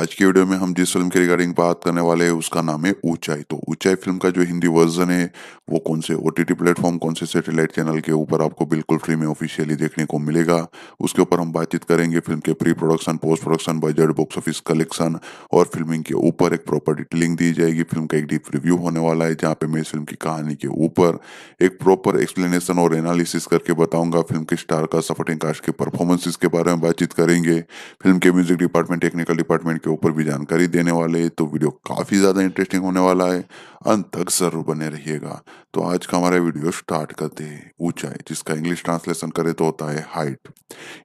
आज की वीडियो में हम जिस फिल्म के रिगार्डिंग बात करने वाले हैं उसका नाम है ऊंचाई तो ऊंचाई फिल्म का जो हिंदी वर्जन है वो कौन से ओ टी प्लेटफॉर्म कौन से सैटेलाइट चैनल के ऊपर आपको बिल्कुल फ्री में ऑफिशियली देखने को मिलेगा उसके ऊपर हम बातचीत करेंगे फिल्म के pre production post production budget box office collection और फिल्मिंग के ऊपर एक प्रॉपर डिटेलिंग दी जाएगी फिल्म का एक डीप रिव्यू होने वाला है जहाँ पे मैं इस फिल्म की कहानी के ऊपर एक प्रॉपर एक्सप्लेनेशन और एनालिसिस करके बताऊंगा फिल्म के स्टार का सफर्टिंग कास्ट के परफॉर्मेंसेस के बारे में बातचीत करेंगे फिल्म के म्यूजिक डिपार्टमेंट टेक्निकल डिपार्टमेंट के ऊपर भी जानकारी देने वाले तो वीडियो काफ़ी ज़्यादा इंटरेस्टिंग होने वाला है अंत तक ज़रूर बने रहिएगा तो आज का हमारा वीडियो स्टार्ट करते हैं ऊंचाई जिसका इंग्लिश ट्रांसलेशन करें तो होता है हाइट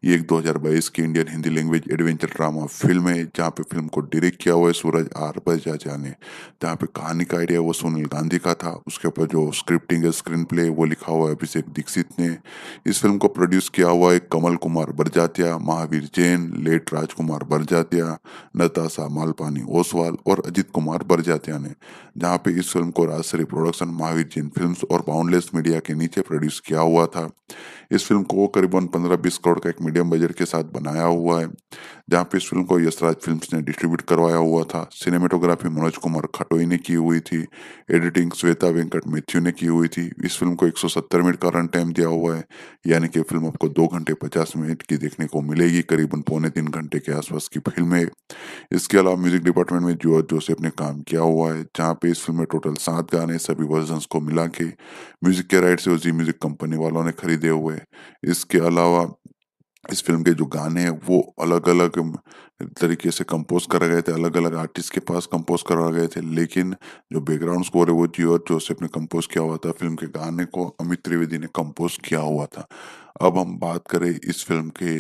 ये एक 2022 की Indian Hindi language adventure drama film है जहाँ पे फिल्म को डायरेक्ट किया हुआ है सूरज आर बजाजा ने जहाँ पे कहानी का आइडिया वो सोनील गांधी का था उसके ऊपर जो स्क्रिप्टिंग है स्क्रीन प्ले वो लिखा हुआ है अभिषेक दीक्षित ने इस फिल्म को प्रोड्यूस किया हुआ है कमल कुमार बरजातिया महावीर जैन लेट राजकुमार बरजातिया लता सा मालपानी ओसवाल और अजित कुमार बरजात्या ने जहां पे इस फिल्म को राजश्री प्रोडक्शन महावीर जैन फिल्म्स और बाउंडलेस मीडिया के नीचे प्रोड्यूस किया हुआ था इस फिल्म को करीबन 15-20 करोड़ का एक मीडियम बजट के साथ बनाया हुआ है जहां पे इस फिल्म को यशराज फिल्म्स ने डिस्ट्रीब्यूट करवाया हुआ था सिनेमेटोग्राफी मनोज कुमार खटोई ने की हुई थी एडिटिंग श्वेता वेंकट मेथ्यू ने की हुई थी इस फिल्म को एक मिनट का रन टाइम दिया हुआ है यानी कि फिल्म आपको दो घंटे पचास मिनट की देखने को मिलेगी करीबन पौने तीन घंटे के आसपास की फिल्म है इसके अलावा म्यूजिक डिपार्टमेंट में जो जोसेफ ने काम किया हुआ है जहाँ पे पे इस फिल्म में टोटल सात गाने सभी वर्जन को मिला के म्यूजिक के राइट से उसी म्यूजिक कंपनी वालों ने खरीदे हुए इसके अलावा इस फिल्म के जो गाने हैं वो अलग अलग तरीके से कंपोज कर गए थे अलग अलग आर्टिस्ट के पास कंपोज करा गए थे लेकिन जो बैकग्राउंड स्कोर है वो जियो जोसेफ ने कंपोज किया हुआ था फिल्म के गाने को अमित त्रिवेदी ने कंपोज किया हुआ था अब हम बात करें इस फिल्म के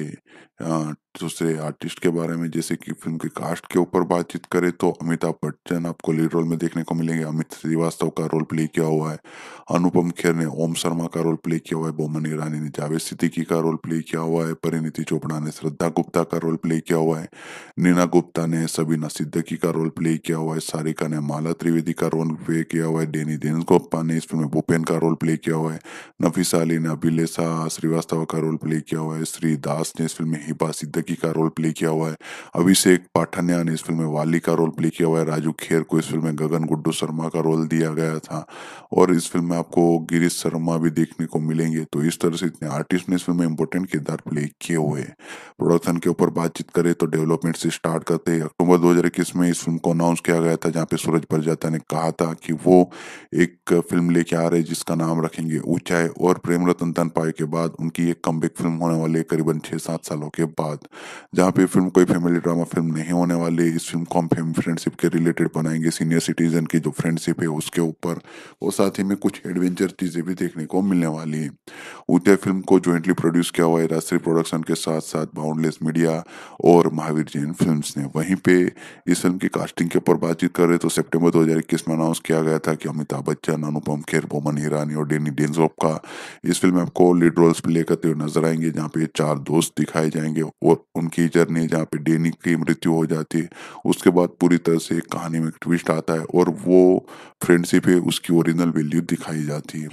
दूसरे आर्टिस्ट के बारे में जैसे कि फिल्म के कास्ट के ऊपर बातचीत करें तो अमिताभ बच्चन आपको लीड रोल में देखने को मिलेंगे अमित श्रीवास्तव का रोल प्ले किया हुआ है अनुपम खेर ने ओम शर्मा का रोल प्ले किया हुआ है बोमन ईरानी ने जावेद सिद्दीकी का रोल प्ले किया हुआ है परिणीति चोपड़ा ने श्रद्धा गुप्ता का रोल प्ले किया हुआ है नीना गुप्ता ने सबीना सिद्दकी का रोल प्ले किया हुआ है सारिका ने माला त्रिवेदी का रोल प्ले किया हुआ है डेनी देनगोप्पा ने इस फिल्म में भूपेन का रोल प्ले किया हुआ है नफीसा अली ने अभिलेषा श्रीवास्तव श्रीवास्तव का रोल प्ले किया हुआ है श्री दास ने इस फिल्म में हिबा सिद्दकी का रोल प्ले किया हुआ है अभिषेक पाठनिया ने इस फिल्म में वाली का रोल प्ले किया हुआ है राजू खेर को इस फिल्म में गगन गुड्डू शर्मा का रोल दिया गया था और इस फिल्म में आपको गिरीश शर्मा भी देखने को मिलेंगे तो इस तरह से इतने आर्टिस्ट ने इस फिल्म में इंपॉर्टेंट किरदार प्ले किए हुए प्रोडक्शन के ऊपर बातचीत करें तो डेवलपमेंट से स्टार्ट करते हैं अक्टूबर दो में इस फिल्म को अनाउंस किया गया था जहाँ पे सूरज परजाता ने कहा था कि वो एक फिल्म लेके आ रहे जिसका नाम रखेंगे ऊंचाई और प्रेम रतन धन पाए के बाद उनके की एक कम फिल्म होने वाली है करीबन छः सात सालों के बाद जहाँ पे फिल्म कोई फैमिली ड्रामा फिल्म नहीं होने वाली इस फिल्म को हम फ्रेंडशिप के रिलेटेड बनाएंगे सीनियर सिटीजन की जो फ्रेंडशिप है उसके ऊपर और साथ ही में कुछ एडवेंचर चीज़ें भी देखने को मिलने वाली है उदय फिल्म को ज्वाइंटली प्रोड्यूस किया हुआ है राष्ट्रीय प्रोडक्शन के साथ साथ बाउंडलेस मीडिया और महावीर जैन फिल्म ने वहीं पे इस फिल्म की कास्टिंग के ऊपर बातचीत कर रहे तो सेप्टेम्बर दो में अनाउंस किया गया था कि अमिताभ बच्चन अनुपम खेर बोमन हिरानी और डेनी डेंजोप का इस फिल्म में आपको लीड रोल्स प्ले करते हुए नजर आएंगे जहाँ पे चार दोस्त दिखाए जाएंगे और उनकी जर्नी जहाँ पे डेनी की मृत्यु हो जाती है उसके बाद पूरी तरह से कहानी में ट्विस्ट आता है और वो फ्रेंडशिप है उसकी ओरिजिनल वैल्यू दिखाई जाती है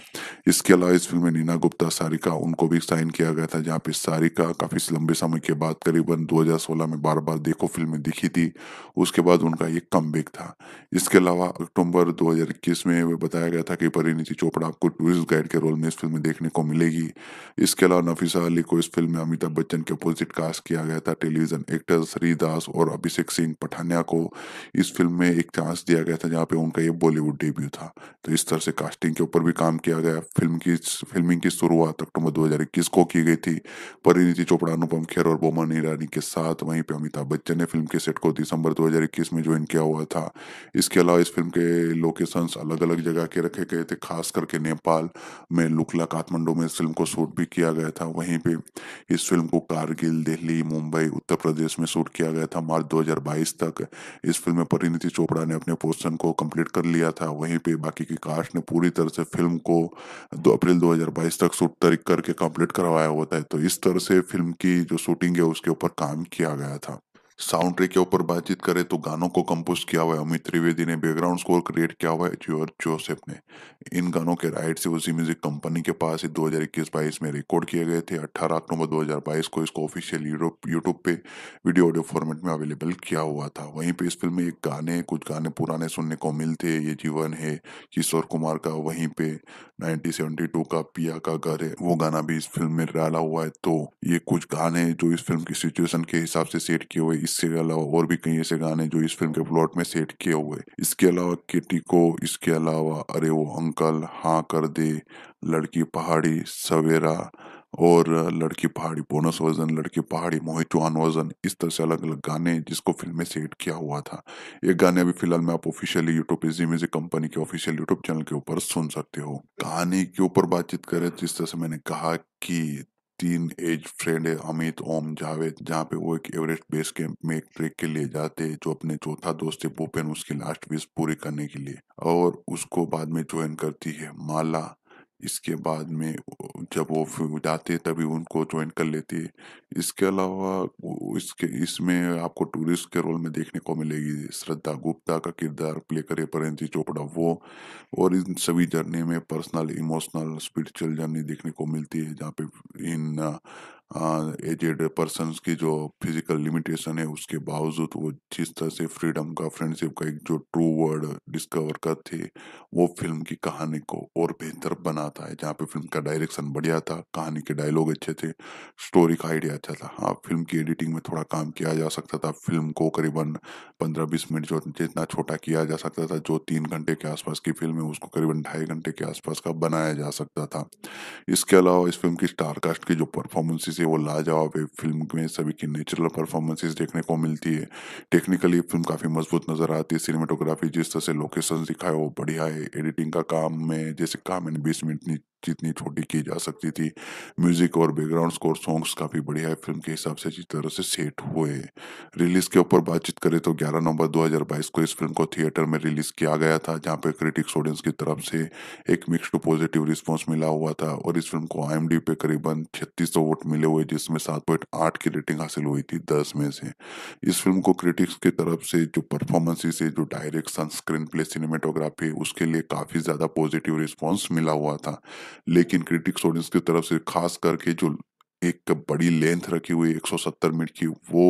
इसके अलावा इस फिल्म में नीना गुप्ता सारिका उनको भी साइन किया गया था जहाँ पे सारिका काफ़ी लंबे समय के बाद करीबन दो में बार बार देखो फिल्में दिखी थी उसके बाद उनका एक कम था इसके अलावा अक्टूबर दो में बताया गया था कि परिणीति चोपड़ा आपको टूरिस्ट गाइड के रोल में इस फिल्म में देखने को मिलेगी इसके इसके अलावा नफीसा अली को इस फिल्म में अमिताभ बच्चन के अपोजिट कास्ट किया गया था टेलीविजन एक्टर्स हरिदास और अभिषेक सिंह पठानिया को इस फिल्म में एक चांस दिया गया था जहाँ पे उनका ये बॉलीवुड डेब्यू था तो इस तरह से कास्टिंग के ऊपर भी काम किया गया फिल्म की फिल्मिंग की शुरुआत अक्टूबर दो को की गई थी परिणीति चोपड़ा अनुपम खेर और बोमन ईरानी के साथ वहीं पर अमिताभ बच्चन ने फिल्म के सेट को दिसंबर दो में ज्वाइन किया हुआ था इसके अलावा इस फिल्म के लोकेशंस अलग अलग जगह के रखे गए थे खास करके नेपाल में लुकला काठमांडू में इस फिल्म को शूट भी किया किया गया था वहीं पे इस फिल्म को कारगिल दिल्ली मुंबई उत्तर प्रदेश में शूट किया गया था मार्च 2022 तक इस फिल्म में परिणीति चोपड़ा ने अपने पोर्शन को कंप्लीट कर लिया था वहीं पे बाकी की कास्ट ने पूरी तरह से फिल्म को दो अप्रैल 2022 तक शूट तरीक करके कंप्लीट करवाया होता है तो इस तरह से फिल्म की जो शूटिंग है उसके ऊपर काम किया गया था साउंड ट्रैक के ऊपर बातचीत करें तो गानों को कंपोज किया हुआ है अमित त्रिवेदी ने बैकग्राउंड स्कोर क्रिएट किया हुआ है जोर जोसेफ ने इन गानों के राइट से उसी म्यूजिक कंपनी के पास ही 2021-22 में रिकॉर्ड किए गए थे 18 अक्टूबर 2022 को इसको ऑफिशियल यूरोप यूट्यूब पे वीडियो ऑडियो फॉर्मेट में अवेलेबल किया हुआ था वहीं पे इस फिल्म में एक गाने कुछ गाने पुराने सुनने को मिलते ये जीवन है किशोर कुमार का वहीं पे नाइनटीन का पिया का घर है वो गाना भी इस फिल्म में डाला हुआ है तो ये कुछ गाने जो इस फिल्म की सिचुएशन के हिसाब से सेट किए हुए इसके अलावा और भी कई ऐसे गाने जो इस फिल्म के प्लॉट में सेट किए हुए इसके अलावा केटी को इसके अलावा अरे वो अंकल हाँ कर दे लड़की पहाड़ी सवेरा और लड़की पहाड़ी बोनस वर्जन लड़की पहाड़ी मोहितुआन वर्जन इस तरह से अलग अलग गाने जिसको फिल्म में सेट किया हुआ था ये गाने अभी फिलहाल में आप ऑफिशियली यूट्यूब पे जी म्यूजिक कंपनी के ऑफिशियल यूट्यूब चैनल के ऊपर सुन सकते हो कहानी के ऊपर बातचीत करें तो इस तरह से मैंने कहा कि तीन एज फ्रेंड है अमित ओम जावेद जहाँ पे वो एक एवरेस्ट बेस कैंप में एक ट्रेक के लिए जाते हैं जो अपने चौथा दोस्त है भूपेन उसकी लास्ट विश पूरी करने के लिए और उसको बाद में ज्वाइन करती है माला इसके बाद में जब वो जाते तभी उनको ज्वाइन कर लेती है इसके अलावा इसके इसमें आपको टूरिस्ट के रोल में देखने को मिलेगी श्रद्धा गुप्ता का किरदार प्ले करे पर चोपड़ा वो और इन सभी जर्नी में पर्सनल इमोशनल स्पिरिचुअल जर्नी देखने को मिलती है जहाँ पे इन हाँ, एजेड पर्सन की जो फिजिकल लिमिटेशन है उसके बावजूद वो जिस तरह से फ्रीडम का फ्रेंडशिप का एक जो ट्रू वर्ड डिस्कवर करते वो फिल्म की कहानी को और बेहतर बनाता है जहाँ पे फिल्म का डायरेक्शन बढ़िया था कहानी के डायलॉग अच्छे थे स्टोरी का आइडिया अच्छा था हाँ फिल्म की एडिटिंग में थोड़ा काम किया जा सकता था फिल्म को करीबन पंद्रह बीस मिनट जो जितना छोटा किया जा सकता था जो तीन घंटे के आसपास की फिल्म है उसको करीबन ढाई घंटे के आसपास का बनाया जा सकता था इसके अलावा इस फिल्म की स्टारकास्ट की जो परफॉर्मेंसेस से वो लाजवाब है फिल्म में सभी की नेचुरल परफॉर्मेंसेज देखने को मिलती है टेक्निकली फिल्म काफ़ी मजबूत नज़र आती है सिनेमाटोग्राफी जिस तरह से लोकेशन दिखाए वो बढ़िया है एडिटिंग का काम में जैसे कहा मैंने बीस मिनट जितनी छोटी की जा सकती थी म्यूजिक और बैकग्राउंड स्कोर सॉन्ग्स काफ़ी बढ़िया है फिल्म के हिसाब से अच्छी तरह से सेट हुए रिलीज के ऊपर बातचीत करें तो 11 नवंबर 2022 को इस फिल्म को थिएटर में रिलीज किया गया था जहां पे क्रिटिक्स ऑडियंस की तरफ से एक मिक्स्ड पॉजिटिव रिस्पॉन्स मिला हुआ था और इस फिल्म को आई पे करीबन छत्तीस वोट मिले हुए जिसमें सात की रेटिंग हासिल हुई थी दस में से इस फिल्म को क्रिटिक्स की तरफ से जो परफॉर्मेंसेस है जो डायरेक्शन स्क्रीन प्ले सिनेमेटोग्राफी उसके लिए काफ़ी ज़्यादा पॉजिटिव रिस्पॉन्स मिला हुआ था लेकिन क्रिटिक्स ऑडियंस की तरफ से खास करके जो एक बड़ी लेंथ रखी हुई 170 मीटर की वो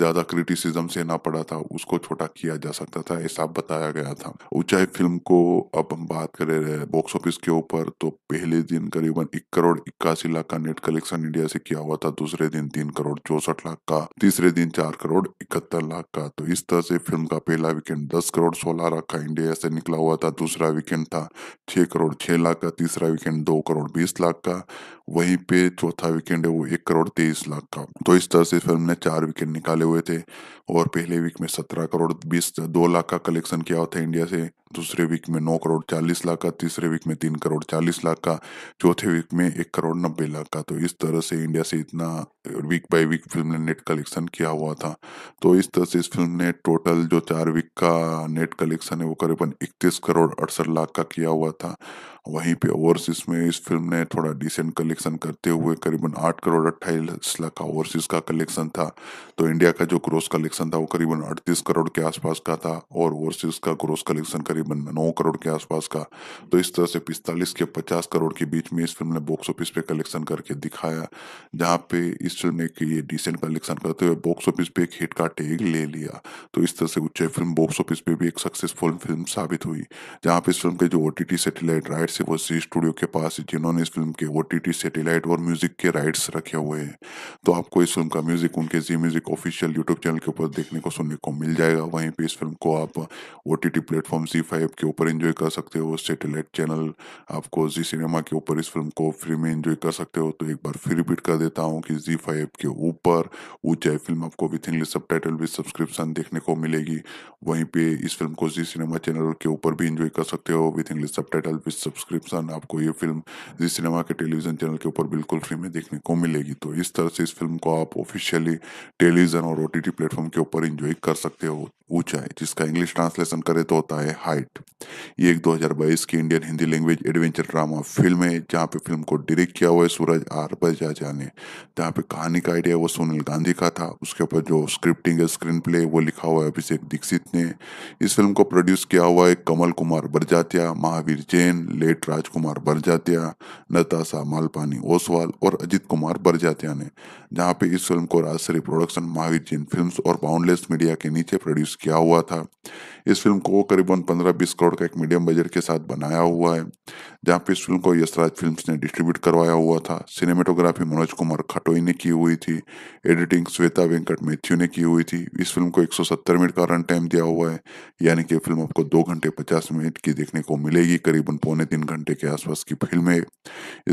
ज्यादा क्रिटिसिज्म से ना पड़ा था उसको छोटा किया जा सकता था ऐसा बताया गया था ऊंचाई फिल्म को अब हम बात कर रहे हैं बॉक्स ऑफिस के ऊपर तो पहले दिन करीबन एक करोड़ इक्यासी लाख का नेट कलेक्शन इंडिया से किया हुआ था दूसरे दिन तीन करोड़ चौसठ लाख का तीसरे दिन चार करोड़ इकहत्तर लाख का तो इस तरह से फिल्म का पहला वीकेंड दस करोड़ सोलह लाख का इंडिया से निकला हुआ था दूसरा वीकेंड था छह करोड़ छह लाख का तीसरा वीकेंड दो करोड़ बीस लाख का वहीं पे चौथा वीकेंड है वो एक करोड़ तेईस लाख का तो इस तरह से फिल्म ने चार विकेट निकाले हुए थे और पहले वीक में सत्रह करोड़ बीस दो लाख का कलेक्शन किया हुआ था इंडिया से दूसरे वीक में नौ करोड़ चालीस लाख का तीसरे वीक में तीन करोड़ चालीस लाख का चौथे वीक में एक करोड़ नब्बे लाख का तो इस तरह से इंडिया से इतना वीक बाय वीक फिल्म ने नेट कलेक्शन किया हुआ था तो इस तरह से इस फिल्म ने टोटल जो चार वीक का नेट कलेक्शन है वो करीबन इकतीस करोड़ अड़सठ लाख का किया हुआ था वहीं पे ओवरसीज में इस फिल्म ने थोड़ा डिसेंट कलेक्शन करते हुए करीबन आठ करोड़ अट्ठाईस लाख का ओवरसीज का कलेक्शन था तो इंडिया का जो ग्रोस कलेक्शन था वो करीबन अड़तीस करोड़ के आसपास का था और ओवरसीज का ग्रोस कलेक्शन करीबन नौ करोड़ के आसपास का तो इस तरह से पिस्तालीस के पचास करोड़ के बीच में इस फिल्म ने बॉक्स ऑफिस पे कलेक्शन करके दिखाया जहाँ पे इस फिल्म ने ये डिसेंट कलेक्शन करते हुए बॉक्स ऑफिस पे एक हिट का टेग ले लिया तो इस तरह से उच्च फिल्म बॉक्स ऑफिस पे भी एक सक्सेसफुल फिल्म साबित हुई जहाँ पे इस फिल्म के जो ओ टी सेटेलाइट राइट्स है वो सी स्टूडियो के पास है जिन्होंने इस फिल्म के ओ टी सेटेलाइट और म्यूजिक के राइट्स रखे हुए हैं तो आपको इस फिल्म का म्यूजिक उनके Zee music official YouTube channel के ऊपर देखने को सुनने को मिल जाएगा वहीं पे इस फिल्म को आप O T T platform Zee five के ऊपर एंजॉय कर सकते हो सेटेलाइट चैनल आपको जी सिनेमा के ऊपर इस फिल्म को फ्री में एंजॉय कर सकते हो तो एक बार फिर रिपीट कर देता हूँ कि जी फाइव के ऊपर ऊंचाई फिल्म आपको with English subtitle with subscription देखने को मिलेगी वहीं पे इस फिल्म को जी सिनेमा चैनल के ऊपर भी इंजॉय कर सकते हो with English subtitle with subscription आपको ये फिल्म जी सिनेमा के टेलीविजन चैनल के ऊपर बिल्कुल फ्री में देखने को मिलेगी तो इस तरह से इस फिल्म को आप ऑफिशियली टेलीविजन और ओ टी प्लेटफॉर्म के ऊपर इंजॉय कर सकते हो ऊंचाई जिसका इंग्लिश ट्रांसलेशन करे तो होता है हाई लाइट ये एक 2022 की Indian Hindi language adventure drama film है जहाँ पे फिल्म को डायरेक्ट किया हुआ है सूरज आर बजाजा ने जहाँ पे कहानी का आइडिया वो सोनल गांधी का था उसके ऊपर जो स्क्रिप्टिंग है स्क्रीन प्ले वो लिखा हुआ है अभिषेक दीक्षित ने इस फिल्म को प्रोड्यूस किया हुआ है कमल कुमार बरजातिया महावीर जैन लेट राजकुमार बरजातिया नताशा मालपानी ओसवाल और अजित कुमार बरजातिया ने जहां पे इस फिल्म को राजश्री प्रोडक्शन महावीर जैन फिल्म्स और बाउंडलेस मीडिया के नीचे प्रोड्यूस किया हुआ था इस फिल्म को करीबन 15-20 करोड़ का एक मीडियम बजट के साथ बनाया हुआ है जहाँ पे इस फिल्म को यशराज फिल्म्स ने डिस्ट्रीब्यूट करवाया हुआ था सिनेमेटोग्राफी मनोज कुमार खटोई ने की हुई थी एडिटिंग श्वेता वेंकट मैथ्यू ने की हुई थी इस फिल्म को 170 मिनट का रन टाइम दिया हुआ है यानी कि फिल्म आपको दो घंटे पचास मिनट की देखने को मिलेगी करीबन पौने तीन घंटे के आसपास की फिल्म है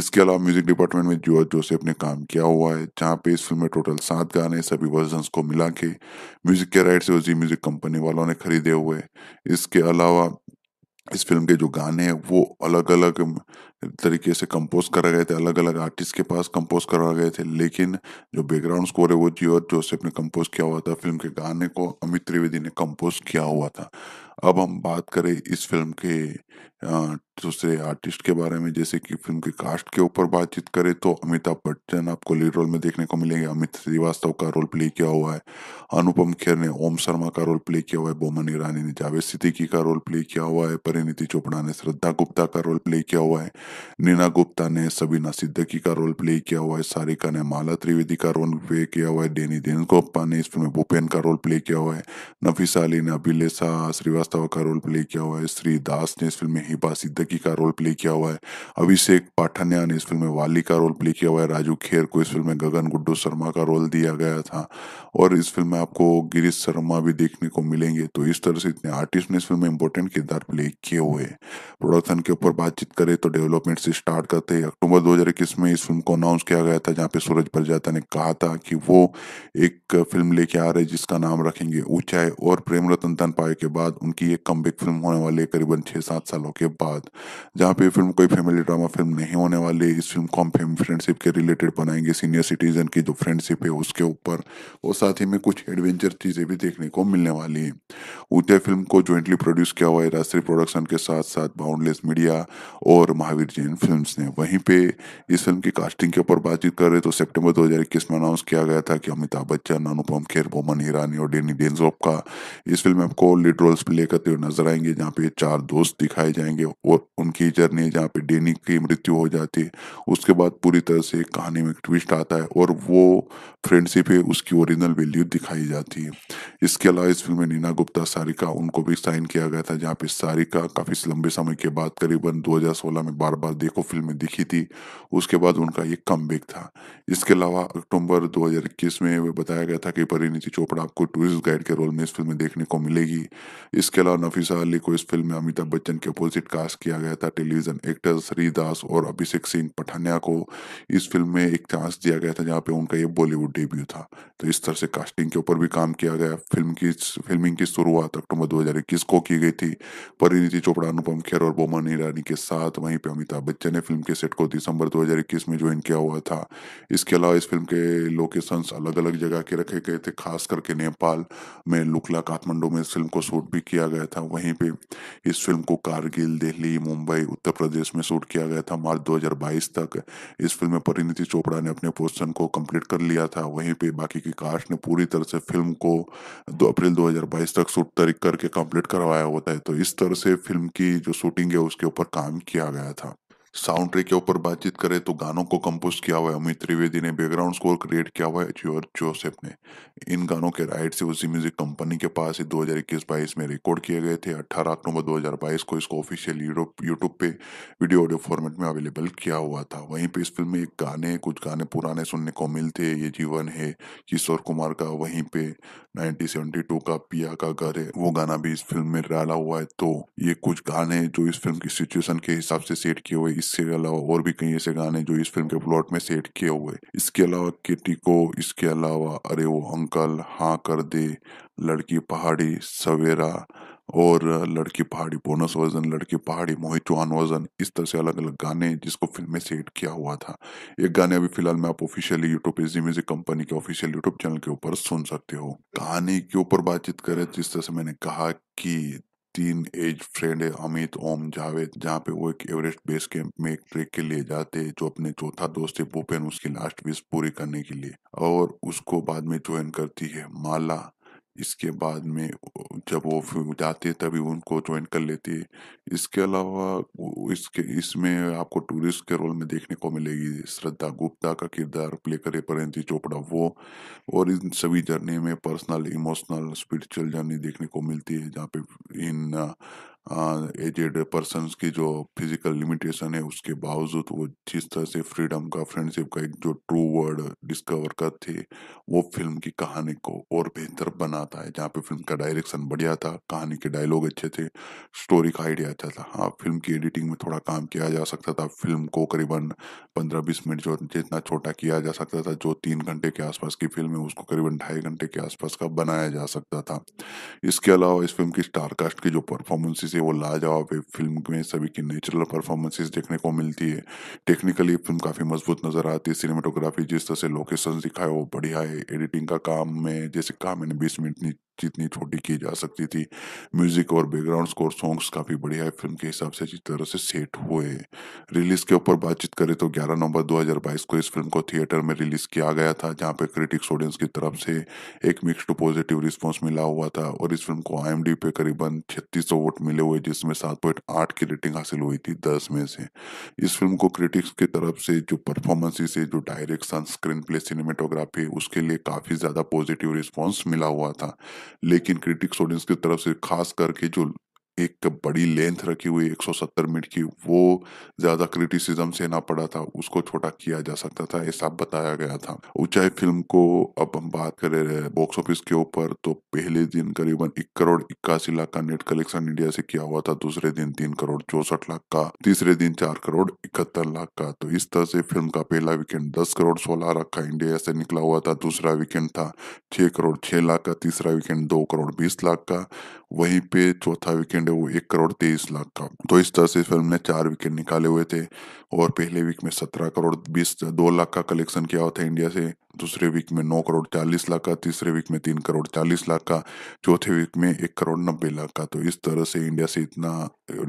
इसके अलावा म्यूजिक डिपार्टमेंट में जोर जोसेफ ने काम किया हुआ है जहाँ पे इस फिल्म में टोटल सात गाने सभी वर्जन को मिला के म्यूजिक के राइट से म्यूजिक कंपनी वालों ने खरीदे हुए इसके अलावा इस फिल्म के जो गाने हैं वो अलग अलग तरीके से कंपोज करा गए थे अलग अलग आर्टिस्ट के पास कंपोज करा गए थे लेकिन जो बैकग्राउंड स्कोर है वो जियोर जोसेफ ने कंपोज किया हुआ था फिल्म के गाने को अमित त्रिवेदी ने कंपोज किया हुआ था अब हम बात करें इस फिल्म के दूसरे तो आर्टिस्ट के बारे में जैसे कि फिल्म के कास्ट के ऊपर बातचीत करें तो अमिताभ बच्चन आपको लीड रोल में देखने को मिलेंगे अमित श्रीवास्तव का रोल प्ले किया हुआ है अनुपम खेर ने ओम शर्मा का रोल प्ले किया हुआ है बोमन ईरानी ने जावेद सिद्दीकी का रोल प्ले किया हुआ है परिणीति चोपड़ा ने श्रद्धा गुप्ता का रोल प्ले किया हुआ है नीना गुप्ता ने सबीना सिद्दकी का रोल प्ले किया हुआ है सारिका ने माला त्रिवेदी का रोल प्ले किया हुआ है डेनी देनगोप्पा ने इस फिल्म में भूपेन का रोल प्ले किया हुआ है नफीसा अली ने अभिलेषा श्रीवास्तव का रोल प्ले किया हुआ है श्री दास ने इस फिल्म में हिबा सिद्दकी का रोल प्ले किया हुआ है अभिषेक पाठान्या ने इस फिल्म में वाली का रोल प्ले किया हुआ है राजू खेर को इस फिल्म में गगन गुड्डू शर्मा का रोल दिया गया था और इस फिल्म में आपको गिरीश शर्मा भी देखने को मिलेंगे तो इस तरह से इतने आर्टिस्ट ने इस फिल्म में इंपॉर्टेंट किरदार प्ले किए हुए प्रोडक्शन के ऊपर बातचीत करें तो डेवलपमेंट से स्टार्ट करते हैं अक्टूबर दो में इस फिल्म को अनाउंस किया गया था जहाँ पे सूरज परजाता ने कहा था कि वो एक फिल्म लेके आ रहे जिसका नाम रखेंगे ऊंचाई और प्रेम रतन तनपाए के बाद उनकी एक कम फिल्म होने वाली है करीबन छह सात साल सालों के बाद जहाँ पे फिल्म कोई फैमिली ड्रामा फिल्म नहीं होने वाली इस फिल्म को हम फिल्म फ्रेंडशिप के रिलेटेड बनाएंगे सीनियर सिटीजन की जो फ्रेंडशिप है उसके ऊपर और साथ ही में कुछ एडवेंचर चीज़ें भी देखने को मिलने वाली हैं उदय फिल्म को जॉइंटली प्रोड्यूस किया हुआ है राष्ट्रीय प्रोडक्शन के साथ साथ बाउंडलेस मीडिया और महावीर जैन फिल्म ने वहीं पर इस फिल्म की कास्टिंग के ऊपर बातचीत कर रहे तो सेप्टेम्बर दो में अनाउंस किया गया था कि अमिताभ बच्चन अनुपम खेर बोमन हिरानी और डेनी डेंजोप का इस फिल्म में आपको लीड रोल्स प्ले करते हुए नजर आएंगे जहाँ पे चार दोस्त दिखाए दिखाए जाएंगे और उनकी जर्नी जहाँ पे डेनी की मृत्यु हो जाती है उसके बाद पूरी तरह से कहानी में ट्विस्ट आता है और वो फ्रेंडशिप है उसकी ओरिजिनल वैल्यू दिखाई जाती है इसके अलावा इस फिल्म में नीना गुप्ता सारिका उनको भी साइन किया गया था जहाँ पे सारिका काफी लंबे समय के बाद करीबन 2016 में बार बार देखो फिल्म में दिखी थी उसके बाद उनका ये कम था इसके अलावा अक्टूबर दो में बताया गया था कि परिणीति चोपड़ा आपको टूरिस्ट गाइड के रोल में इस फिल्म में देखने को मिलेगी इसके अलावा नफीसा अली को इस फिल्म में अमिताभ बच्चन के अपोजिट कास्ट किया गया था टेलीविजन एक्टर श्रीदास और अभिषेक सिंह पठानिया को इस फिल्म में एक चांस दिया गया था जहाँ पे उनका ये बॉलीवुड डेब्यू था तो इस तरह से कास्टिंग के ऊपर भी काम किया गया फिल्म की फिल्मिंग की शुरुआत अक्टूबर इक्कीस को की गई थी परिणीति चोपड़ा अनुपम खेर और बोमन ईरानी के साथ वहीं पे अमिताभ बच्चन ने फिल्म के सेट को दिसंबर दो में ज्वाइन किया हुआ था इसके अलावा इस फिल्म के लोकेशंस अलग अलग जगह के रखे गए थे खास करके नेपाल में लुकला काठमांडू में इस फिल्म को शूट भी किया गया था वहीं पे इस फिल्म को कारगिल दिल्ली मुंबई उत्तर प्रदेश में शूट किया गया था मार्च दो तक इस फिल्म में परिणीति चोपड़ा ने अपने पोस्टन को कंप्लीट कर लिया था था वहीं पे बाकी की कास्ट ने पूरी तरह से फिल्म को दो अप्रैल 2022 तक शूट तरीक करके कंप्लीट करवाया होता है तो इस तरह से फिल्म की जो शूटिंग है उसके ऊपर काम किया गया था साउंड ट्रैक के ऊपर बातचीत करें तो गानों को कंपोज किया हुआ है अमित त्रिवेदी ने बैकग्राउंड स्कोर क्रिएट किया हुआ है जॉर्ज जोसेफ ने इन गानों के राइट से उसी म्यूजिक कंपनी के पास ही दो हजार में रिकॉर्ड किए गए थे 18 अक्टूबर 2022 को इसको ऑफिशियल यूट्यूब पे वीडियो ऑडियो फॉर्मेट में अवेलेबल किया हुआ था वहीं पर इस फिल्म में एक गाने कुछ गाने पुराने सुनने को मिलते ये जीवन है किशोर कुमार का वहीं पे नाइनटीन का पिया का घर है वो गाना भी इस फिल्म में डाला हुआ है तो ये कुछ गाने जो इस फिल्म की सिचुएशन के हिसाब से सेट किए हुए इससे अलावा और भी कई ऐसे गाने जो इस फिल्म के प्लॉट में सेट किए हुए इसके अलावा केटी को इसके अलावा अरे वो अंकल हाँ कर दे लड़की पहाड़ी सवेरा और लड़की पहाड़ी बोनस वर्जन लड़की पहाड़ी मोहित चौहान वर्जन इस तरह से अलग अलग गाने जिसको फिल्म में सेट किया हुआ था एक गाने अभी फिलहाल मैं आप ऑफिशियली यूट्यूब पे जी म्यूजिक कंपनी के ऑफिशियल यूट्यूब चैनल के ऊपर सुन सकते हो कहानी के ऊपर बातचीत करें जिस तरह से मैंने कहा कि तीन एज फ्रेंड है अमित ओम जावेद जहाँ पे वो एक एवरेस्ट बेस कैंप में एक ट्रेक के लिए जाते हैं जो अपने चौथा दोस्त है भूपेन उसकी लास्ट विश पूरी करने के लिए और उसको बाद में ज्वाइन करती है माला इसके बाद में जब वो जाते तभी उनको ज्वाइन कर लेती है इसके अलावा इसके इसमें आपको टूरिस्ट के रोल में देखने को मिलेगी श्रद्धा गुप्ता का किरदार प्ले करे परिणति चोपड़ा वो और इन सभी जर्नी में पर्सनल इमोशनल स्पिरिचुअल जर्नी देखने को मिलती है जहाँ पे इन एजेड पर्सन की जो फिजिकल लिमिटेशन है उसके बावजूद वो जिस तरह से फ्रीडम का फ्रेंडशिप का एक जो ट्रू वर्ड डिस्कवर करते वो फिल्म की कहानी को और बेहतर बनाता है जहाँ पे फिल्म का डायरेक्शन बढ़िया था कहानी के डायलॉग अच्छे थे स्टोरी का आइडिया अच्छा था हाँ फिल्म की एडिटिंग में थोड़ा काम किया जा सकता था फिल्म को करीबन पंद्रह बीस मिनट जो जितना छोटा किया जा सकता था जो तीन घंटे के आसपास की फिल्म है उसको करीबन ढाई घंटे के आसपास का बनाया जा सकता था इसके अलावा इस फिल्म की स्टारकास्ट की जो परफॉर्मेंसेस से वो लाजवाब है फिल्म में सभी की नेचुरल परफॉर्मेंसेस देखने को मिलती है टेक्निकली फिल्म काफ़ी मजबूत नज़र आती है सिनेमाटोग्राफी जिस तरह से लोकेशन दिखाए वो बढ़िया है एडिटिंग का काम में जैसे कहा मैंने बीस मिनट जितनी छोटी की जा सकती थी म्यूजिक और बैकग्राउंड स्कोर सॉन्ग्स काफी बढ़िया है फिल्म के हिसाब से अच्छी तरह से सेट हुए रिलीज के ऊपर बातचीत करें तो 11 नवंबर 2022 को इस फिल्म को थिएटर में रिलीज किया गया था जहां पे क्रिटिक्स ऑडियंस की तरफ से एक मिक्स्ड पॉजिटिव रिस्पॉन्स मिला हुआ था और इस फिल्म को आई पे करीबन छत्तीस वोट मिले हुए जिसमें सात की रेटिंग हासिल हुई थी दस में से इस फिल्म को क्रिटिक्स की तरफ से जो परफॉर्मेंसेस है जो डायरेक्शन स्क्रीन प्ले सिनेमेटोग्राफी उसके लिए काफी ज्यादा पॉजिटिव रिस्पॉन्स मिला हुआ था लेकिन क्रिटिक्स ऑडियंस की तरफ से खास करके जो एक बड़ी लेंथ रखी हुई 170 मिनट की वो ज्यादा क्रिटिसिज्म से ना पड़ा था उसको छोटा किया जा सकता था ऐसा बताया गया था ऊंचाई फिल्म को अब हम बात कर रहे हैं बॉक्स ऑफिस के ऊपर तो पहले दिन करीबन एक करोड़ इक्यासी लाख का नेट कलेक्शन इंडिया से किया हुआ था दूसरे दिन तीन करोड़ चौसठ लाख का तीसरे दिन चार करोड़ इकहत्तर लाख का तो इस तरह से फिल्म का पहला वीकेंड दस करोड़ सोलह लाख का इंडिया से निकला हुआ था दूसरा वीकेंड था छह करोड़ छह लाख का तीसरा वीकेंड दो करोड़ बीस लाख का वहीं पे चौथा वीकेंड है वो एक करोड़ तेईस लाख का तो इस तरह से फिल्म ने चार विकेट निकाले हुए थे और पहले वीक में सत्रह करोड़ बीस दो लाख का कलेक्शन किया हुआ था इंडिया से दूसरे वीक में नौ करोड़ चालीस लाख का तीसरे वीक में तीन करोड़ चालीस लाख का चौथे वीक में एक करोड़ नब्बे लाख का तो इस तरह से इंडिया से इतना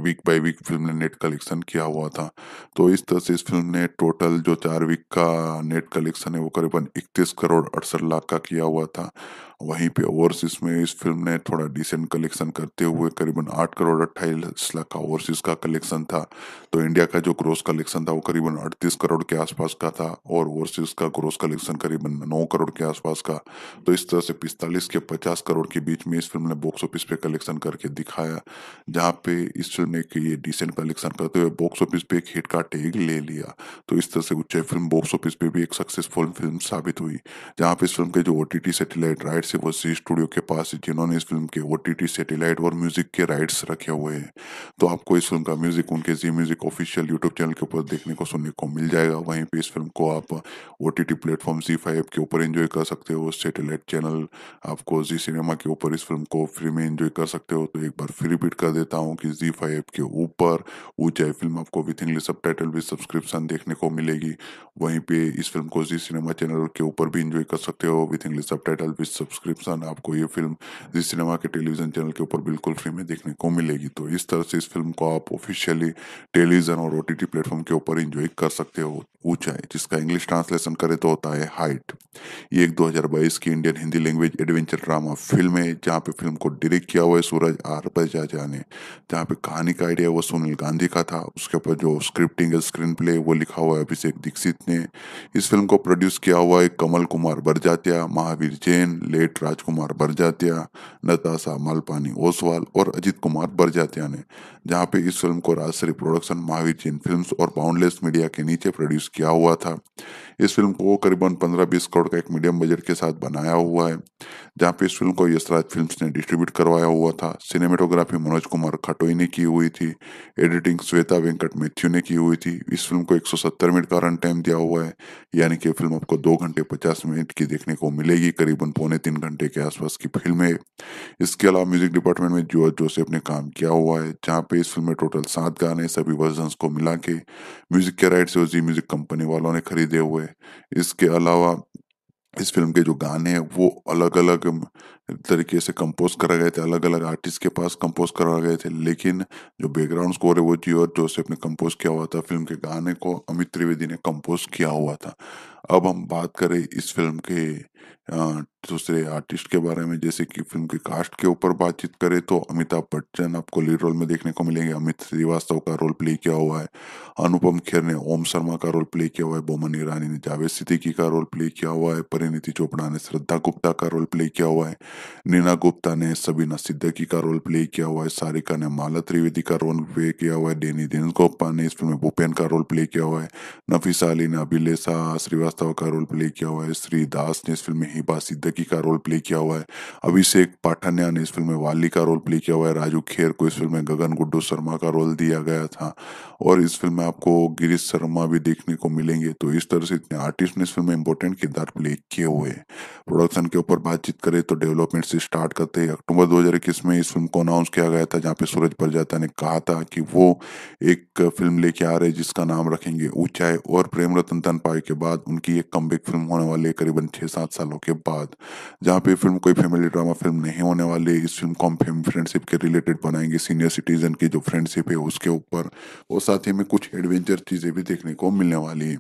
वीक बाय वीक फिल्म ने नेट कलेक्शन किया हुआ था तो इस तरह से इस फिल्म ने टोटल जो चार वीक का नेट कलेक्शन है वो करीबन इकतीस करोड़ अड़सठ लाख का किया हुआ था वहीं पे ओवरसीज में इस फिल्म ने थोड़ा डिसेंट कलेक्शन करते हुए करीबन आठ करोड़ अट्ठाईस लाख का ओवरसीज का कलेक्शन था तो इंडिया का जो ग्रोस कलेक्शन था वो करीबन अड़तीस करोड़ के आसपास का था और ओवरसीज का ग्रोस कलेक्शन करीब करीबन नौ करोड़ के आसपास का तो इस तरह से पिस्तालीस के पचास करोड़ के बीच में इस फिल्म ने बॉक्स ऑफिस पे कलेक्शन करके दिखाया जहाँ पे इस फिल्म ने कि ये डिसेंट कलेक्शन करते हुए बॉक्स ऑफिस पे एक हिट का टेग ले लिया तो इस तरह से उच्चय फिल्म बॉक्स ऑफिस पे भी एक सक्सेसफुल फिल्म साबित हुई जहाँ पे इस फिल्म के जो ओ सैटेलाइट राइट्स है वो सी स्टूडियो के पास है जिन्होंने इस फिल्म के ओ सैटेलाइट और म्यूजिक के राइट्स रखे हुए हैं तो आपको इस फिल्म का म्यूजिक उनके Zee music official YouTube channel के ऊपर देखने को सुनने को मिल जाएगा वहीं पर इस फिल्म को आप O T T platform Zee Spotify के ऊपर एंजॉय कर सकते हो सेटेलाइट चैनल आपको जी सिनेमा के ऊपर इस फिल्म को फ्री में एंजॉय कर सकते हो तो एक बार फिर रिपीट कर देता हूँ कि जी फाइव के ऊपर ऊंचाई फिल्म आपको with English subtitle with subscription देखने को मिलेगी वहीं पे इस फिल्म को जी सिनेमा चैनल के ऊपर भी इंजॉय कर सकते हो with English subtitle with subscription आपको ये फिल्म जी सिनेमा के टेलीविजन चैनल के ऊपर बिल्कुल फ्री में देखने को मिलेगी तो इस तरह से इस फिल्म को आप ऑफिशियली टेलीविजन और ओ प्लेटफॉर्म के ऊपर इंजॉय कर सकते हो ऊंचाई जिसका इंग्लिश ट्रांसलेशन करे तो होता है हाई राइट ये एक 2022 की Indian Hindi language adventure drama film है जहाँ पे फिल्म को डायरेक्ट किया हुआ है सूरज आर बजाजा ने जहाँ पे कहानी का आइडिया वो सुनील गांधी का था उसके ऊपर जो स्क्रिप्टिंग है स्क्रीन प्ले वो लिखा हुआ है अभिषेक दीक्षित ने इस फिल्म को प्रोड्यूस किया हुआ है कमल कुमार बरजात्या महावीर जैन लेट राजकुमार बरजात्या नताशा मालपानी ओसवाल और अजित कुमार बरजात्या ने जहाँ पे इस फिल्म को राजश्री प्रोडक्शन महावीर जैन फिल्म और बाउंडलेस मीडिया के नीचे प्रोड्यूस किया हुआ था इस फिल्म को करीबन पंद्रह पंद्रह बीस करोड़ का एक मीडियम बजट के साथ बनाया हुआ है जहाँ पे इस फिल्म को यशराज फिल्म ने डिस्ट्रीब्यूट करवाया हुआ था सिनेमेटोग्राफी मनोज कुमार खटोई ने की हुई थी एडिटिंग श्वेता वेंकट मैथ्यू ने की हुई थी इस फिल्म को 170 मिनट का रन टाइम दिया हुआ है यानी कि फिल्म आपको दो घंटे पचास मिनट की देखने को मिलेगी करीबन पौने तीन घंटे के आसपास की फिल्म है इसके अलावा म्यूजिक डिपार्टमेंट में जो जोसेफ ने काम किया हुआ है जहाँ पे इस फिल्म में टोटल सात गाने सभी वर्जन को मिला के म्यूजिक के राइट से जी म्यूजिक कंपनी वालों ने खरीदे हुए इसके अलावा इस फिल्म के जो गाने हैं वो अलग अलग तरीके से कंपोज करा गए थे अलग अलग आर्टिस्ट के पास कंपोज करा गए थे लेकिन जो बैकग्राउंड स्कोर है वो और जोसेफ ने कंपोज किया हुआ था फिल्म के गाने को अमित त्रिवेदी ने कंपोज किया हुआ था अब हम बात करें इस फिल्म के दूसरे आर्टिस्ट के बारे में जैसे कि फिल्म के कास्ट के ऊपर बातचीत करें तो अमिताभ बच्चन आपको लीड रोल में देखने को मिलेंगे अमित श्रीवास्तव का रोल प्ले किया हुआ है अनुपम खेर ने ओम शर्मा का रोल प्ले किया हुआ है बोमन ईरानी ने जावेद सिद्दीकी का रोल प्ले किया हुआ है परिणीति चोपड़ा ने श्रद्धा गुप्ता का रोल प्ले किया हुआ है नीना गुप्ता ने सबीना सिद्दकी का रोल प्ले किया हुआ है सारिका ने माला त्रिवेदी का रोल प्ले किया हुआ है डेनी गोप्पा ने इस फिल्म में भूपेन का रोल प्ले किया हुआ है नफीसा अली ने अभिलेषा श्रीवास्तव का रोल प्ले किया हुआ है श्री दास ने इस फिल्म में हिबा सिद्दकी का रोल प्ले किया हुआ है अभिषेक पाठनिया ने इस फिल्म में वाली का रोल प्ले किया हुआ है राजू खेर को इस फिल्म में गगन गुड्डू शर्मा का रोल दिया गया था और इस फिल्म में आपको गिरीश शर्मा भी देखने को मिलेंगे तो इस तरह से इतने आर्टिस्ट ने इस फिल्म में इंपॉर्टेंट किरदार प्ले किए हुए प्रोडक्शन के ऊपर बातचीत करें तो डेवलपमेंट से स्टार्ट करते हैं अक्टूबर दो में इस फिल्म को अनाउंस किया गया था जहाँ पे सूरज परजाता ने कहा था कि वो एक फिल्म लेके आ रहे जिसका नाम रखेंगे ऊंचाई और प्रेम रतन तनपाई के बाद उनकी एक कम फिल्म होने वाली है करीबन छह सात सालों के बाद जहाँ पे फिल्म कोई फैमिली ड्रामा फिल्म नहीं होने वाली इस फिल्म को हम फ्रेंडशिप के रिलेटेड बनाएंगे सीनियर सिटीजन की जो फ्रेंडशिप है उसके ऊपर और साथ ही में कुछ एडवेंचर चीज़ें भी देखने को मिलने वाली है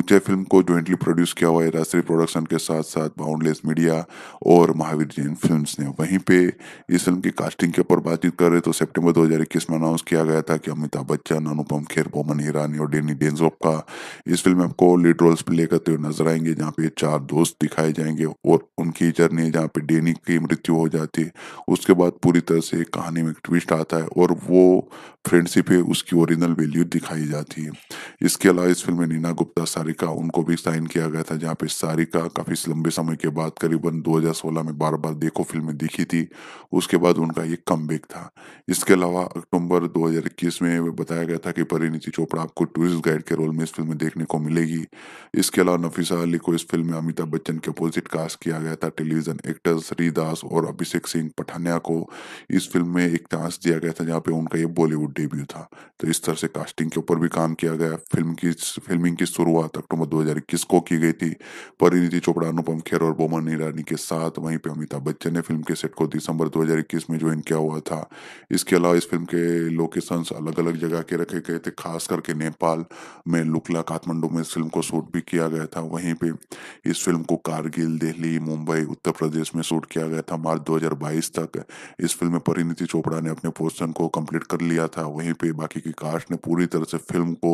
ऊंचे फिल्म को ज्वाइंटली प्रोड्यूस किया हुआ है राष्ट्रीय प्रोडक्शन के साथ साथ बाउंडलेस मीडिया और महावीर जैन फिल्म ने वहीं पर इस फिल्म की कास्टिंग के ऊपर बातचीत कर रहे तो सेप्टेम्बर दो में अनाउंस किया गया था कि अमिताभ बच्चन अनुपम खेर बोमन हिरानी और डेनी डेंजोप का इस फिल्म में आपको लीड रोल्स प्ले करते हुए नजर आएंगे जहाँ पे चार दोस्त दिखाए जाएंगे जाएंगे और उनकी जर्नी जहाँ पे डेनी की मृत्यु हो जाती है उसके बाद पूरी तरह से एक कहानी में ट्विस्ट आता है और वो फ्रेंडशिप है उसकी ओरिजिनल वैल्यू दिखाई जाती है इसके अलावा इस फिल्म में नीना गुप्ता सारिका उनको भी साइन किया गया था जहाँ पे सारिका काफ़ी लंबे समय के बाद करीबन 2016 में बार बार देखो फिल्म दिखी थी उसके बाद उनका एक कम था इसके अलावा अक्टूबर दो में बताया गया था कि परिणीति चोपड़ा आपको टूरिस्ट गाइड के रोल में इस फिल्म में देखने को मिलेगी इसके अलावा नफीसा अली को इस फिल्म में अमिताभ बच्चन के अपोजिट कास्ट किया गया था टेलीविजन एक्टर्स रीदास और अभिषेक सिंह पठानिया को इस फिल्म में एक चांस दिया गया था जहाँ पे उनका ये बॉलीवुड डेब्यू था तो इस तरह से कास्टिंग के ऊपर भी काम किया गया फिल्म की फिल्मिंग की शुरुआत अक्टूबर 2021 को की गई थी परिणीति चोपड़ा अनुपम खेर और बोमन ईरानी के साथ वहीं पे अमिताभ बच्चन ने फिल्म के सेट को दिसंबर इक्कीस में ज्वाइन किया हुआ था इसके अलावा इस फिल्म के लोकेशन अलग अलग जगह के रखे गए थे खास करके नेपाल में लुकला काठमांडू में इस फिल्म को शूट भी किया गया था वहीं पे इस फिल्म को कारगिल दिल्ली मुंबई उत्तर प्रदेश में शूट किया गया था मार्च दो तक इस फिल्म में परिणीति चोपड़ा ने अपने पोर्शन को कंप्लीट कर लिया था था वहीं पे बाकी की कास्ट ने पूरी तरह से फिल्म को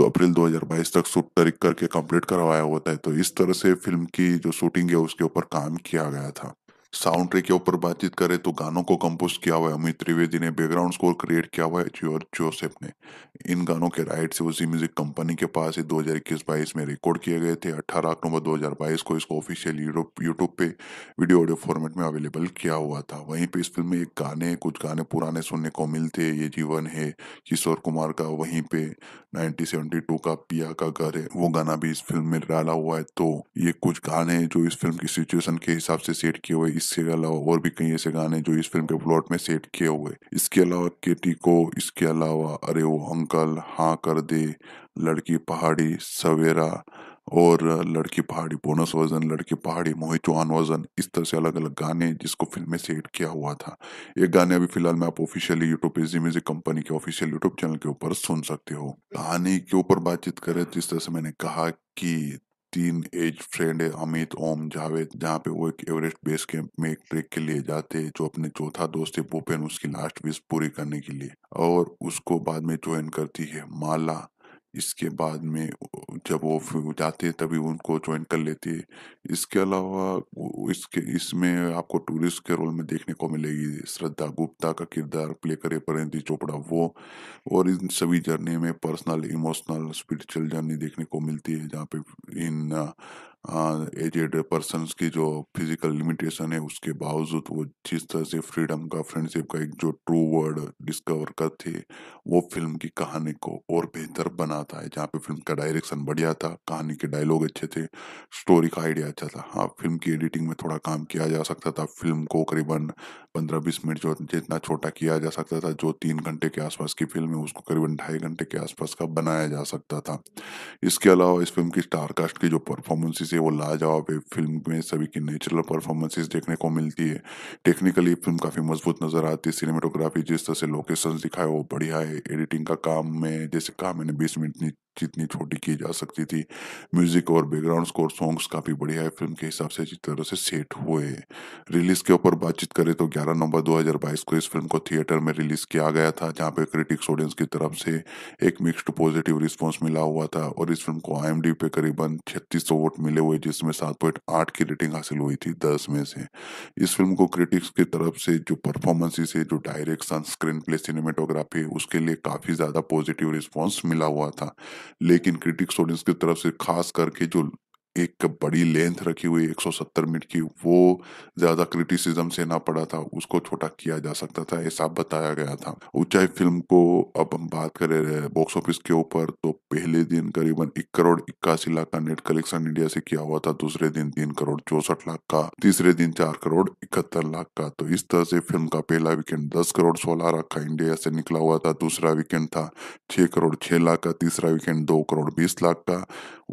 दो अप्रैल 2022 तक शूट तरीक करके कंप्लीट करवाया होता है तो इस तरह से फिल्म की जो शूटिंग है उसके ऊपर काम किया गया था साउंड ट्रैक के ऊपर बातचीत करें तो गानों को कंपोज किया हुआ है अमित त्रिवेदी ने बैकग्राउंड स्कोर क्रिएट किया हुआ है जॉर्ज जोसेफ ने इन गानों के राइट से उसी म्यूजिक कंपनी के पास ही दो हजार इक्कीस बाईस में रिकॉर्ड किए गए थे अट्ठारह अक्टूबर दो हजार बाईस को इसको ऑफिशियल यूट्यूब पे वीडियो ऑडियो फॉर्मेट में अवेलेबल किया हुआ था वहीं पे इस फिल्म में एक गाने कुछ गाने पुराने सुनने को मिलते ये जीवन है किशोर कुमार का वहीं पे टू का पिया का घर है वो गाना भी इस फिल्म में डाला हुआ है तो ये कुछ गाने जो इस फिल्म की सिचुएशन के हिसाब से सेट किए हुए इसके अलावा और भी कई ऐसे गाने जो इस फिल्म के प्लॉट में सेट किए हुए इसके अलावा केटी को इसके अलावा अरे वो अंकल हाँ कर दे लड़की पहाड़ी सवेरा और लड़की पहाड़ी बोनस वर्जन लड़की पहाड़ी मोहित चौहान वर्जन इस तरह से अलग अलग गाने जिसको फिल्म में सेट किया हुआ था ये गाने अभी फिलहाल मैं आप ऑफिशियली यूट्यूब पे जी म्यूजिक कंपनी के ऑफिशियल यूट्यूब चैनल के ऊपर सुन सकते हो कहानी के ऊपर बातचीत करें तो इस तरह से मैंने कहा कि तीन एज फ्रेंड है अमित ओम जावेद जहाँ पे वो एक एवरेस्ट बेस कैंप में एक ट्रेक के लिए जाते हैं जो अपने चौथा दोस्त है भूपेन उसकी लास्ट विश पूरी करने के लिए और उसको बाद में ज्वाइन करती है माला इसके बाद में जब वो जाते तभी उनको ज्वाइन कर लेती है इसके अलावा इसके इसमें आपको टूरिस्ट के रोल में देखने को मिलेगी श्रद्धा गुप्ता का किरदार प्ले करे परिणति चोपड़ा वो और इन सभी जर्नी में पर्सनल इमोशनल स्पिरिचुअल जर्नी देखने को मिलती है जहाँ पे इन हाँ, एजेड पर्सनस की जो फिजिकल लिमिटेशन है उसके बावजूद वो जिस तरह से फ्रीडम का फ्रेंडशिप का एक जो ट्रू वर्ड डिस्कवर करते वो फिल्म की कहानी को और बेहतर बनाता है जहाँ पे फिल्म का डायरेक्शन बढ़िया था कहानी के डायलॉग अच्छे थे स्टोरी का आइडिया अच्छा था हाँ फिल्म की एडिटिंग में थोड़ा काम किया जा सकता था फिल्म को करीबन पंद्रह बीस मिनट जो जितना छोटा किया जा सकता था जो तीन घंटे के आसपास की फिल्म है उसको करीबन ढाई घंटे के आसपास का बनाया जा सकता था इसके अलावा इस फिल्म की स्टारकास्ट की जो परफॉर्मेंसेज है वो लाजवाब है फिल्म में सभी की नेचुरल परफॉर्मेंसेज देखने को मिलती है टेक्निकली फिल्म काफ़ी मजबूत नज़र आती है सिनेमाटोग्राफी जिस तरह से लोकेशन दिखाए वो बढ़िया है एडिटिंग का काम में जैसे कहा मैंने बीस मिनट जितनी छोटी की जा सकती थी म्यूजिक और बैकग्राउंड स्कोर सॉन्ग्स काफी बढ़िया है फिल्म के हिसाब से अच्छी तरह से सेट हुए रिलीज के ऊपर बातचीत करें तो 11 नवंबर 2022 को इस फिल्म को थिएटर में रिलीज किया गया था जहां पे क्रिटिक्स ऑडियंस की तरफ से एक मिक्सड पॉजिटिव रिस्पॉन्स मिला हुआ था और इस फिल्म को आई पे करीबन छत्तीस वोट मिले हुए जिसमें सात की रेटिंग हासिल हुई थी दस में से इस फिल्म को क्रिटिक्स की तरफ से जो परफॉर्मेंसेस है जो डायरेक्शन स्क्रीन प्ले सिनेमेटोग्राफी उसके लिए काफी ज्यादा पॉजिटिव रिस्पॉन्स मिला हुआ था लेकिन क्रिटिक्स ऑडियंस की तरफ से खास करके जो एक बड़ी लेंथ रखी हुई 170 मीट की वो ज्यादा क्रिटिसिज्म से ना पड़ा था उसको छोटा किया जा सकता था ऐसा बताया गया था ऊंचाई फिल्म को अब हम बात कर रहे बॉक्स ऑफिस के ऊपर तो पहले दिन करीबन एक करोड़ इक्यासी लाख का नेट कलेक्शन इंडिया से किया हुआ था दूसरे दिन तीन करोड़ चौसठ लाख का तीसरे दिन चार करोड़ इकहत्तर लाख का तो इस तरह से फिल्म का पहला वीकेंड दस करोड़ सोलह लाख का इंडिया से निकला हुआ था दूसरा वीकेंड था छह करोड़ छह लाख का तीसरा वीकेंड दो करोड़ बीस लाख का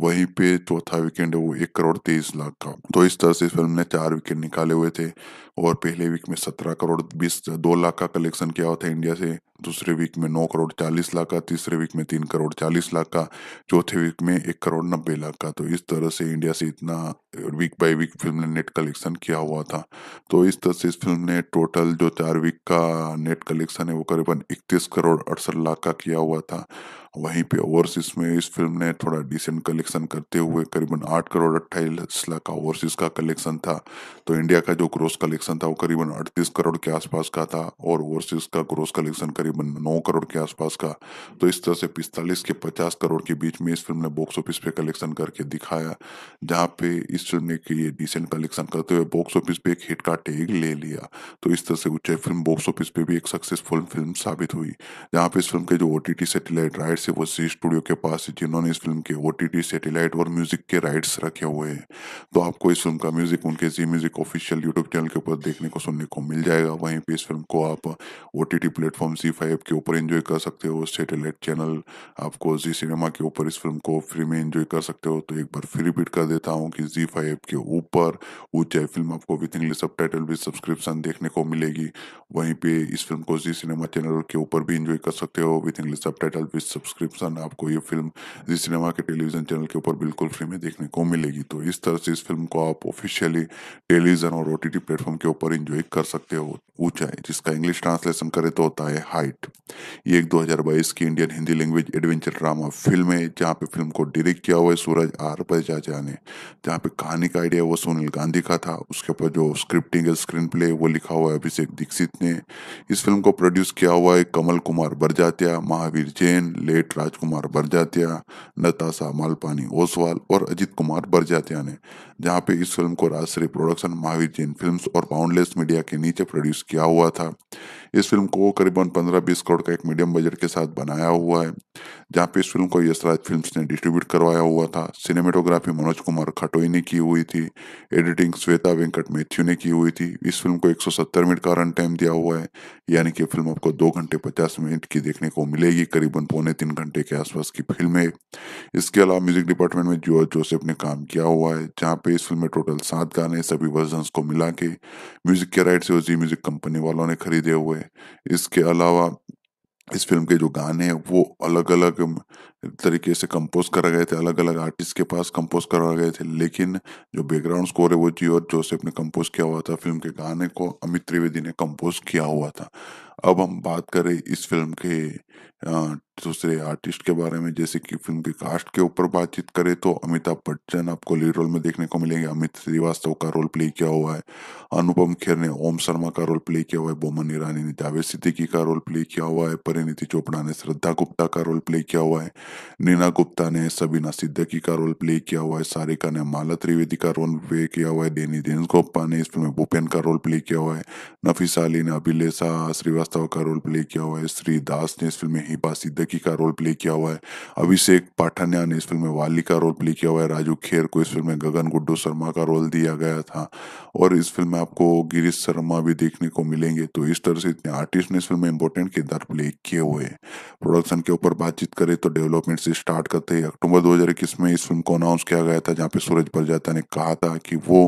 वहीं पे चौथा वीकेंड है वो एक करोड़ तेईस लाख का तो इस तरह से इस फिल्म ने चार विकेट निकाले हुए थे और पहले वीक में सत्रह करोड़ बीस दो लाख का कलेक्शन किया हुआ था इंडिया से दूसरे वीक में नौ करोड़ चालीस लाख का तीसरे वीक में तीन करोड़ चालीस लाख का चौथे वीक में एक करोड़ नब्बे लाख का तो इस तरह से इंडिया से इतना वीक बाय वीक फिल्म ने नेट कलेक्शन किया हुआ था तो इस तरह से इस फिल्म ने टोटल जो चार वीक का नेट कलेक्शन है वो करीबन इकतीस करोड़ अड़सठ लाख का किया हुआ था वहीं पे ओवरसीज में इस फिल्म ने थोड़ा डिसेंट कलेक्शन करते हुए करीबन आठ करोड़ अट्ठाईस लाख का ओवरसीज का कलेक्शन था तो इंडिया का जो ग्रोस कलेक्शन था वो करीबन अड़तीस करोड़ के आसपास का था और ओवरसीज का ग्रोस कलेक्शन करीबन नौ करोड़ के आसपास का तो इस तरह से पिस्तालीस के पचास करोड़ के बीच में इस फिल्म ने बॉक्स ऑफिस पे कलेक्शन करके दिखाया जहाँ पे इस फिल्म ने ये डिसेंट कलेक्शन करते हुए बॉक्स ऑफिस पे एक हिट का टेग ले लिया तो इस तरह से उच्च फिल्म बॉक्स ऑफिस पे भी एक सक्सेसफुल फिल्म साबित हुई जहाँ पे इस फिल्म के जो ओ टी सैटेलाइट जैसे वसी स्टूडियो के पास है जिन्होंने इस फिल्म के ओ सैटेलाइट और म्यूजिक के राइट्स रखे हुए हैं तो आपको इस फिल्म का म्यूजिक उनके Zee music official YouTube channel के ऊपर देखने को सुनने को मिल जाएगा वहीं पर इस फिल्म को आप O T T platform Zee five के ऊपर एंजॉय कर सकते हो सैटेलाइट चैनल आपको जी सिनेमा के ऊपर इस फिल्म को फ्री में एंजॉय कर सकते हो तो एक बार फिर रिपीट कर देता हूँ कि जी फाइव के ऊपर ऊंचाई फिल्म आपको with English subtitle with subscription देखने को मिलेगी वहीं पे इस फिल्म को जी सिनेमा चैनल के ऊपर भी इंजॉय कर सकते हो with English subtitle with subscription subscription आपको ये फिल्म जी सिनेमा के टेलीविजन चैनल के ऊपर बिल्कुल फ्री में देखने को मिलेगी तो इस तरह से इस फिल्म को आप ऑफिशियली टेलीविजन और ओ टी प्लेटफॉर्म के ऊपर इंजॉय कर सकते हो ऊंचाई जिसका इंग्लिश ट्रांसलेशन करे तो होता है हाइट ये एक 2022 की Indian Hindi language adventure drama film है जहाँ पे फिल्म को डिरेक्ट किया हुआ है सूरज आर बजाजा ने जहाँ पे कहानी का आइडिया वो सोनील गांधी का था उसके ऊपर जो स्क्रिप्टिंग है स्क्रीन प्ले वो लिखा हुआ है अभिषेक दीक्षित ने इस फिल्म को प्रोड्यूस किया हुआ है कमल कुमार बरजात्या महावीर जैन ले लेट राजकुमार बरजातिया नताशा मालपानी ओसवाल और अजित कुमार बरजातिया ने जहां पे इस फिल्म को राजश्री प्रोडक्शन महावीर जैन फिल्म और बाउंडलेस मीडिया के नीचे प्रोड्यूस किया हुआ था इस फिल्म को करीबन 15-20 करोड़ का एक मीडियम बजट के साथ बनाया हुआ है जहां पे इस फिल्म को यशराज फिल्म्स ने डिस्ट्रीब्यूट करवाया हुआ था सिनेमेटोग्राफी मनोज कुमार खटोई ने की हुई थी एडिटिंग श्वेता वेंकट मैथ्यू ने की हुई थी इस फिल्म को 170 मिनट का रन टाइम दिया हुआ है यानी कि फिल्म आपको दो घंटे पचास मिनट की देखने को मिलेगी करीबन पौने तीन घंटे के आसपास की फिल्म है इसके अलावा म्यूजिक डिपार्टमेंट में जॉर्ज जोसेफ ने काम किया हुआ है जहाँ पे हुई इस फिल्म में टोटल सात गाने सभी वर्जन को मिला के म्यूजिक के राइट से जी म्यूजिक कंपनी वालों ने खरीदे हुए इसके अलावा इस फिल्म के जो गाने हैं वो अलग अलग तरीके से कंपोज करा गए थे अलग अलग आर्टिस्ट के पास कंपोज करा गए थे लेकिन जो बैकग्राउंड स्कोर है वो जी और जोसेफ ने कंपोज किया हुआ था फिल्म के गाने को अमित त्रिवेदी ने कंपोज किया हुआ था अब हम बात करें इस फिल्म के दूसरे आर्टिस्ट के बारे में जैसे कि फिल्म के कास्ट के ऊपर बातचीत करें तो अमिताभ बच्चन आपको लीड रोल में देखने को मिलेंगे अमित श्रीवास्तव का रोल प्ले किया हुआ है अनुपम खेर ने ओम शर्मा का रोल प्ले किया हुआ है बोमन ईरानी ने जावेद सिद्दीकी का रोल प्ले किया हुआ है परिणीति चोपड़ा ने श्रद्धा गुप्ता का रोल प्ले किया हुआ है नीना गुप्ता ने सबीना सिद्दकी का रोल प्ले किया हुआ है सारिका ने माला त्रिवेदी का रोल प्ले किया हुआ है डेनी गोप्पा ने इस फिल्म में भूपेन का रोल प्ले किया हुआ है नफीसा अली ने अभिलेषा श्रीवास्तव का रोल प्ले किया हुआ है श्री दास ने इस फिल्म में हिबा सिद्दकी का रोल प्ले किया हुआ है अभिषेक पाठान्या ने इस फिल्म में वाली का रोल प्ले किया हुआ है राजू खेर को इस फिल्म में गगन गुड्डू शर्मा का रोल दिया गया था और इस फिल्म में आपको गिरीश शर्मा भी देखने को मिलेंगे तो इस तरह से इतने आर्टिस्ट ने इस फिल्म में इंपॉर्टेंट किरदार प्ले किए हुए प्रोडक्शन के ऊपर बातचीत करें तो डेवलपमेंट से स्टार्ट करते अक्टूबर दो में इस फिल्म को अनाउंस किया गया था जहाँ पे सूरज बलजाता ने कहा था कि वो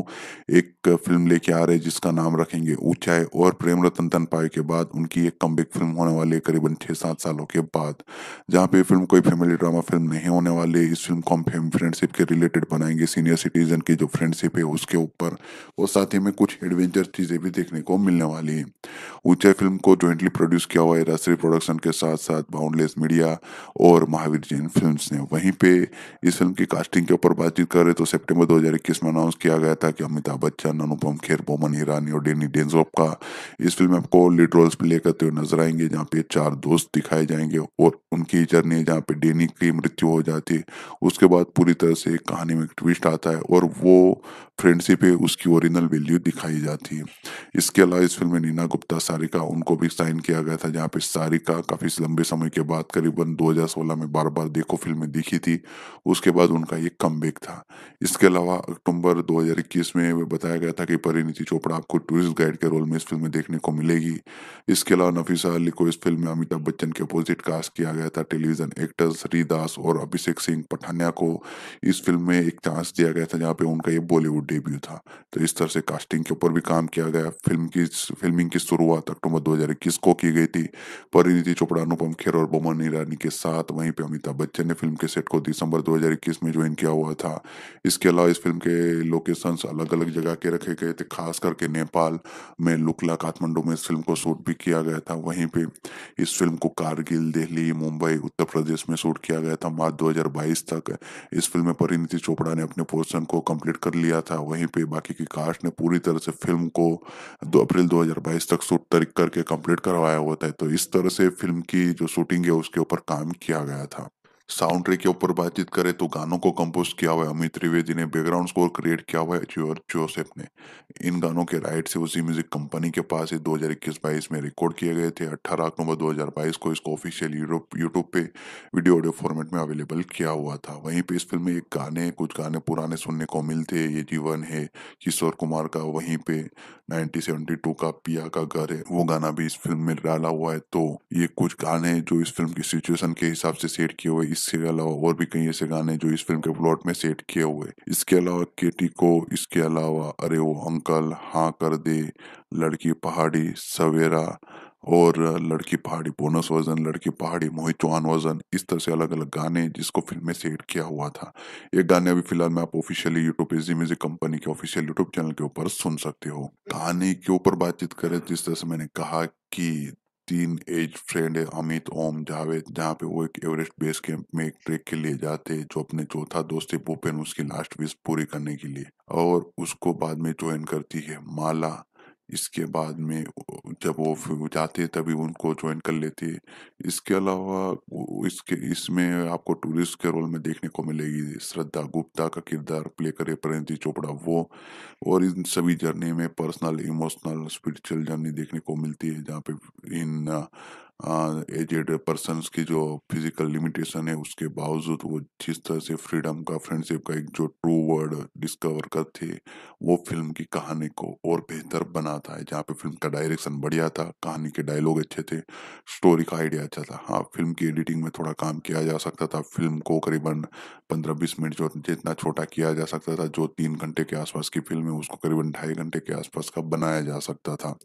एक फिल्म लेके आ रहे जिसका नाम रखेंगे ऊंचाई और प्रेम रतन तन पाए के बाद उनकी एक कम फिल्म होने वाली है करीबन छह सात सालों के बाद जहाँ पे फिल्म कोई फैमिली ड्रामा फिल्म नहीं होने वाली इस फिल्म को हम फ्रेंडशिप के रिलेटेड बनाएंगे सीनियर सिटीजन की जो फ्रेंडशिप है उसके ऊपर और साथ ही में कुछ एडवेंचर चीज़ें भी देखने को मिलने वाली है ऊंचाई फिल्म को ज्वाइंटली प्रोड्यूस किया हुआ है राष्ट्रीय प्रोडक्शन के साथ साथ बाउंडलेस मीडिया और महावीर जैन फिल्म ने वहीं पे इस फिल्म की कास्टिंग के ऊपर बातचीत कर रहे तो सेप्टेम्बर दो में अनाउंस किया गया था कि अमिताभ बच्चन खान अनुपम खेर बोमन ईरानी और डेनी डेंजोप का इस फिल्म में आपको लीड रोल्स प्ले करते हुए नजर आएंगे जहाँ पे चार दोस्त दिखाए जाएंगे और उनकी जर्नी जहाँ पे डेनी की मृत्यु हो जाती है उसके बाद पूरी तरह से कहानी में ट्विस्ट आता है और वो फ्रेंडशिप है उसकी ओरिजिनल वैल्यू दिखाई जाती है इसके अलावा इस फिल्म में नीना गुप्ता सारिका उनको भी साइन किया गया था जहाँ पे सारिका काफ़ी लंबे समय के बाद करीबन 2016 में बार बार देखो फिल्म में दिखी थी उसके बाद उनका ये कम था इसके अलावा अक्टूबर दो में बताया गया था कि परिणीति चोपड़ा आपको टूरिस्ट गाइड के रोल में इस फिल्म में देखने को मिलेगी इसके अलावा नफीसा अली को इस फिल्म में अमिताभ बच्चन के अपोजिट कास्ट किया गया था टेलीविजन एक्टर्स रीदास और अभिषेक सिंह पठानिया को इस फिल्म में एक चांस दिया गया था जहाँ पे उनका ये बॉलीवुड डेब्यू था तो इस तरह से कास्टिंग के ऊपर भी काम किया गया फिल्म की फिल्मिंग की शुरुआत अक्टूबर इक्कीस को की गई थी परिणीति चोपड़ा अनुपम खेर और बोमन ईरानी के साथ वहीं पे अमिताभ बच्चन ने फिल्म के सेट को दिसंबर 2021 में ज्वाइन किया हुआ था इसके अलावा इस फिल्म के लोकेशंस अलग अलग जगह के रखे गए थे खास करके नेपाल में लुकला काठमांडू में इस फिल्म को शूट भी किया गया था वहीं पे इस फिल्म को कारगिल दिल्ली मुंबई उत्तर प्रदेश में शूट किया गया था मार्च दो तक इस फिल्म में परिणीति चोपड़ा ने अपने पोर्शन को कंप्लीट कर लिया था था वहीं पे बाकी की कास्ट ने पूरी तरह से फिल्म को दो अप्रैल 2022 तक शूट तरीक करके कंप्लीट करवाया हुआ था तो इस तरह से फिल्म की जो शूटिंग है उसके ऊपर काम किया गया था साउंड ट्रैक के ऊपर बातचीत करें तो गानों को कंपोज किया हुआ है अमित त्रिवेदी ने बैकग्राउंड स्कोर क्रिएट किया हुआ है जोर जोसेफ ने इन गानों के राइट से उसी म्यूजिक कंपनी के पास दो हजार इक्कीस बाईस में रिकॉर्ड किए गए थे अट्ठारह अक्टूबर दो हजार बाईस को इसको ऑफिशियल यूट्यूब पे वीडियो ऑडियो फॉर्मेट में अवेलेबल किया हुआ था वहीं पर इस फिल्म में एक गाने कुछ गाने पुराने सुनने को मिलते ये जीवन है किशोर कुमार का वहीं पे टू का पिया का घर है वो गाना भी इस फिल्म में डाला हुआ है तो ये कुछ गाने जो इस फिल्म की सिचुएशन के हिसाब से सेट किए हुए इसके अलावा और भी कई ऐसे गाने जो इस फिल्म के प्लॉट में सेट किए हुए इसके अलावा केटी को इसके अलावा अरे वो अंकल हाँ कर दे लड़की पहाड़ी सवेरा और लड़की पहाड़ी बोनस वर्जन लड़की पहाड़ी मोहित चौहान वर्जन इस तरह से अलग अलग गाने जिसको फिल्म में सेट किया हुआ था ये गाने अभी फिलहाल मैं आप ऑफिशियली यूट्यूब पे जी म्यूजिक कंपनी के ऑफिशियल यूट्यूब चैनल के ऊपर सुन सकते हो कहानी के ऊपर बातचीत करें तो इस तरह से मैंने कहा कि तीन एज फ्रेंड है अमित ओम जावेद जहाँ पे वो एक एवरेस्ट बेस कैंप में एक ट्रेक के लिए जाते हैं जो अपने चौथा दोस्त है भूपेन उसकी लास्ट विश पूरी करने के लिए और उसको बाद में ज्वाइन करती है माला इसके बाद में जब वो जाते तभी उनको ज्वाइन कर लेते इसके अलावा इसके इसमें आपको टूरिस्ट के रोल में देखने को मिलेगी श्रद्धा गुप्ता का किरदार प्ले करे परिणति चोपड़ा वो और इन सभी जर्नी में पर्सनल इमोशनल स्पिरिचुअल जर्नी देखने को मिलती है जहाँ पे इन एजेड पर्सन की जो फिजिकल लिमिटेशन है उसके बावजूद वो जिस तरह से फ्रीडम का फ्रेंडशिप का एक जो ट्रू वर्ड डिस्कवर करते वो फिल्म की कहानी को और बेहतर बनाता है जहाँ पे फिल्म का डायरेक्शन बढ़िया था कहानी के डायलॉग अच्छे थे स्टोरी का आइडिया अच्छा था हाँ फिल्म की एडिटिंग में थोड़ा काम किया जा सकता था फिल्म को करीबन पंद्रह बीस मिनट जो जितना छोटा किया जा सकता था जो तीन घंटे के आसपास की फिल्म है उसको करीबन ढाई घंटे के आसपास का बनाया जा सकता था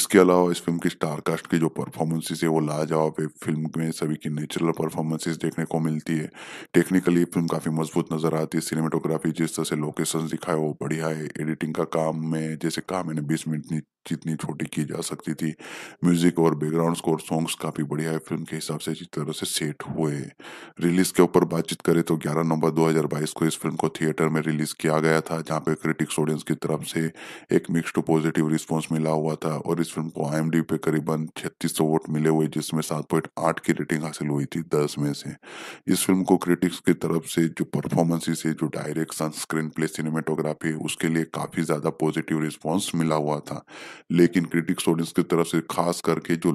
इसके अलावा इस फिल्म की स्टारकास्ट की जो परफॉर्मेंसेस से वो लाजवाब है फिल्म में सभी की नेचुरल परफॉर्मेंसेस देखने को मिलती है टेक्निकली फिल्म काफ़ी मजबूत नज़र आती है सिनेमाटोग्राफी जिस तरह से लोकेशन दिखाए वो बढ़िया है एडिटिंग का काम में जैसे कहा मैंने बीस मिनट जितनी छोटी की जा सकती थी म्यूजिक और बैकग्राउंड स्कोर सॉन्ग्स काफ़ी बढ़िया है फिल्म के हिसाब से अच्छी तरह से सेट हुए रिलीज के ऊपर बातचीत करें तो 11 नवंबर 2022 को इस फिल्म को थिएटर में रिलीज किया गया था जहां पे क्रिटिक्स ऑडियंस की तरफ से एक मिक्स टू पॉजिटिव रिस्पॉन्स मिला हुआ था और इस फिल्म को आई पे करीबन छत्तीस वोट मिले हुए जिसमें सात की रेटिंग हासिल हुई थी दस में से इस फिल्म को क्रिटिक्स की तरफ से जो परफॉर्मेंसेस है जो डायरेक्शन स्क्रीन प्ले सिनेमेटोग्राफी उसके लिए काफ़ी ज़्यादा पॉजिटिव रिस्पॉन्स मिला हुआ था लेकिन क्रिटिक्स ऑडियंस की तरफ से खास करके जो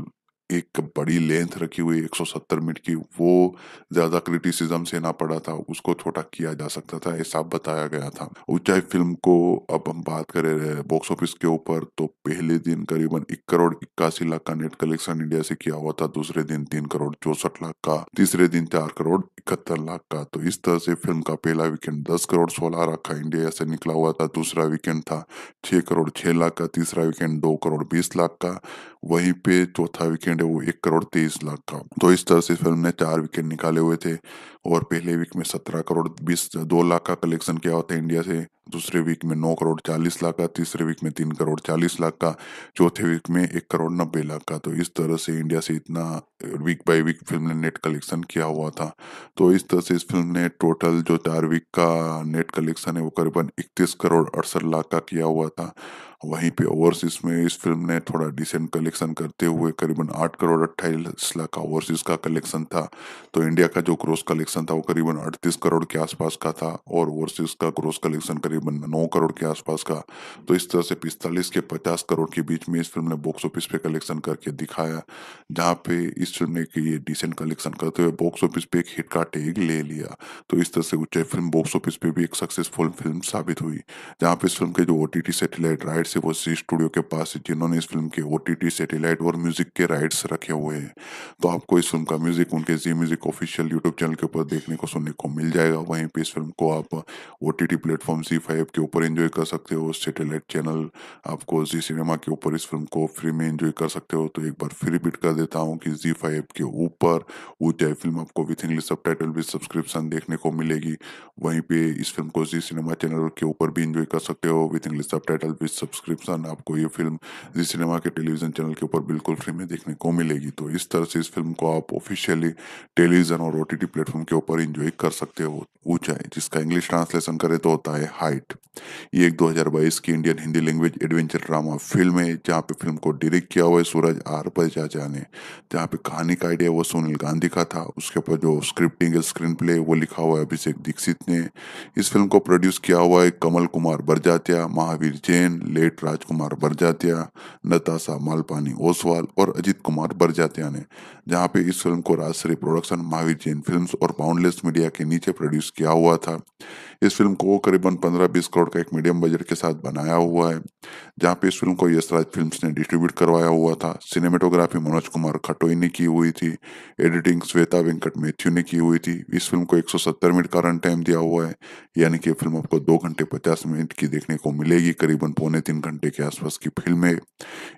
एक बड़ी लेंथ रखी हुई 170 मिनट की वो ज्यादा क्रिटिसिज्म से ना पड़ा था उसको छोटा किया जा सकता था ऐसा बताया गया था ऊंचाई फिल्म को अब हम बात करें बॉक्स ऑफिस के ऊपर तो पहले दिन करीबन एक करोड़ इक्यासी लाख का नेट कलेक्शन इंडिया से किया हुआ था दूसरे दिन तीन करोड़ चौसठ लाख का तीसरे दिन चार करोड़ इकहत्तर लाख का तो इस तरह से फिल्म का पहला वीकेंड दस करोड़ सोलह लाख का इंडिया से निकला हुआ था दूसरा वीकेंड था छह करोड़ छह लाख का तीसरा वीकेंड दो करोड़ बीस लाख का वहीं पे चौथा वीकेंड है वो एक करोड़ तेईस लाख का तो इस तरह से फिल्म ने चार विकेट निकाले हुए थे और पहले वीक में सत्रह करोड़ बीस दो लाख का कलेक्शन किया होता है इंडिया से दूसरे वीक में नौ करोड़ चालीस लाख का तीसरे वीक में तीन करोड़ चालीस लाख का चौथे वीक में एक करोड़ नब्बे लाख का तो इस तरह से इंडिया से इतना वीक बाय वीक फिल्म ने नेट कलेक्शन किया हुआ था तो इस तरह से इस फिल्म ने टोटल जो चार वीक का नेट कलेक्शन है वो करीबन इकतीस करोड़ अड़सठ लाख का किया हुआ था वहीं पे ओवरसीज में इस फिल्म ने थोड़ा डिसेंट कलेक्शन करते हुए करीबन आठ करोड़ अट्ठाईस लाख ओवरसीज का कलेक्शन था तो इंडिया का जो क्रॉस कलेक्शन था वो करीबन अड़तीस करोड़ के आसपास का था और ओवरसीज का क्रॉस कलेक्शन करीबन नौ करोड़ के आसपास का तो इस तरह से पिस्तालीस के पचास करोड़ के बीच में इस फिल्म ने बॉक्स ऑफिस पे कलेक्शन करके दिखाया जहाँ पे इस फिल्म ने ये डिसेंट कलेक्शन करते हुए बॉक्स ऑफिस पे एक हिट का टेग ले लिया तो इस तरह से उच्च फिल्म बॉक्स ऑफिस पे भी एक सक्सेसफुल फिल्म साबित हुई जहाँ पे इस फिल्म के जो O T satellite right website है वो सी स्टूडियो के पास है जिन्होंने इस फिल्म के ओ टी टी सेटेलाइट और म्यूजिक के राइट्स रखे हुए हैं तो आपको इस फिल्म का म्यूजिक उनके Zee music official YouTube channel के ऊपर देखने को सुनने को मिल जाएगा वहीं पर इस फिल्म को आप O T T platform Zee five के ऊपर एंजॉय कर सकते हो सेटेलाइट चैनल आपको जी सिनेमा के ऊपर इस फिल्म को फ्री में एंजॉय कर सकते हो तो एक बार फिर रिपीट कर देता हूँ कि जी फाइव के ऊपर वो चाहे फिल्म आपको विथ इंग्लिश सब टाइटल भी सब्सक्रिप्शन देखने को मिलेगी वहीं पे इस फिल्म को जी सिनेमा चैनल के ऊपर भी इंजॉय कर सकते हो विथ इंग्लिश सब टाइटल भी सब सब्सक्रिप्शन आपको ये फिल्म जी सिनेमा के टेलीविजन चैनल के ऊपर बिल्कुल फ्री में देखने को मिलेगी तो इस तरह से इस फिल्म को आप ऑफिशियली टेलीविजन और ओ टी प्लेटफॉर्म के ऊपर इंजॉय कर सकते हो ऊंचाई जिसका इंग्लिश ट्रांसलेशन करें तो होता है हाइट ये एक 2022 की Indian Hindi language adventure drama film है जहाँ पे फिल्म को डायरेक्ट किया हुआ है सूरज आर पर चाचा ने जहाँ पे कहानी का आइडिया वो सुनील गांधी का था उसके ऊपर जो स्क्रिप्टिंग स्क्रीन प्ले वो लिखा हुआ है अभिषेक दीक्षित ने इस फिल्म को प्रोड्यूस किया हुआ है कमल कुमार बरजात्या महावीर जैन ले सेठ राजकुमार बरजातिया नताशा मालपानी ओसवाल और अजीत कुमार बरजातिया ने जहां पे इस फिल्म को राजश्री प्रोडक्शन महावीर जैन फिल्म्स और बाउंडलेस मीडिया के नीचे प्रोड्यूस किया हुआ था इस फिल्म को करीबन 15-20 करोड़ का एक मीडियम बजट के साथ बनाया हुआ है जहाँ पे इस फिल्म को यशराज फिल्म ने डिस्ट्रीब्यूट करवाया हुआ था सिनेमेटोग्राफी मनोज कुमार खटोई ने की हुई थी एडिटिंग श्वेता वेंकट मैथ्यू ने की हुई थी इस फिल्म को एक मिनट का रन टाइम दिया हुआ है यानी कि फिल्म आपको दो घंटे पचास मिनट की देखने को मिलेगी करीबन पौने तीन घंटे के आसपास की फिल्म है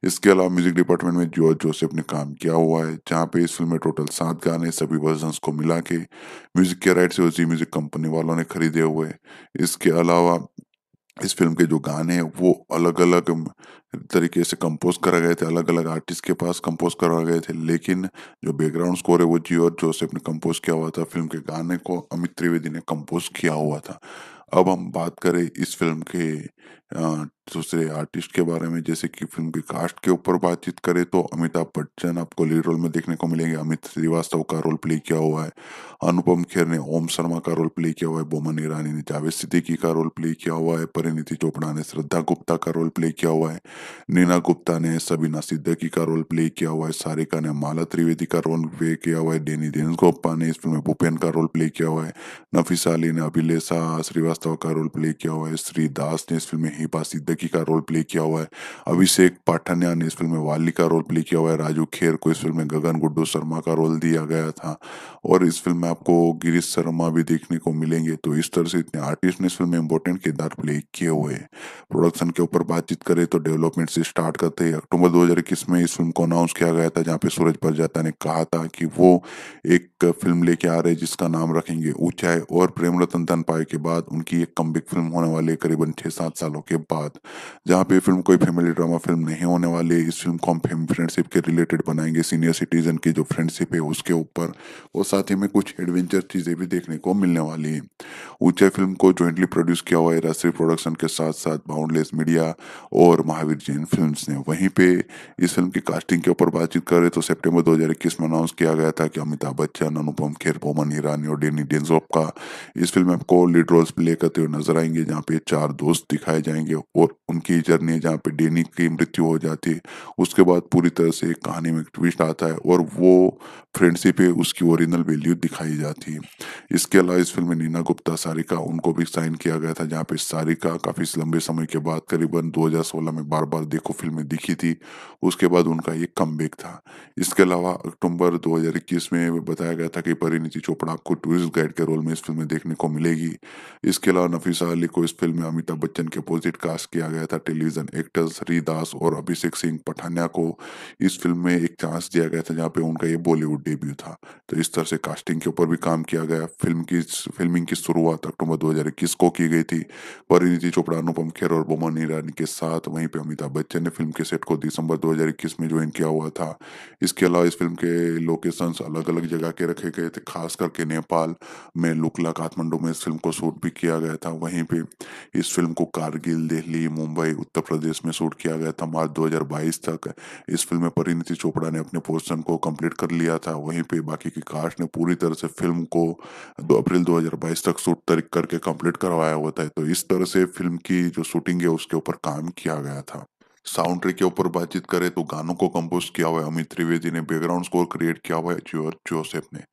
इसके अलावा म्यूजिक डिपार्टमेंट में जॉर्ज जोसेफ ने काम किया हुआ है जहाँ पे इस फिल्म में टोटल सात गाने सभी वर्जन को मिला के म्यूजिक के राइट से उसी म्यूजिक कंपनी वालों ने खरीदे हुए हुए इसके अलावा इस फिल्म के जो गाने हैं वो अलग अलग तरीके से कंपोज करा गए थे अलग अलग आर्टिस्ट के पास कंपोज करा गए थे लेकिन जो बैकग्राउंड स्कोर है वो जी और जोसेफ ने कंपोज किया हुआ था फिल्म के गाने को अमित त्रिवेदी ने कंपोज किया हुआ था अब हम बात करें इस फिल्म के दूसरे तो आर्टिस्ट के बारे में जैसे कि फिल्म के कास्ट के ऊपर बातचीत करें तो अमिताभ बच्चन आपको लीड रोल में देखने को मिलेंगे अमित श्रीवास्तव का रोल प्ले किया हुआ है अनुपम खेर ने ओम शर्मा का रोल प्ले किया हुआ है बोमन ईरानी ने जावेद सिद्दीकी का रोल प्ले किया हुआ है परिणीति चोपड़ा ने श्रद्धा गुप्ता का रोल प्ले किया हुआ है नीना गुप्ता ने सबीना सिद्दीकी का रोल प्ले किया हुआ है सारिका ने माला त्रिवेदी का रोल प्ले किया हुआ है डेनी गोप्पा ने इस फिल्म में भूपेन का रोल प्ले किया हुआ है नफीसा अली ने अभिलेषा श्रीवास्तव का रोल प्ले किया हुआ है श्री दास ने इस फिल्म में हिपा सिद्दीकी बेकी का रोल प्ले किया हुआ है अभिषेक पाठनिया ने इस फिल्म में वाली का रोल प्ले किया हुआ है राजू खेर को इस फिल्म में गगन गुड्डू शर्मा का रोल दिया गया था और इस फिल्म में आपको गिरीश शर्मा भी देखने को मिलेंगे तो इस तरह से इतने आर्टिस्ट ने इस फिल्म में इंपॉर्टेंट किरदार प्ले किए हुए हैं प्रोडक्शन के ऊपर बातचीत करें तो डेवलपमेंट से स्टार्ट करते हैं अक्टूबर दो में इस फिल्म को अनाउंस किया गया था जहाँ पे सूरज परजाता ने कहा था कि वो एक फिल्म लेके आ रहे जिसका नाम रखेंगे ऊंचाई और प्रेम रतन धन पाए के बाद उनकी एक कम्बिक फिल्म होने वाली करीबन छह सात सालों के बाद जहाँ पे फिल्म कोई फैमिली ड्रामा फिल्म नहीं होने वाली इस फिल्म को हम फ्रेंडशिप के रिलेटेड बनाएंगे सीनियर सिटीजन की जो फ्रेंडशिप है उसके ऊपर और साथ ही में कुछ एडवेंचर चीज़ें भी देखने को मिलने वाली है ऊंचे फिल्म को जॉइंटली प्रोड्यूस किया हुआ है राष्ट्रीय प्रोडक्शन के साथ साथ बाउंडलेस मीडिया और महावीर जैन फिल्म ने वहीं पे इस फिल्म की कास्टिंग के ऊपर बातचीत करें तो सेप्टेम्बर दो में अनाउंस किया गया था कि अमिताभ बच्चन अनुपम खेर बोमन हिरानी और डेनी डेंजोप का इस फिल्म में आपको लीड रोल्स प्ले करते हुए नजर आएंगे जहाँ पे चार दोस्त दिखाए जाएंगे और उनकी जर्नी है जहाँ पे डेनी की मृत्यु हो जाती है उसके बाद पूरी तरह से एक कहानी में ट्विस्ट आता है और वो फ्रेंडशिप है उसकी ओरिजिनल वैल्यू दिखाई जाती है इसके अलावा इस फिल्म में नीना गुप्ता सारिका उनको भी साइन किया गया था जहाँ पे सारिका काफ़ी लंबे समय के बाद करीबन दो में बार बार देखो फिल्में दिखी थी उसके बाद उनका एक कम था इसके अलावा अक्टूबर दो में बताया गया था कि परिणीति चोपड़ा आपको टूरिस्ट गाइड के रोल में इस फिल्म में देखने को मिलेगी इसके अलावा नफीसा अली को इस फिल्म में अमिताभ बच्चन के अपोजिट कास्ट किया किया गया था टेलीविजन एक्टर्स हरिदास और अभिषेक सिंह पठानिया को इस फिल्म में एक चांस दिया गया था जहाँ पे उनका ये बॉलीवुड डेब्यू था तो इस तरह से कास्टिंग के ऊपर भी काम किया गया फिल्म की फिल्मिंग की शुरुआत अक्टूबर दो को की गई थी परिणीति चोपड़ा अनुपम खेर और बोमन ईरानी के साथ वहीं पर अमिताभ बच्चन ने फिल्म के सेट को दिसंबर दो में ज्वाइन किया हुआ था इसके अलावा इस फिल्म के लोकेशन अलग अलग जगह के रखे गए थे खास करके नेपाल में लुकला काठमांडू में इस फिल्म को शूट भी किया गया था वहीं पे इस फिल्म को कारगिल दिल्ली मुंबई उत्तर प्रदेश में शूट किया गया था मार्च 2022 तक इस फिल्म में परिणति चोपड़ा ने अपने पोर्शन को कंप्लीट कर लिया था वहीं पे बाकी की कास्ट ने पूरी तरह से फिल्म को दो अप्रैल 2022 तक शूट तरीक करके कंप्लीट करवाया हुआ था तो इस तरह से फिल्म की जो शूटिंग है उसके ऊपर काम किया गया था साउंड ट्रैक के ऊपर बातचीत करें तो गानों को कंपोज किया हुआ है अमित त्रिवेदी ने बैकग्राउंड स्कोर क्रिएट किया हुआ है जोसेफ ने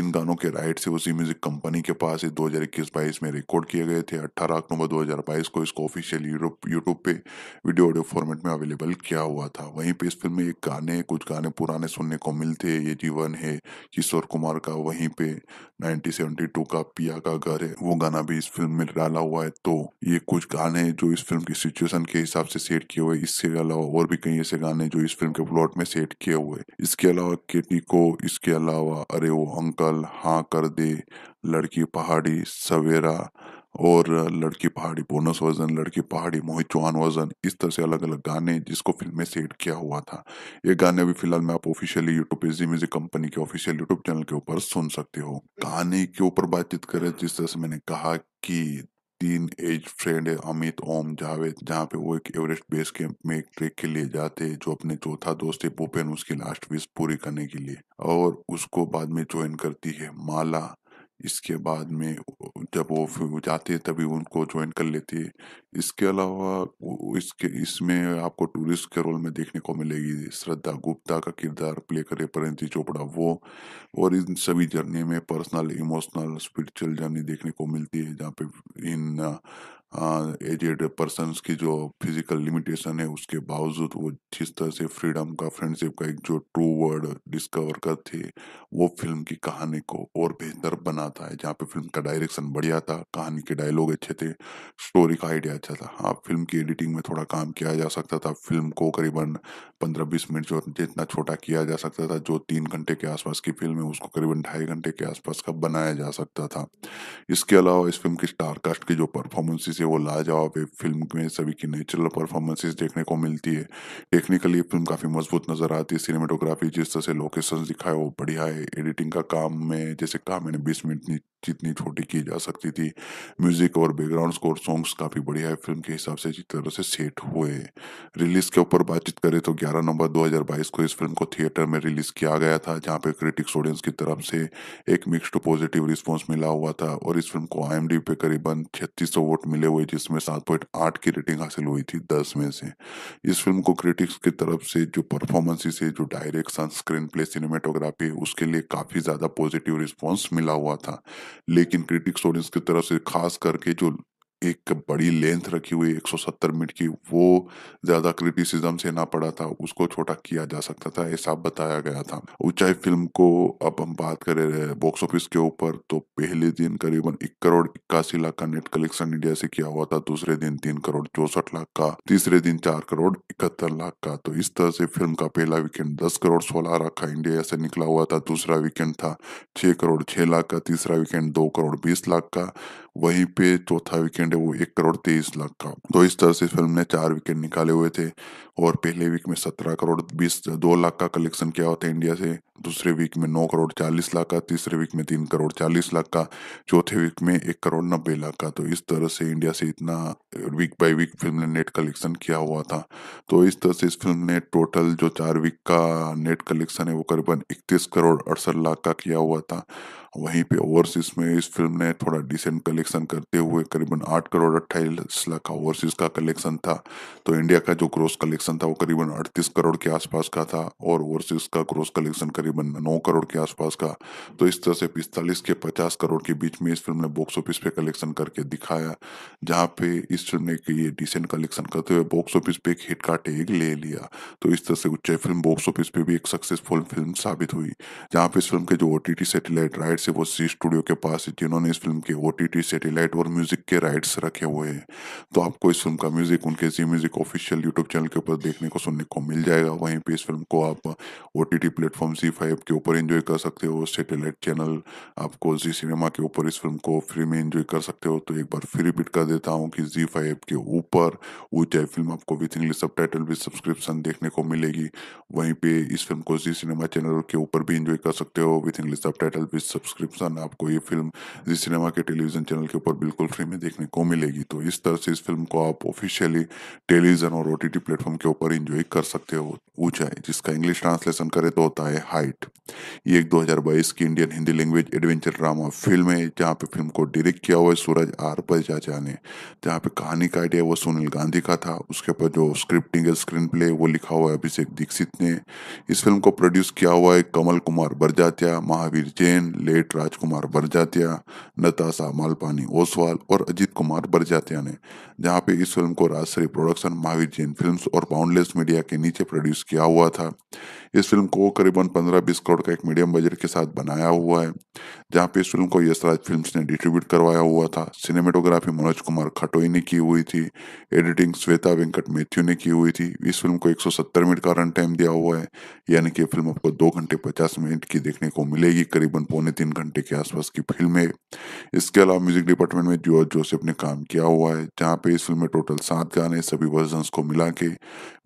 इन गानों के राइट से उसी म्यूजिक कंपनी के पास दो हजार इक्कीस बाईस में रिकॉर्ड किए गए थे अट्ठारह अक्टूबर दो हजार बाईस को इसको ऑफिशियल यूट्यूब पे वीडियो ऑडियो फॉर्मेट में अवेलेबल किया हुआ था वहीं पे इस फिल्म में एक गाने कुछ गाने पुराने सुनने को मिलते ये जीवन है किशोर कुमार का वहीं पे नाइनटीन टू का पिया का घर है वो गाना भी इस फिल्म में डाला हुआ है तो ये कुछ गाने जो इस फिल्म की सिचुएशन के हिसाब से सेट किए हुए इस इसके अलावा और भी कई ऐसे गाने जो इस फिल्म के प्लॉट में सेट किए हुए इसके अलावा केटी को इसके अलावा अरे वो अंकल हाँ कर दे लड़की पहाड़ी सवेरा और लड़की पहाड़ी बोनस वर्जन लड़की पहाड़ी मोहित चौहान वर्जन इस तरह से अलग अलग गाने जिसको फिल्म में सेट किया हुआ था ये गाने अभी फिलहाल मैं आप ऑफिशियली यूट्यूब पे जी म्यूजिक कंपनी के ऑफिशियल यूट्यूब चैनल के ऊपर सुन सकते हो गाने के ऊपर बातचीत करें जिस तरह से मैंने कहा कि तीन एज फ्रेंड है अमित ओम जावेद जहाँ पे वो एक एवरेस्ट बेस कैंप में एक ट्रेक के लिए जाते हैं जो अपने चौथा दोस्त है भूपेन उसकी लास्ट विश पूरी करने के लिए और उसको बाद में ज्वाइन करती है माला इसके बाद में जब वो जाते तभी उनको ज्वाइन कर लेती है इसके अलावा इसके इसमें आपको टूरिस्ट के रोल में देखने को मिलेगी श्रद्धा गुप्ता का किरदार प्ले करे परिणति चोपड़ा वो और इन सभी जर्नी में पर्सनल इमोशनल स्पिरिचुअल जर्नी देखने को मिलती है जहाँ पे इन एजेड पर्सन की जो फिजिकल लिमिटेशन है उसके बावजूद वो जिस तरह से फ्रीडम का फ्रेंडशिप का एक जो ट्रू वर्ड डिस्कवर करते वो फिल्म की कहानी को और बेहतर बनाता है जहाँ पे फिल्म का डायरेक्शन बढ़िया था कहानी के डायलॉग अच्छे थे स्टोरी का आइडिया अच्छा था हाँ फिल्म की एडिटिंग में थोड़ा काम किया जा सकता था फिल्म को करीबन पंद्रह बीस मिनट जो जितना छोटा किया जा सकता था जो तीन घंटे के आसपास की फिल्म है उसको करीबन ढाई घंटे के आसपास का बनाया जा सकता था इसके अलावा इस फिल्म की स्टारकास्ट की जो परफॉर्मेंसिस से वो लाजवाब है फिल्म में सभी की नेचुरल परफॉर्मेंसेस देखने को मिलती है टेक्निकली ये फिल्म काफ़ी मजबूत नज़र आती है सिनेमाटोग्राफी जिस तरह से लोकेशन दिखाए वो बढ़िया है एडिटिंग का काम में जैसे कहा मैंने बीस मिनट जितनी छोटी की जा सकती थी म्यूजिक और बैकग्राउंड स्कोर सॉन्ग्स काफ़ी बढ़िया है फिल्म के हिसाब से जिस तरह से सेट हुए रिलीज के ऊपर बातचीत करें तो 11 नवंबर 2022 को इस फिल्म को थिएटर में रिलीज किया गया था जहां पे क्रिटिक्स ऑडियंस की तरफ से एक मिक्स्ड पॉजिटिव रिस्पॉन्स मिला हुआ था और इस फिल्म को आई पे करीबन छत्तीस वोट मिले हुए जिसमें सात पॉइंट आठ की रेटिंग हासिल हुई थी दस में से इस फिल्म को क्रिटिक्स की तरफ से जो परफॉर्मेंसेस है जो डायरेक्शन स्क्रीन प्ले सिनेमाटोग्राफी उसके लिए काफ़ी ज़्यादा पॉजिटिव रिस्पॉन्स मिला हुआ था लेकिन क्रिटिक्स ऑडियंस की तरफ से खास करके जो एक बड़ी लेंथ रखी हुई 170 मिनट की वो ज़्यादा क्रिटिसिज्म से ना पड़ा था उसको छोटा किया जा सकता था ऐसा बताया गया था ऊंचाई फिल्म को अब हम बात कर रहे बॉक्स ऑफिस के ऊपर तो पहले दिन करीबन एक करोड़ इक्यासी लाख का नेट कलेक्शन इंडिया से किया हुआ था दूसरे दिन तीन करोड़ चौसठ लाख का तीसरे दिन चार करोड़ इकहत्तर लाख का तो इस तरह से फिल्म का पहला वीकेंड दस करोड़ सोलह लाख का इंडिया से निकला हुआ था दूसरा वीकेंड था छह करोड़ छह लाख का तीसरा वीकेंड दो करोड़ बीस लाख का वहीं पे चौथा वीकेंड है वो एक करोड़ तेईस लाख का तो इस तरह से फिल्म ने चार वीकेंड निकाले हुए थे और पहले वीक में सत्रह करोड़ बीस दो लाख का कलेक्शन किया हुआ था इंडिया से दूसरे वीक में नौ करोड़ चालीस लाख का तीसरे वीक में तीन करोड़ चालीस लाख का चौथे वीक में एक करोड़ नब्बे लाख का तो इस तरह से इंडिया से इतना वीक बाय वीक फिल्म ने नेट कलेक्शन किया हुआ था तो इस तरह से इस फिल्म ने टोटल जो चार वीक का नेट कलेक्शन है वो करीबन इकतीस करोड़ अड़सठ लाख का किया हुआ था वहीं पे ओवरसीज में इस फिल्म ने थोड़ा डिसेंट कलेक्शन करते हुए करीबन आठ करोड़ अट्ठाईस लाख का ओवरसीज का कलेक्शन था तो इंडिया का जो ग्रोस कलेक्शन था वो करीबन अड़तीस करोड़ के आसपास का था और ओवरसीज का ग्रोस कलेक्शन करीबन नौ करोड़ के आसपास का तो इस तरह से पिस्तालीस के पचास करोड़ के बीच में इस फिल्म ने बॉक्स ऑफिस पे कलेक्शन करके दिखाया जहाँ पे इस फिल्म ने ये डिसेंट कलेक्शन करते हुए बॉक्स ऑफिस पे एक हिट का टेग ले लिया तो इस तरह से उच्चय फिल्म बॉक्स ऑफिस पे भी एक सक्सेसफुल फिल्म साबित हुई जहाँ पे इस फिल्म के जो ओ टी सैटेलाइट राइट जैसे वो सी स्टूडियो के पास है जिन्होंने इस फिल्म के ओ सैटेलाइट और म्यूजिक के राइट्स रखे हुए हैं तो आपको इस फिल्म का म्यूजिक उनके Zee music official YouTube channel के ऊपर देखने को सुनने को मिल जाएगा वहीं पर इस फिल्म को आप O T T platform Zee five के ऊपर एंजॉय कर सकते हो सेटेलाइट चैनल आपको जी सिनेमा के ऊपर इस फिल्म को फ्री में एंजॉय कर सकते हो तो एक बार फिर रिपीट कर देता हूँ कि जी फाइव के ऊपर ऊंचाई फिल्म आपको with English subtitle with subscription देखने को मिलेगी वहीं पर इस फिल्म को जी सिनेमा चैनल के ऊपर भी इंजॉय कर सकते हो with English subtitle with subscription subscription आपको ये फिल्म जी सिनेमा के टेलीविजन चैनल के ऊपर बिल्कुल फ्री में देखने को मिलेगी तो इस तरह से इस फिल्म को आप ऑफिशियली टेलीविजन और ओ टी प्लेटफॉर्म के ऊपर इंजॉय कर सकते हो ऊंचाई जिसका इंग्लिश ट्रांसलेशन करे तो होता है हाइट ये एक 2022 की Indian Hindi language adventure drama film है जहाँ पे फिल्म को डायरेक्ट किया हुआ है सूरज आर बजाजा ने जहाँ तो पे कहानी का आइडिया वो सुनील गांधी का था उसके ऊपर जो स्क्रिप्टिंग है स्क्रीन प्ले वो लिखा हुआ है अभिषेक दीक्षित ने इस फिल्म को प्रोड्यूस किया हुआ है कमल कुमार बरजात्या महावीर जैन लेड एडवोकेट राजकुमार बरजातिया नताशा मालपानी ओसवाल और अजीत कुमार बरजातिया ने जहां पे इस फिल्म को राजश्री प्रोडक्शन महावीर जैन फिल्म्स और बाउंडलेस मीडिया के नीचे प्रोड्यूस किया हुआ था इस फिल्म को करीबन 15-20 करोड़ का एक मीडियम बजट के साथ बनाया हुआ है जहां पे इस फिल्म को यशराज फिल्म्स ने डिस्ट्रीब्यूट करवाया हुआ था सिनेमेटोग्राफी मनोज कुमार खटोई ने की हुई थी एडिटिंग श्वेता वेंकट मैथ्यू ने की हुई थी इस फिल्म को 170 मिनट का रन टाइम दिया हुआ है यानी कि फिल्म आपको दो घंटे पचास मिनट की देखने को मिलेगी करीबन पौने तीन घंटे के आसपास की फिल्म है इसके अलावा म्यूजिक डिपार्टमेंट में जो जोसेफ ने काम किया हुआ है जहाँ पे पे इस फिल्म में टोटल सात गाने सभी वर्जन को मिला के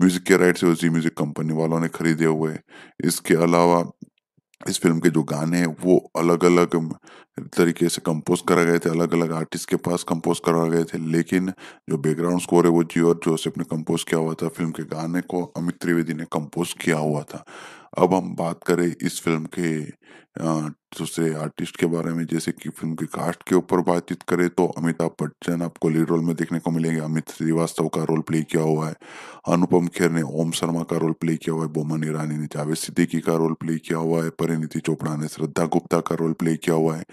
म्यूजिक के राइट से जी म्यूजिक कंपनी वालों ने खरीदे हुए इसके अलावा इस फिल्म के जो गाने हैं वो अलग अलग तरीके से कंपोज करा गए थे अलग अलग आर्टिस्ट के पास कंपोज करा गए थे लेकिन जो बैकग्राउंड स्कोर है वो जी और जोसेफ ने कंपोज किया हुआ था फिल्म के गाने को अमित त्रिवेदी ने कंपोज किया हुआ था अब हम बात करें इस फिल्म के दूसरे आर्टिस्ट के बारे में जैसे कि फिल्म के कास्ट के ऊपर बातचीत करें तो अमिताभ बच्चन आपको लीड रोल में देखने को मिलेंगे अमित श्रीवास्तव का रोल प्ले किया हुआ है अनुपम खेर ने ओम शर्मा का रोल प्ले किया हुआ है बोमन ईरानी ने जावेद सिद्दीकी का रोल प्ले किया हुआ है परिणीति चोपड़ा ने श्रद्धा गुप्ता का रोल प्ले किया हुआ है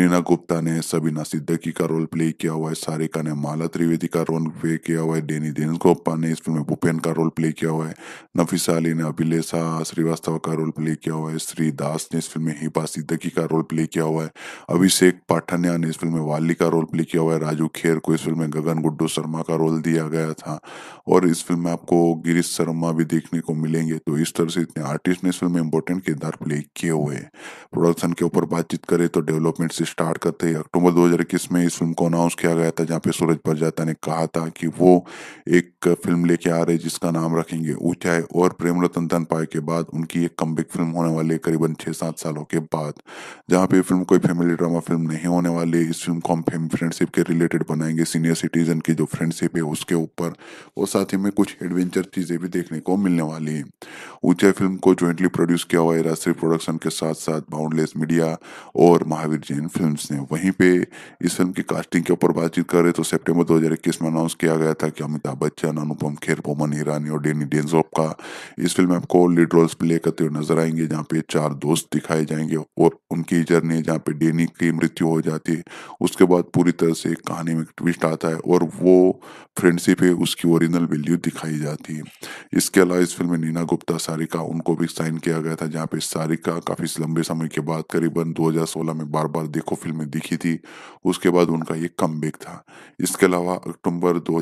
नीना गुप्ता ने सबीना सिद्दकी का रोल प्ले किया हुआ है सारिका ने माला त्रिवेदी का रोल प्ले किया हुआ है डेनी गोप्पा ने इस फिल्म में भूपेन का रोल प्ले किया हुआ है नफीसा अली ने अभिलेषा श्रीवास्तव का रोल प्ले किया हुआ है श्री दास ने इस फिल्म में हिबा सिद्दकी का रोल प्ले किया हुआ है अभिषेक पाठानिया ने इस फिल्म में वाली का रोल प्ले किया हुआ है राजू खेर को इस फिल्म में गगन गुड्डू शर्मा का रोल दिया गया था और इस फिल्म में आपको गिरीश शर्मा भी देखने को मिलेंगे तो इस तरह से इतने आर्टिस्ट ने इस फिल्म में इंपॉर्टेंट किरदार प्ले किए हुए हैं प्रोडक्शन के ऊपर बातचीत करें तो डेवलपमेंट से स्टार्ट करते हैं अक्टूबर दो में इस फिल्म को अनाउंस किया गया था जहाँ पे सूरज परजाता ने कहा था कि वो एक फिल्म लेके आ रहे जिसका नाम रखेंगे ऊंचाई और प्रेम रतन धन पाए के बाद उनकी एक कम्बिक फिल्म होने वाली है करीबन छह सात सालों के बाद जहाँ पे फिल्म कोई फैमिली ड्रामा फिल्म नहीं होने वाली इस फिल्म को हम फ्रेंडशिप के रिलेटेड बनाएंगे सीनियर सिटीजन की जो फ्रेंडशिप है उसके ऊपर और साथ ही में कुछ एडवेंचर चीज़ें भी देखने को मिलने वाली है ऊंचा फिल्म को ज्वाइंटली प्रोड्यूस किया हुआ है राष्ट्रीय प्रोडक्शन के साथ साथ बाउंडलेस मीडिया और महावीर जैन फिल्म ने वहीं पे इस फिल्म की कास्टिंग के ऊपर बातचीत करें तो सेप्टेम्बर दो में अनाउंस किया गया था कि अमिताभ बच्चन अनुपम खेर बोमन ईरानी और डेनी डेंजोप का इस फिल्म में आपको लीड रोल्स प्ले करते हुए नजर आएंगे जहाँ पे चार दोस्त दिखाई दिखाए जाएंगे और उनकी जर्नी जहाँ पे डेनी की मृत्यु हो जाती है उसके बाद पूरी तरह से कहानी में ट्विस्ट आता है और वो फ्रेंडशिप है उसकी ओरिजिनल वैल्यू दिखाई जाती है इसके अलावा इस फिल्म में नीना गुप्ता सारिका उनको भी साइन किया गया था जहाँ पे सारिका काफ़ी लंबे समय के बाद करीबन दो में बार बार देखो फिल्में दिखी थी उसके बाद उनका ये कम था इसके अलावा अक्टूबर दो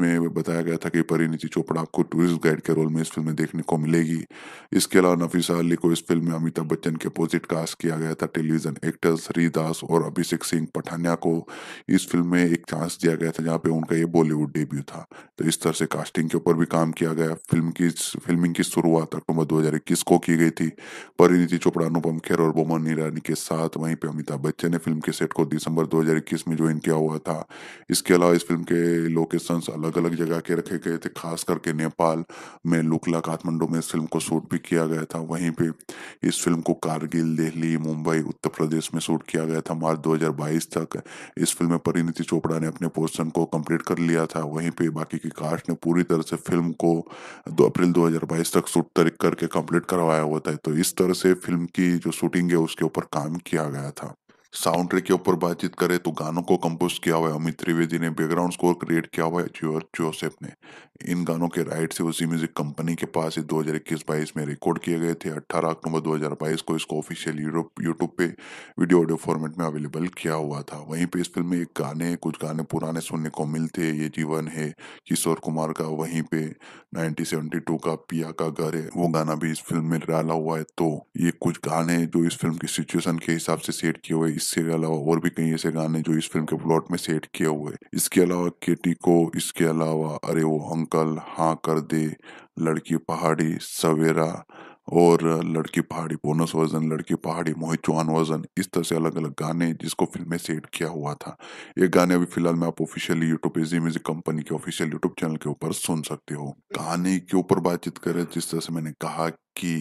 में बताया गया था कि परिणीति चोपड़ा आपको टूरिस्ट गाइड के रोल में इस फिल्म में देखने को मिलेगी इसके अलावा नफीसा अली को इस फिल्म में अमिताभ बच्चन के अपोजिट कास्ट किया गया था टेलीविजन एक्टर्स हरिदास और अभिषेक सिंह पठानिया को इस फिल्म में एक चांस दिया गया था जहाँ पे उनका ये बॉलीवुड डेब्यू था तो इस तरह से कास्टिंग के ऊपर भी काम किया गया फिल्म की फिल्मिंग की शुरुआत अक्टूबर दो को की गई थी परिणीति चोपड़ा अनुपम खेर और बोमन ईरानी के साथ वहीं पे अमिताभ बच्चन ने फिल्म के सेट को दिसंबर दो में ज्वाइन किया हुआ था इसके अलावा इस फिल्म के लोकेशंस अलग अलग जगह के रखे गए थे खास करके नेपाल में लुकला काठमांडू में इस फिल्म को शूट भी किया गया था वहीं पे इस फिल्म को कार कारगिल दिल्ली मुंबई उत्तर प्रदेश में शूट किया गया था मार्च 2022 तक इस फिल्म में परिणीति चोपड़ा ने अपने पोर्शन को कंप्लीट कर लिया था वहीं पे बाकी की कास्ट ने पूरी तरह से फिल्म को दो अप्रैल 2022 तक शूट तरीक करके कंप्लीट करवाया हुआ था तो इस तरह से फिल्म की जो शूटिंग है उसके ऊपर काम किया गया था साउंड ट्रैक के ऊपर बातचीत करें तो गानों को कंपोज किया हुआ है अमित त्रिवेदी ने बैकग्राउंड स्कोर क्रिएट किया हुआ है जोसेफ ने इन गानों के राइट से उसी म्यूजिक कंपनी के पास दो हजार इक्कीस बाईस में रिकॉर्ड किए गए थे अट्ठारह अक्टूबर बाईस को इसको ऑफिशियल यूरोप यूट्यूब पे वीडियो ऑडियो फॉर्मेट में अवेलेबल किया हुआ था वहीं पे इस फिल्म में एक गाने कुछ गाने पुराने सुनने को मिलते ये जीवन है किशोर कुमार का वहीं पे नाइनटीन का पिया का घर है वो गाना भी इस फिल्म में डाला हुआ है तो ये कुछ गाने जो इस फिल्म की सिचुएशन के हिसाब से सेट किए हुए इससे अलावा और भी कई ऐसे गाने जो इस फिल्म के प्लॉट में सेट किए हुए इसके अलावा केटी को इसके अलावा अरे वो अंक अंकल हाँ कर दे लड़की पहाड़ी सवेरा और लड़की पहाड़ी बोनस वर्जन लड़की पहाड़ी मोहित चौहान वर्जन इस तरह से अलग अलग गाने जिसको फिल्म में सेट किया हुआ था ये गाने अभी फिलहाल मैं आप ऑफिशियली यूट्यूब एजी म्यूजिक कंपनी के ऑफिशियल यूट्यूब चैनल के ऊपर सुन सकते हो कहानी के ऊपर बातचीत करें जिस तरह से मैंने कहा कि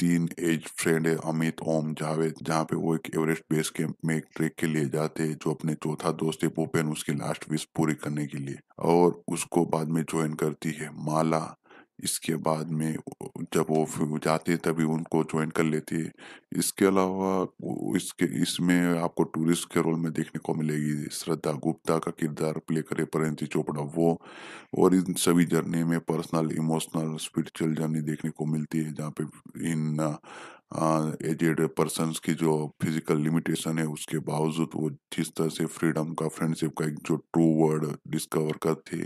तीन एज फ्रेंड है अमित ओम जावेद जहाँ पे वो एक एवरेस्ट बेस कैंप में एक ट्रेक के लिए जाते हैं जो अपने चौथा दोस्त है पोपेन उसकी लास्ट विश पूरी करने के लिए और उसको बाद में ज्वाइन करती है माला इसके बाद में जब वो जाते हैं तभी उनको ज्वाइन कर लेती है इसके अलावा इसके इसमें आपको टूरिस्ट के रोल में देखने को मिलेगी श्रद्धा गुप्ता का किरदार प्ले करे परिणति चोपड़ा वो और इन सभी जर्नी में पर्सनल इमोशनल स्पिरिचुअल जर्नी देखने को मिलती है जहाँ पे इन एजेड पर्सन की जो फिजिकल लिमिटेशन है उसके बावजूद वो जिस तरह से फ्रीडम का फ्रेंडशिप का एक जो ट्रू वर्ड डिस्कवर करते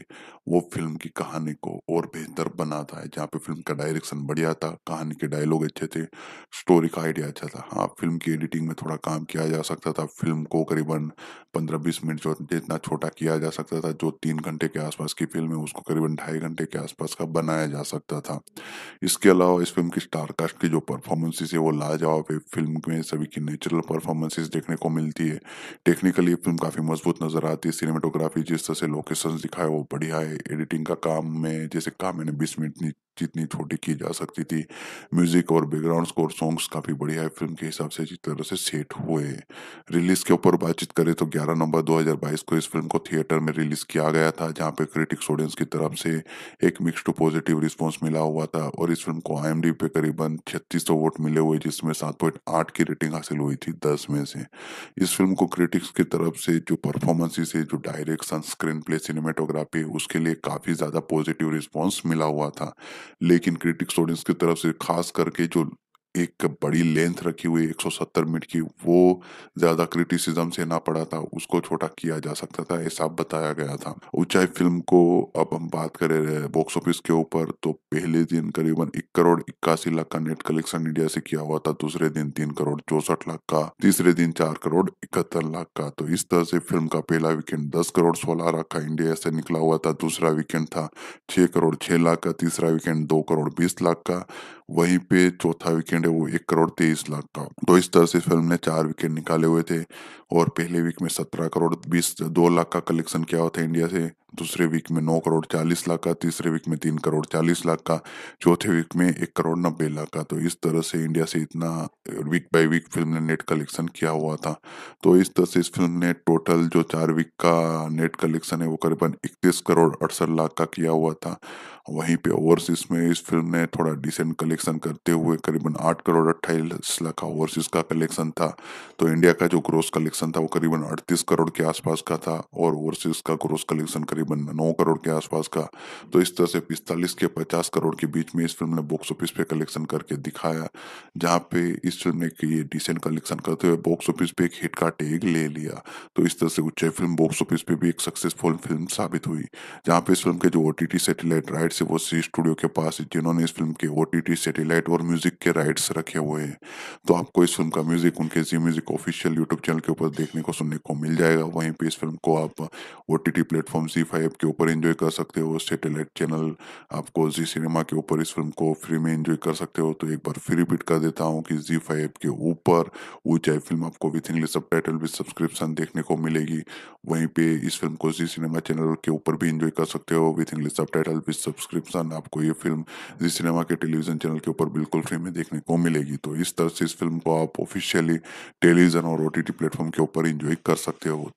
वो फिल्म की कहानी को और बेहतर बनाता है जहाँ पे फिल्म का डायरेक्शन बढ़िया था कहानी के डायलॉग अच्छे थे स्टोरी का आइडिया अच्छा था हाँ फिल्म की एडिटिंग में थोड़ा काम किया जा सकता था फिल्म को करीबन पंद्रह बीस मिनट जो जितना छोटा किया जा सकता था जो तीन घंटे के आसपास की फिल्म है उसको करीबन ढाई घंटे के आसपास का बनाया जा सकता था इसके अलावा इस फिल्म की स्टारकास्ट की जो परफॉर्मेंसेस से वो लाजवाब है फिल्म में सभी की नेचुरल परफॉर्मेंसेस देखने को मिलती है टेक्निकली फिल्म काफ़ी मजबूत नज़र आती है सिनेमाटोग्राफी जिस तरह से लोकेशन दिखाए वो बढ़िया है एडिटिंग का काम में जैसे काम मैंने बीस मिनट जितनी छोटी की जा सकती थी म्यूजिक और बैकग्राउंड स्कोर सॉन्ग्स काफ़ी बढ़िया है फिल्म के हिसाब से जिस तरह से सेट हुए रिलीज के ऊपर बातचीत करें तो 11 नवंबर 2022 को इस फिल्म को थिएटर में रिलीज किया गया था जहां पे क्रिटिक्स ऑडियंस की तरफ से एक मिक्स टू पॉजिटिव रिस्पॉन्स मिला हुआ था और इस फिल्म को आई पे करीबन छत्तीस वोट मिले पहले हुई जिसमें सात पॉइंट आठ की रेटिंग हासिल हुई थी दस में से इस फिल्म को क्रिटिक्स की तरफ से जो परफॉर्मेंसेस है जो डायरेक्शन स्क्रीन प्ले सिनेमाटोग्राफी उसके लिए काफ़ी ज़्यादा पॉजिटिव रिस्पॉन्स मिला हुआ था लेकिन क्रिटिक्स ऑडियंस की तरफ से खास करके जो एक बड़ी लेंथ रखी हुई 170 मीटर की वो ज़्यादा क्रिटिसिज्म से ना पड़ा था उसको छोटा किया जा सकता था ऐसा बताया गया था ऊंचाई फिल्म को अब हम बात करें बॉक्स ऑफिस के ऊपर तो पहले दिन करीबन एक करोड़ इक्यासी लाख का नेट कलेक्शन इंडिया से किया हुआ था दूसरे दिन तीन करोड़ चौसठ लाख का तीसरे दिन चार करोड़ इकहत्तर लाख का तो इस तरह से फिल्म का पहला वीकेंड दस करोड़ सोलह लाख का इंडिया से निकला हुआ था दूसरा वीकेंड था छह करोड़ छह लाख का तीसरा वीकेंड दो करोड़ बीस लाख का वहीं पे चौथा वीकेंड है वो एक करोड़ तेईस लाख का तो इस तरह से फिल्म ने चार विकेट निकाले हुए थे और पहले वीक में सत्रह करोड़ बीस दो लाख का कलेक्शन किया हुआ था इंडिया से दूसरे वीक में नौ करोड़ चालीस लाख का तीसरे वीक में तीन करोड़ चालीस लाख का चौथे वीक में एक करोड़ नब्बे लाख का तो इस तरह से इंडिया से इतना वीक बाय वीक फिल्म ने नेट कलेक्शन किया हुआ था तो इस तरह से इस फिल्म ने टोटल जो चार वीक का नेट कलेक्शन है वो करीबन इकतीस करोड़ अड़सठ लाख का किया हुआ था वहीं पे ओवरसीज में इस फिल्म ने थोड़ा डिसेंट कलेक्शन करते हुए करीबन आठ करोड़ अट्ठाईस लाख का ओवरसीज का कलेक्शन था तो इंडिया का जो ग्रोस कलेक्शन था वो करीबन अड़तीस करोड़ के आसपास का था और ओवरसीज का ग्रोस कलेक्शन करीबन नौ करोड़ के आसपास का तो इस तरह से पिस्तालीस के पचास करोड़ के बीच में इस फिल्म ने बॉक्स ऑफिस पे कलेक्शन करके दिखाया जहाँ पे इस फिल्म ने ये डिसेंट कलेक्शन करते हुए बॉक्स ऑफिस पे एक हिट का टेग ले लिया तो इस तरह से उच्च फिल्म बॉक्स ऑफिस पे भी एक सक्सेसफुल फिल्म साबित हुई जहाँ पे इस फिल्म के जो ओ टी सैटेलाइट राइट्स से वो सी स्टूडियो के पास है जिन्होंने इस फिल्म के ओ सैटेलाइट और म्यूजिक के राइट्स रखे हुए हैं तो आपको इस फिल्म का म्यूजिक उनके Zee music official YouTube channel के ऊपर देखने को सुनने को मिल जाएगा वहीं पर इस फिल्म को आप O T T platform Zee five के ऊपर एंजॉय कर सकते हो सैटेलाइट चैनल आपको जी सिनेमा के ऊपर इस फिल्म को फ्री में एंजॉय कर सकते हो तो एक बार फिर रिपीट कर देता हूँ कि जी फाइव के ऊपर ऊंचाई फिल्म आपको with English subtitle with subscription देखने को मिलेगी वहीं पे इस फिल्म को जी सिनेमा चैनल के ऊपर भी इंजॉय कर सकते हो with English subtitle with सब सब्सक्रिप्शन आपको ये फिल्म जी सिनेमा के टेलीविजन चैनल के ऊपर बिल्कुल फ्री में देखने को मिलेगी तो इस तरह से इस फिल्म को आप ऑफिशियली टेलीविजन और ओ प्लेटफॉर्म के ऊपर इंजॉय कर सकते हो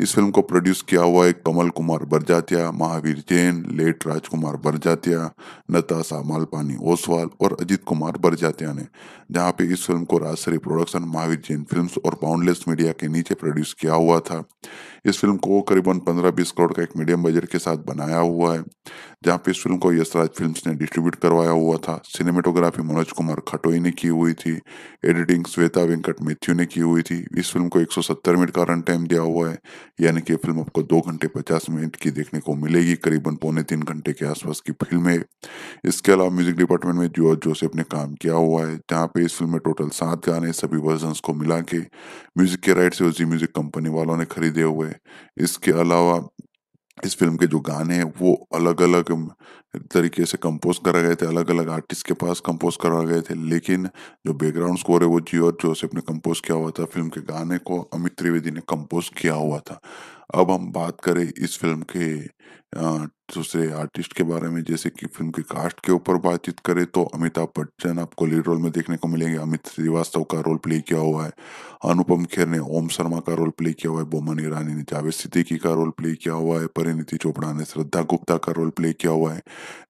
इस फिल्म को प्रोड्यूस किया हुआ है कमल कुमार बरजातिया महावीर जैन लेट राजकुमार बरजातिया नताशा मालपानी ओसवाल और अजीत कुमार बरजातिया ने जहां पे इस फिल्म को राजश्री प्रोडक्शन महावीर जैन फिल्म्स और बाउंडलेस मीडिया के नीचे प्रोड्यूस किया हुआ था इस फिल्म को करीबन 15-20 करोड़ का एक मीडियम बजट के साथ बनाया हुआ है जहां पे इस फिल्म को यशराज फिल्म्स ने डिस्ट्रीब्यूट करवाया हुआ था सिनेमेटोग्राफी मनोज कुमार खटोई ने की हुई थी एडिटिंग श्वेता वेंकट मेथ्यू ने की हुई थी इस फिल्म को 170 मिनट का रन टाइम दिया हुआ है यानी कि फिल्म आपको दो घंटे पचास मिनट की देखने को मिलेगी करीबन पौने तीन घंटे के आसपास की फिल्म है इसके अलावा म्यूजिक डिपार्टमेंट में जो जोसेफ ने काम किया हुआ है जहाँ पे पे इस फिल्म में टोटल सात गाने सभी वर्जन को मिला के म्यूजिक के राइट से जी म्यूजिक कंपनी वालों ने खरीदे हुए इसके अलावा इस फिल्म के जो गाने हैं वो अलग अलग तरीके से कंपोज करा गए थे अलग अलग आर्टिस्ट के पास कंपोज करा गए थे लेकिन जो बैकग्राउंड स्कोर है वो जी और जोसेफ ने कंपोज किया हुआ था फिल्म के गाने को अमित त्रिवेदी ने कंपोज किया हुआ था अब हम बात करें इस फिल्म के दूसरे आर्टिस्ट के बारे में जैसे कि फिल्म के कास्ट के ऊपर बातचीत करें तो अमिताभ बच्चन आपको लीड रोल में देखने को मिलेंगे अमित श्रीवास्तव का रोल प्ले किया हुआ है अनुपम खेर ने ओम शर्मा का रोल प्ले किया हुआ है बोमन ईरानी ने जावेद सिद्दीकी का रोल प्ले किया हुआ है परिणीति चोपड़ा ने श्रद्धा गुप्ता का रोल प्ले किया हुआ है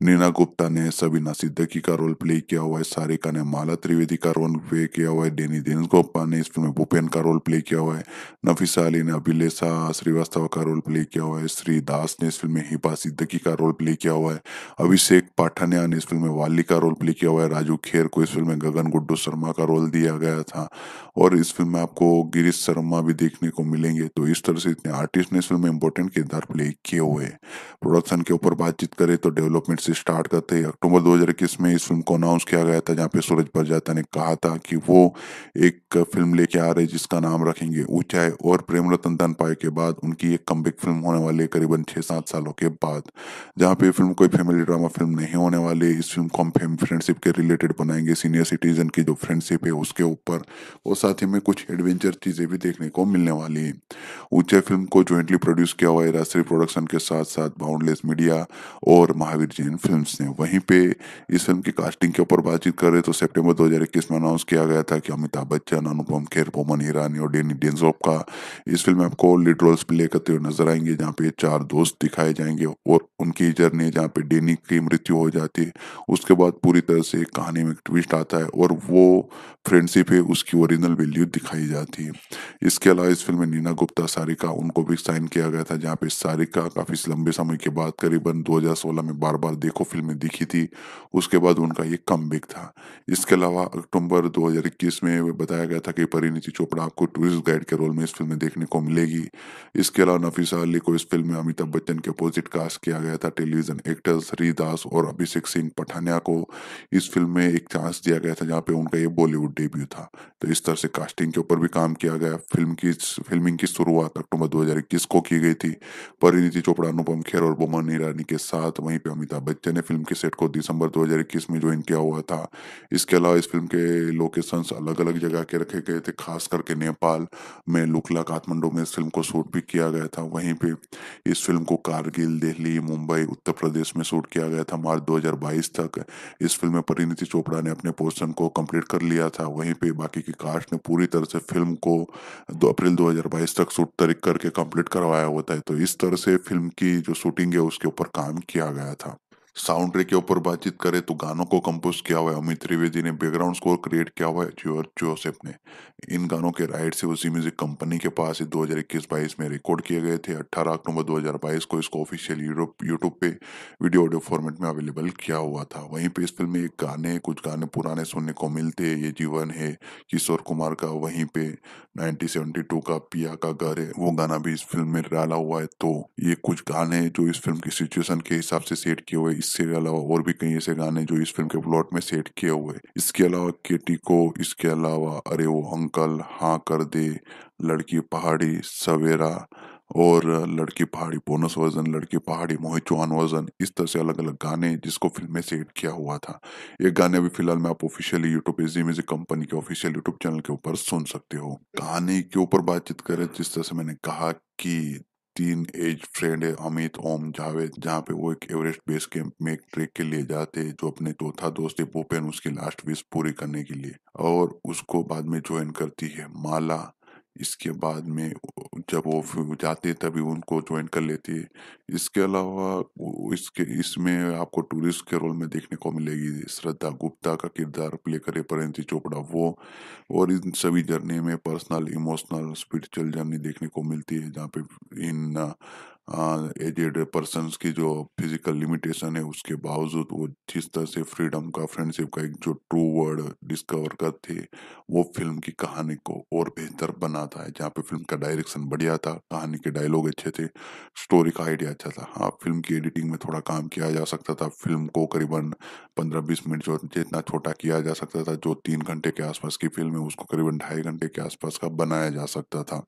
नीना गुप्ता ने सबीना सिद्दकी का रोल प्ले किया हुआ है सारिका ने माला त्रिवेदी का रोल प्ले किया हुआ है डेनी दिन गोप्पा ने इस फिल्म में भूपेन का रोल प्ले किया हुआ है नफीसा अली ने अभिलेषा श्रीवास्तव का रोल प्ले किया हुआ है श्री दास ने इस फिल्म में हिबा सिद्दकी का रोल प्ले किया हुआ है अभिषेक पाठानिया ने इस फिल्म में वाली का रोल प्ले किया हुआ है राजू खेर को इस फिल्म में गगन गुड्डू शर्मा का रोल दिया गया था और इस फिल्म में आपको गिरीश शर्मा भी देखने को मिलेंगे तो इस तरह से इतने आर्टिस्ट ने इस फिल्म में इंपॉर्टेंट किरदार प्ले किए हुए प्रोडक्शन के ऊपर बातचीत करें तो डेवलपमेंट से स्टार्ट करते हैं अक्टूबर दो में इस फिल्म को अनाउंस किया गया था जहाँ पे सूरज बरजाता ने कहा था कि वो एक फिल्म लेके आ रहे जिसका नाम रखेंगे ऊंचाई और प्रेम रतन धन पाए के बाद उनकी एक कमबैक फिल्म होने वाली है करीबन छह सात साल सालों के बाद जहाँ पे फिल्म कोई फैमिली ड्रामा फिल्म नहीं होने वाली इस फिल्म को हम फ्रेंडशिप के रिलेटेड बनाएंगे सीनियर सिटीजन की जो फ्रेंडशिप है उसके ऊपर और साथ ही में कुछ एडवेंचर चीज़ें भी देखने को मिलने वाली है ऊंचे फिल्म को ज्वाइंटली प्रोड्यूस किया हुआ है राष्ट्रीय प्रोडक्शन के साथ साथ बाउंडलेस मीडिया और महावीर जैन फिल्म ने वहीं पे इस फिल्म की कास्टिंग के ऊपर बातचीत कर रहे तो सेप्टेम्बर दो में अनाउंस किया गया था कि अमिताभ बच्चन अनुपम खेर बोमन हिरानी और डेनी डेंजोप का इस फिल्म में आपको लीड रोल्स प्ले करते हुए नजर आएंगे जहाँ पे चार दोस्त दिखाए दिखाए जाएंगे और उनकी जर्नी जहाँ पे डेनी की मृत्यु हो जाती है उसके बाद पूरी तरह से कहानी में ट्विस्ट आता है और वो फ्रेंडशिप है उसकी ओरिजिनल वैल्यू दिखाई जाती है इसके अलावा इस फिल्म में नीना गुप्ता सारिका उनको भी साइन किया गया था जहाँ पे सारिका काफ़ी लंबे समय के बाद करीबन दो में बार बार देखो फिल्में दिखी थी उसके बाद उनका ये कम था इसके अलावा अक्टूबर दो में बताया गया था कि परिणीति चोपड़ा आपको टूरिस्ट गाइड के रोल में इस फिल्म में देखने को मिलेगी इसके अलावा नफीसा अली को इस फिल्म में अमिताभ बच्चन के अपोजिट कास्ट किया गया था टेलीविजन एक्टर्स हरिदास और अभिषेक सिंह पठानिया को इस फिल्म में एक चांस दिया गया था जहाँ पे उनका ये बॉलीवुड डेब्यू था तो इस तरह से कास्टिंग के ऊपर भी काम किया गया फिल्म की फिल्मिंग की शुरुआत अक्टूबर दो को की गई थी परिणीति चोपड़ा अनुपम खेर और बोमन ईरानी के साथ वहीं पे अमिताभ बच्चन ने फिल्म के सेट को दिसंबर दो में ज्वाइन किया हुआ था इसके अलावा इस फिल्म के लोकेशन अलग अलग जगह के रखे गए थे खास करके नेपाल में लुकला काठमांडू में इस फिल्म को शूट भी किया गया था वहीं पे इस फिल्म को कार करगिल दिल्ली मुंबई उत्तर प्रदेश में शूट किया गया था मार्च 2022 तक इस फिल्म में परिणीति चोपड़ा ने अपने पोर्शन को कंप्लीट कर लिया था वहीं पे बाकी की कास्ट ने पूरी तरह से फिल्म को दो अप्रैल 2022 तक शूट तरीक करके कंप्लीट करवाया होता है तो इस तरह से फिल्म की जो शूटिंग है उसके ऊपर काम किया गया था साउंड के ऊपर बातचीत करें तो गानों को कंपोज किया हुआ है अमित त्रिवेदी ने बैकग्राउंड स्कोर क्रिएट किया हुआ है जो जोसेफ ने इन गानों के राइट से उसी म्यूजिक कंपनी के पास दो हजार इक्कीस बाईस में रिकॉर्ड किए गए थे अट्ठारह अक्टूबर दो हजार बाईस को इसको ऑफिशियल यूरोप यूट्यूब पे वीडियो ऑडियो फॉर्मेट में अवेलेबल किया हुआ था वहीं पे इस फिल्म में एक गाने कुछ गाने पुराने सुनने को मिलते ये जीवन है किशोर कुमार का वहीं पे टू का पिया का घर है वो गाना भी इस फिल्म में डाला हुआ है तो ये कुछ गाने जो इस फिल्म की सिचुएशन के हिसाब से सेट किए हुए इस इससे अलावा और भी कई ऐसे गाने जो इस फिल्म के प्लॉट में सेट किए हुए इसके अलावा केटी को इसके अलावा अरे वो अंकल हाँ कर दे लड़की पहाड़ी सवेरा और लड़की पहाड़ी बोनस वर्जन लड़की पहाड़ी मोहित चौहान वर्जन इस तरह से अलग अलग गाने जिसको फिल्म में सेट किया हुआ था ये गाने अभी फिलहाल में आप officially YouTube Zee music company के ऑफिशियल यूट्यूब चैनल के ऊपर सुन सकते हो गाने के ऊपर बातचीत करें जिस तरह से मैंने कहा कि टीन एज फ्रेंड है अमित ओम जावेद जहाँ पे वो एक एवरेस्ट बेस कैंप में एक ट्रेक के लिए जाते हैं जो अपने चौथा दोस्त है पोपेन उसकी लास्ट विश पूरी करने के लिए और उसको बाद में ज्वाइन करती है माला इसके बाद में जब वो जाते तभी उनको ज्वाइन कर लेती है इसके अलावा इसके इसमें आपको टूरिस्ट के रोल में देखने को मिलेगी श्रद्धा गुप्ता का किरदार प्ले करे परिणति चोपड़ा वो और इन सभी जर्नी में पर्सनल इमोशनल स्पिरिचुअल जर्नी देखने को मिलती है जहाँ पे इन एजेड पर्सनस पर्सन की जो फिजिकल लिमिटेशन है उसके बावजूद वो जिस तरह से फ्रीडम का फ्रेंडशिप का एक जो ट्रू वर्ड डिस्कवर करते वो फिल्म की कहानी को और बेहतर बनाता है जहाँ पे फिल्म का डायरेक्शन बढ़िया था कहानी के डायलॉग अच्छे थे स्टोरी का आइडिया अच्छा था हाँ फिल्म की एडिटिंग में थोड़ा काम किया जा सकता था फिल्म को करीबन पंद्रह बीस मिनट जो जितना छोटा किया जा सकता था जो तीन घंटे के आसपास की फिल्म है उसको करीबन ढाई घंटे के आसपास का बनाया जा सकता था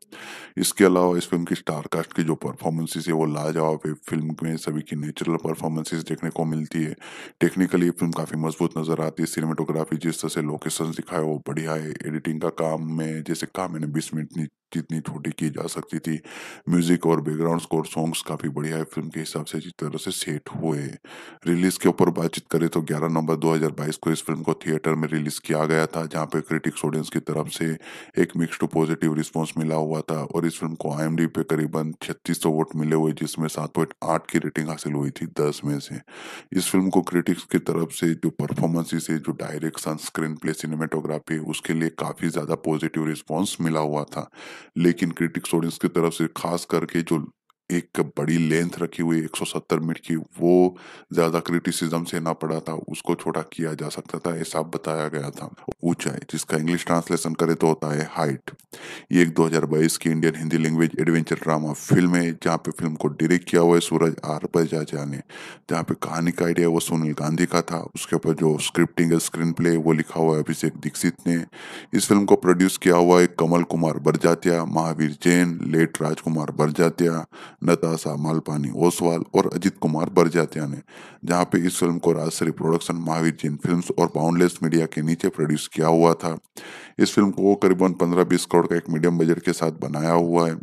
इसके अलावा इस फिल्म की स्टारकास्ट की जो परफॉर्मेंसेज से वो लाजवाब है फिल्म में सभी की नेचुरल परफॉर्मेंसेस देखने को मिलती है टेक्निकली फिल्म काफ़ी मजबूत नज़र आती है सिनेमाटोग्राफी जिस तरह से लोकेशन दिखाए वो बढ़िया है एडिटिंग का काम में जैसे कहा मैंने बीस मिनट जितनी छोटी की जा सकती थी म्यूजिक और बैकग्राउंड स्कोर सॉन्ग्स काफी बढ़िया है फिल्म के हिसाब से जिस तरह से सेट हुए रिलीज के ऊपर बातचीत करें तो 11 नवंबर 2022 को इस फिल्म को थिएटर में रिलीज किया गया था जहां पे क्रिटिक्स ऑडियंस की तरफ से एक मिक्स टू पॉजिटिव रिस्पॉन्स मिला हुआ था और इस फिल्म को आई पे करीबन छत्तीस वोट मिले हुए जिसमें सात की रेटिंग हासिल हुई थी दस में से इस फिल्म को क्रिटिक्स की तरफ से जो परफॉर्मेंसेस है जो डायरेक्शन स्क्रीन प्ले सिनेमेटोग्राफी उसके लिए काफी ज्यादा पॉजिटिव रिस्पॉन्स मिला हुआ था लेकिन क्रिटिक्स ऑडियंस की तरफ से खास करके जो एक बड़ी लेंथ रखी हुई 170 मिनट की वो ज़्यादा क्रिटिसिज्म से ना पड़ा था उसको छोटा किया जा सकता था ऐसा बताया गया था ऊंचाई जिसका इंग्लिश ट्रांसलेशन करे तो होता है हाइट ये एक 2022 की Indian Hindi language adventure drama film है जहाँ पे फिल्म को डायरेक्ट किया हुआ है सूरज आर बजाजा ने जहाँ पे कहानी का आइडिया वो सुनील गांधी का था उसके ऊपर जो स्क्रिप्टिंग है स्क्रीन प्ले वो लिखा हुआ है अभिषेक दीक्षित ने इस फिल्म को प्रोड्यूस किया हुआ है कमल कुमार बरजातिया महावीर जैन लेट राजकुमार बरजातिया नताशा मालपानी ओसवाल और अजित कुमार बरजात्या ने जहां पे इस फिल्म को राजश्री प्रोडक्शन महावीर जैन फिल्म्स और बाउंडलेस मीडिया के नीचे प्रोड्यूस किया हुआ था इस फिल्म को करीबन पंद्रह बीस करोड़ का एक मीडियम बजट के साथ बनाया हुआ है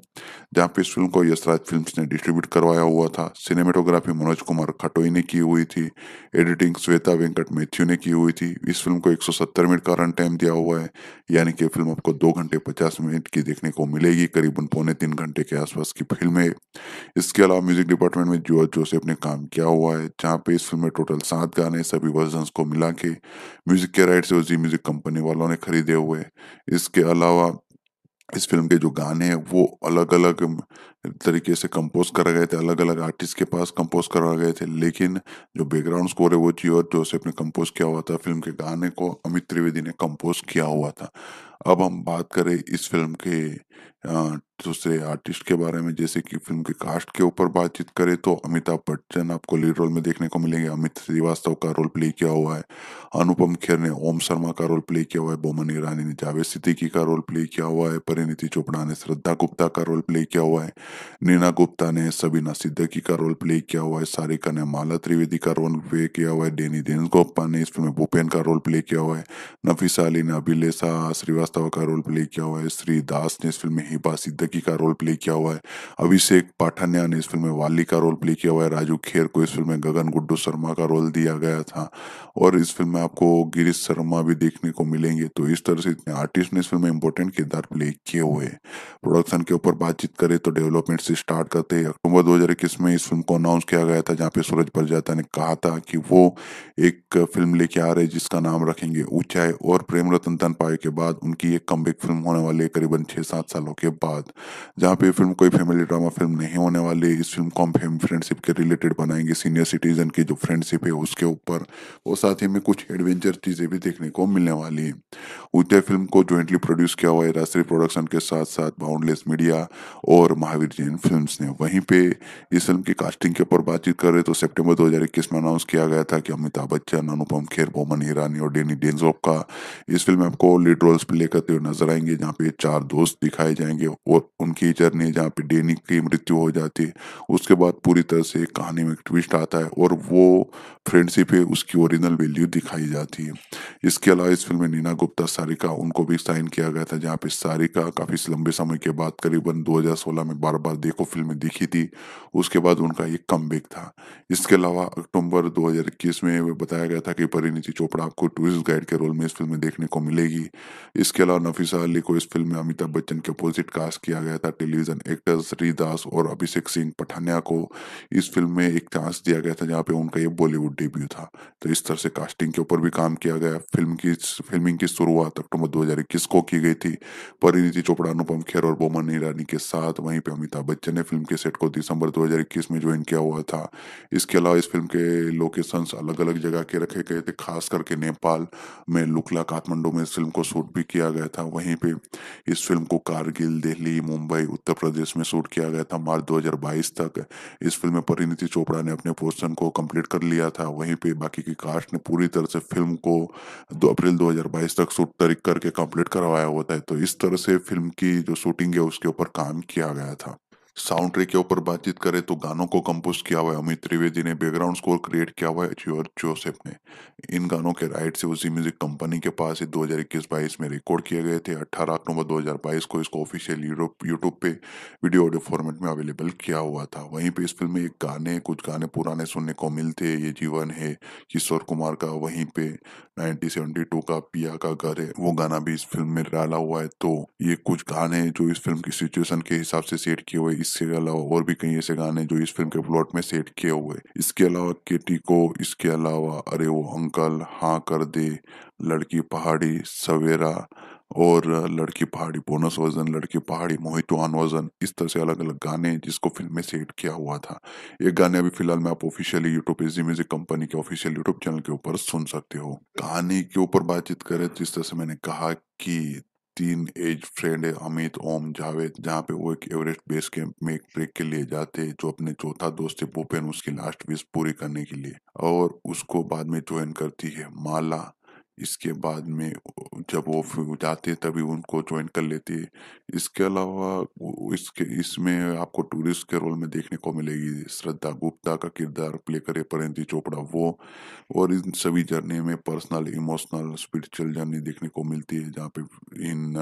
जहाँ पे इस फिल्म को यशराज फिल्म ने डिस्ट्रीब्यूट करवाया हुआ था सिनेमेटोग्राफी मनोज कुमार खटोई ने की हुई थी एडिटिंग श्वेता वेंकट मैथ्यू ने की हुई थी इस फिल्म को 170 मिनट का रन टाइम दिया हुआ है यानी कि फिल्म आपको दो घंटे पचास मिनट की देखने को मिलेगी करीबन पौने तीन घंटे के आसपास की फिल्म है इसके अलावा म्यूजिक डिपार्टमेंट में जो जोसेफ ने काम किया हुआ है जहाँ पे इस फिल्म में टोटल सात गाने सभी वर्जन को मिला के म्यूजिक के राइट से वो जी म्यूजिक कंपनी वालों ने खरीदे हुए इसके अलावा इस फिल्म के जो गाने हैं वो अलग अलग तरीके से कंपोज करा गए थे अलग अलग आर्टिस्ट के पास कंपोज करा गए थे लेकिन जो बैकग्राउंड स्कोर है वो जियोर जोसेफ ने कंपोज किया हुआ था फिल्म के गाने को अमित त्रिवेदी ने कंपोज किया हुआ था अब हम बात करें इस फिल्म के दूसरे आर्टिस्ट के बारे में जैसे कि फिल्म के कास्ट के ऊपर बातचीत करें तो अमिताभ बच्चन आपको लीड रोल में देखने को मिलेंगे अमित श्रीवास्तव का रोल प्ले किया हुआ है अनुपम खेर ने ओम शर्मा का रोल प्ले किया हुआ है बोमन ईरानी ने जावेद सिद्दीकी का रोल प्ले किया हुआ है परिणीति चोपड़ा ने श्रद्धा गुप्ता का रोल प्ले किया हुआ है नीना गुप्ता ने सबीना सिद्दीकी का रोल प्ले किया हुआ है सारिका ने माला त्रिवेदी का रोल प्ले किया हुआ है डेनी देनगोपा ने इस फिल्म में भूपेन का रोल प्ले किया हुआ है नफीसा अली ने अभिलेषा श्रीवास्तव का रोल प्ले किया हुआ है श्री दास ने इस फिल्म में हिबा सिद्दीकी जैकी का रोल प्ले किया हुआ है अभिषेक पाठान्या ने इस फिल्म में वाली का रोल प्ले किया हुआ है राजू खेर को इस फिल्म में गगन गुड्डू शर्मा का रोल दिया गया था और इस फिल्म में आपको गिरीश शर्मा भी देखने को मिलेंगे तो इस तरह से इतने आर्टिस्ट ने इस फिल्म में इंपॉर्टेंट किरदार प्ले किए हुए प्रोडक्शन के ऊपर बातचीत करें तो डेवलपमेंट से स्टार्ट करते अक्टूबर दो में इस फिल्म को अनाउंस किया गया था जहाँ पे सूरज बरजाता ने कहा था कि वो एक फिल्म लेके आ रहे जिसका नाम रखेंगे ऊंचाई और प्रेम रतन तन पाए के बाद उनकी एक कम फिल्म होने वाली है करीबन छः सात सालों के बाद जहाँ पे फिल्म कोई फैमिली ड्रामा फिल्म नहीं होने वाली इस फिल्म को हम फ्रेंडशिप के रिलेटेड बनाएंगे सीनियर सिटीजन की जो फ्रेंडशिप है उसके ऊपर और साथ ही में कुछ एडवेंचर चीज़ें भी देखने को मिलने वाली है उदय फिल्म को जॉइंटली प्रोड्यूस किया हुआ है राष्ट्रीय प्रोडक्शन के साथ साथ बाउंडलेस मीडिया और महावीर जैन फिल्म ने वहीं पे इस फिल्म की कास्टिंग के ऊपर बातचीत कर रहे तो सेप्टेम्बर दो में अनाउंस किया गया था कि अमिताभ बच्चन अनुपम खेर बोमन हिरानी और डेनी डेंजोप का इस फिल्म में आपको लीड रोल्स प्ले करते हुए नजर आएंगे जहाँ पे चार दोस्त दिखाए जाएंगे और उनकी जर्नी जहाँ पे डेनिक की मृत्यु हो जाती है उसके बाद पूरी तरह से कहानी में ट्विस्ट आता है और वो फ्रेंडशिप है उसकी ओरिजिनल वैल्यू दिखाई जाती है इसके अलावा इस फिल्म में नीना गुप्ता सारिका उनको भी साइन किया गया था जहाँ पे सारिका काफ़ी लंबे समय के बाद करीबन दो में बार बार देखो फिल्में दिखी थी उसके बाद उनका एक कम था इसके अलावा अक्टूबर दो में बताया गया था कि परिणीति चोपड़ा आपको टूरिस्ट गाइड के रोल में इस फिल्म में देखने को मिलेगी इसके अलावा नफीसा अली को इस फिल्म में अमिताभ बच्चन के अपोजिट कास्ट किया दिया गया था टेलीविजन एक्टर्स रीदास और अभिषेक सिंह पठानिया को इस फिल्म में एक चांस दिया गया था जहाँ पे उनका ये बॉलीवुड डेब्यू था तो इस तरह से कास्टिंग के ऊपर भी काम किया गया फिल्म की फिल्मिंग की शुरुआत अक्टूबर दो को की गई थी परिणीति चोपड़ा अनुपम खेर और बोमन ईरानी के साथ वहीं पे अमिताभ बच्चन ने फिल्म के सेट को दिसंबर दो में ज्वाइन किया हुआ था इसके अलावा इस फिल्म के लोकेशन अलग अलग जगह के रखे गए थे खास करके नेपाल में लुकला काठमांडू में इस फिल्म को शूट भी किया गया था वहीं पे इस फिल्म को कारगिल दिल्ली मुंबई उत्तर प्रदेश में शूट किया गया था मार्च 2022 तक इस फिल्म में परिणीति चोपड़ा ने अपने पोर्शन को कंप्लीट कर लिया था वहीं पे बाकी की कास्ट ने पूरी तरह से फिल्म को दो अप्रैल 2022 तक शूट तरीक करके कंप्लीट करवाया होता है तो इस तरह से फिल्म की जो शूटिंग है उसके ऊपर काम किया गया था साउंड ट्रैक के ऊपर बातचीत करें तो गानों को कंपोज किया हुआ है अमित त्रिवेदी ने बैकग्राउंड स्कोर क्रिएट किया हुआ है जॉर्ज जोसेफ ने इन गानों के राइट से उसी म्यूजिक कंपनी के पास दो हजार इक्कीस बाईस में रिकॉर्ड किए गए थे अट्ठारह अक्टूबर दो हजार बाईस को इसको ऑफिशियल यूट्यूब पे वीडियो ऑडियो फॉर्मेट में अवेलेबल किया हुआ था वहीं पर इस फिल्म में एक गाने कुछ गाने पुराने सुनने को मिलते ये जीवन है किशोर कुमार का वहीं पे नाइनटीन का पिया का घर है वो गाना भी इस फिल्म में डाला हुआ है तो ये कुछ गाने जो इस फिल्म की सिचुएशन के हिसाब से सेट किए हुए इससे अलावा और भी कई ऐसे गाने जो इस फिल्म के प्लॉट में सेट किए हुए इसके अलावा केटी को इसके अलावा अरे वो अंकल हाँ कर दे लड़की पहाड़ी सवेरा और लड़की पहाड़ी बोनस वजन लड़की पहाड़ी मोहितवान वजन इस तरह से अलग अलग गाने जिसको फिल्म में सेट किया हुआ था ये गाने अभी फिलहाल में आप ऑफिशियली यूट्यूब इजी म्यूजिक कंपनी के ऑफिशियल यूट्यूब चैनल के ऊपर सुन सकते हो कहानी के ऊपर बातचीत करें जिस तरह से मैंने कहा कि तीन एज फ्रेंड है अमित ओम जावेद जहाँ पे वो एक एवरेस्ट बेस कैंप में एक ट्रेक के लिए जाते हैं जो अपने चौथा दोस्त है भूपेन उसकी लास्ट विश पूरी करने के लिए और उसको बाद में ज्वाइन करती है माला इसके बाद में जब वो जाते तभी उनको ज्वाइन कर लेती है इसके अलावा इसके इसमें आपको टूरिस्ट के रोल में देखने को मिलेगी श्रद्धा गुप्ता का किरदार प्ले करे परिणति चोपड़ा वो और इन सभी जर्नी में पर्सनल इमोशनल स्पिरिचुअल जर्नी देखने को मिलती है जहाँ पे इन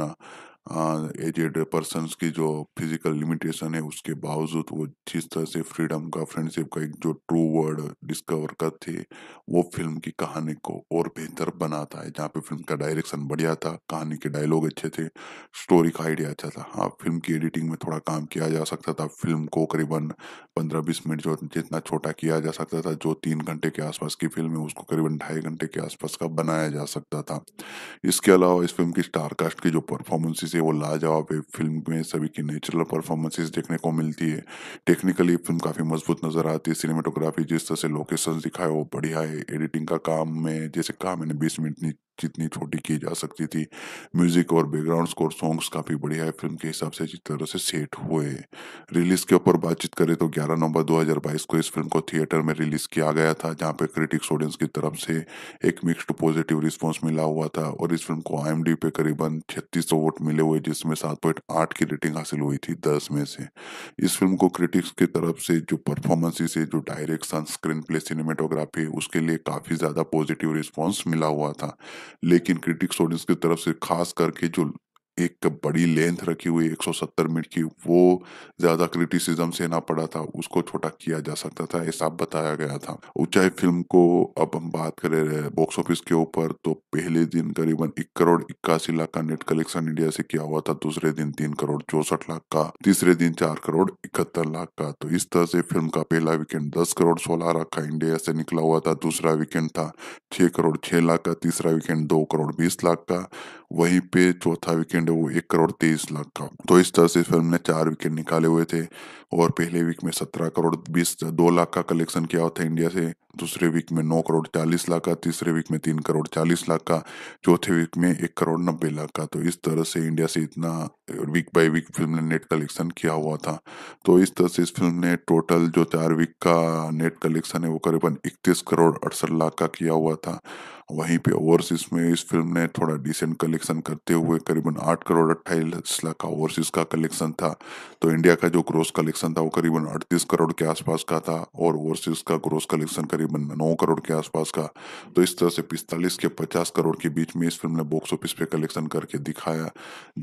हाँ, एजेड पर्सन की जो फिजिकल लिमिटेशन है उसके बावजूद वो जिस तरह से फ्रीडम का फ्रेंडशिप का एक जो ट्रू वर्ड डिस्कवर करते वो फिल्म की कहानी को और बेहतर बनाता है जहाँ पे फिल्म का डायरेक्शन बढ़िया था कहानी के डायलॉग अच्छे थे स्टोरी का आइडिया अच्छा था हाँ फिल्म की एडिटिंग में थोड़ा काम किया जा सकता था फिल्म को करीबन पंद्रह बीस मिनट जो जितना छोटा किया जा सकता था जो तीन घंटे के आसपास की फिल्म है उसको करीबन ढाई घंटे के आसपास का बनाया जा सकता था इसके अलावा इस फिल्म की स्टारकास्ट की जो परफॉर्मेंसेज से वो लाजवाब है फिल्म में सभी की नेचुरल परफॉर्मेंसेस देखने को मिलती है टेक्निकली फिल्म काफ़ी मजबूत नज़र आती है सिनेमाटोग्राफी जिस तरह से लोकेशन दिखाए वो बढ़िया है एडिटिंग का काम में जैसे कहा मैंने बीस मिनट जितनी छोटी की जा सकती थी म्यूजिक और बैकग्राउंड स्कोर सॉन्ग्स काफ़ी बढ़िया है फिल्म के हिसाब से अच्छी तरह से सेट हुए रिलीज के ऊपर बातचीत करें तो 11 नवंबर 2022 को इस फिल्म को थिएटर में रिलीज किया गया था जहां पर क्रिटिक्स ऑडियंस की तरफ से एक मिक्स्ड पॉजिटिव रिस्पॉन्स मिला हुआ था और इस फिल्म को आई पे करीबन छत्तीस वोट मिले हुए जिसमें सात की रेटिंग हासिल हुई थी दस में से इस फिल्म को क्रिटिक्स की तरफ से जो परफॉर्मेंसेस है जो डायरेक्शन स्क्रीन प्ले सिनेमेटोग्राफी उसके लिए काफ़ी ज़्यादा पॉजिटिव रिस्पॉन्स मिला हुआ था लेकिन क्रिटिक्स ऑडियंस की तरफ से खास करके जो एक बड़ी लेंथ रखी हुई 170 मिनट की वो ज्यादा क्रिटिसिज्म से ना पड़ा था उसको छोटा किया जा सकता था ऐसा बताया गया था ऊंचाई फिल्म को अब हम बात कर रहे हैं बॉक्स ऑफिस के ऊपर तो पहले दिन करीबन एक करोड़ इक्यासी लाख का नेट कलेक्शन इंडिया से किया हुआ था दूसरे दिन तीन करोड़ चौसठ लाख का तीसरे दिन चार करोड़ इकहत्तर लाख का तो इस तरह से फिल्म का पहला वीकेंड दस करोड़ सोलह लाख का इंडिया से निकला हुआ था दूसरा वीकेंड था छह करोड़ छह लाख का तीसरा वीकेंड दो करोड़ बीस लाख का वहीं पे चौथा वीकेंड है वो एक करोड़ तेईस लाख का तो इस तरह से इस फिल्म ने चार वीकेंड निकाले हुए थे और पहले वीक में सत्रह करोड़ बीस दो लाख का कलेक्शन किया था इंडिया से दूसरे वीक में नौ करोड़ चालीस लाख का तीसरे वीक में तीन करोड़ चालीस लाख का चौथे वीक में एक करोड़ नब्बे लाख का तो इस तरह से इंडिया से इतना वीक बाय वीक फिल्म ने नेट कलेक्शन किया हुआ था तो इस तरह से इस फिल्म ने टोटल जो चार वीक का नेट कलेक्शन है वो करीबन इकतीस करोड़ अड़सठ लाख का किया हुआ था वहीं पे ओवरसीज में इस फिल्म ने थोड़ा डिसेंट कलेक्शन करते हुए करीबन आठ करोड़ अट्ठाईस लाख का ओवरसीज का कलेक्शन था तो इंडिया का जो ग्रोस कलेक्शन कलेक्शन था वो करीबन 38 करोड़ के आसपास का था और ओवरसीज का ग्रोस कलेक्शन करीबन 9 करोड़ के आसपास का तो इस तरह से 45 के 50 करोड़ के बीच में इस फिल्म ने बॉक्स ऑफिस पे कलेक्शन करके दिखाया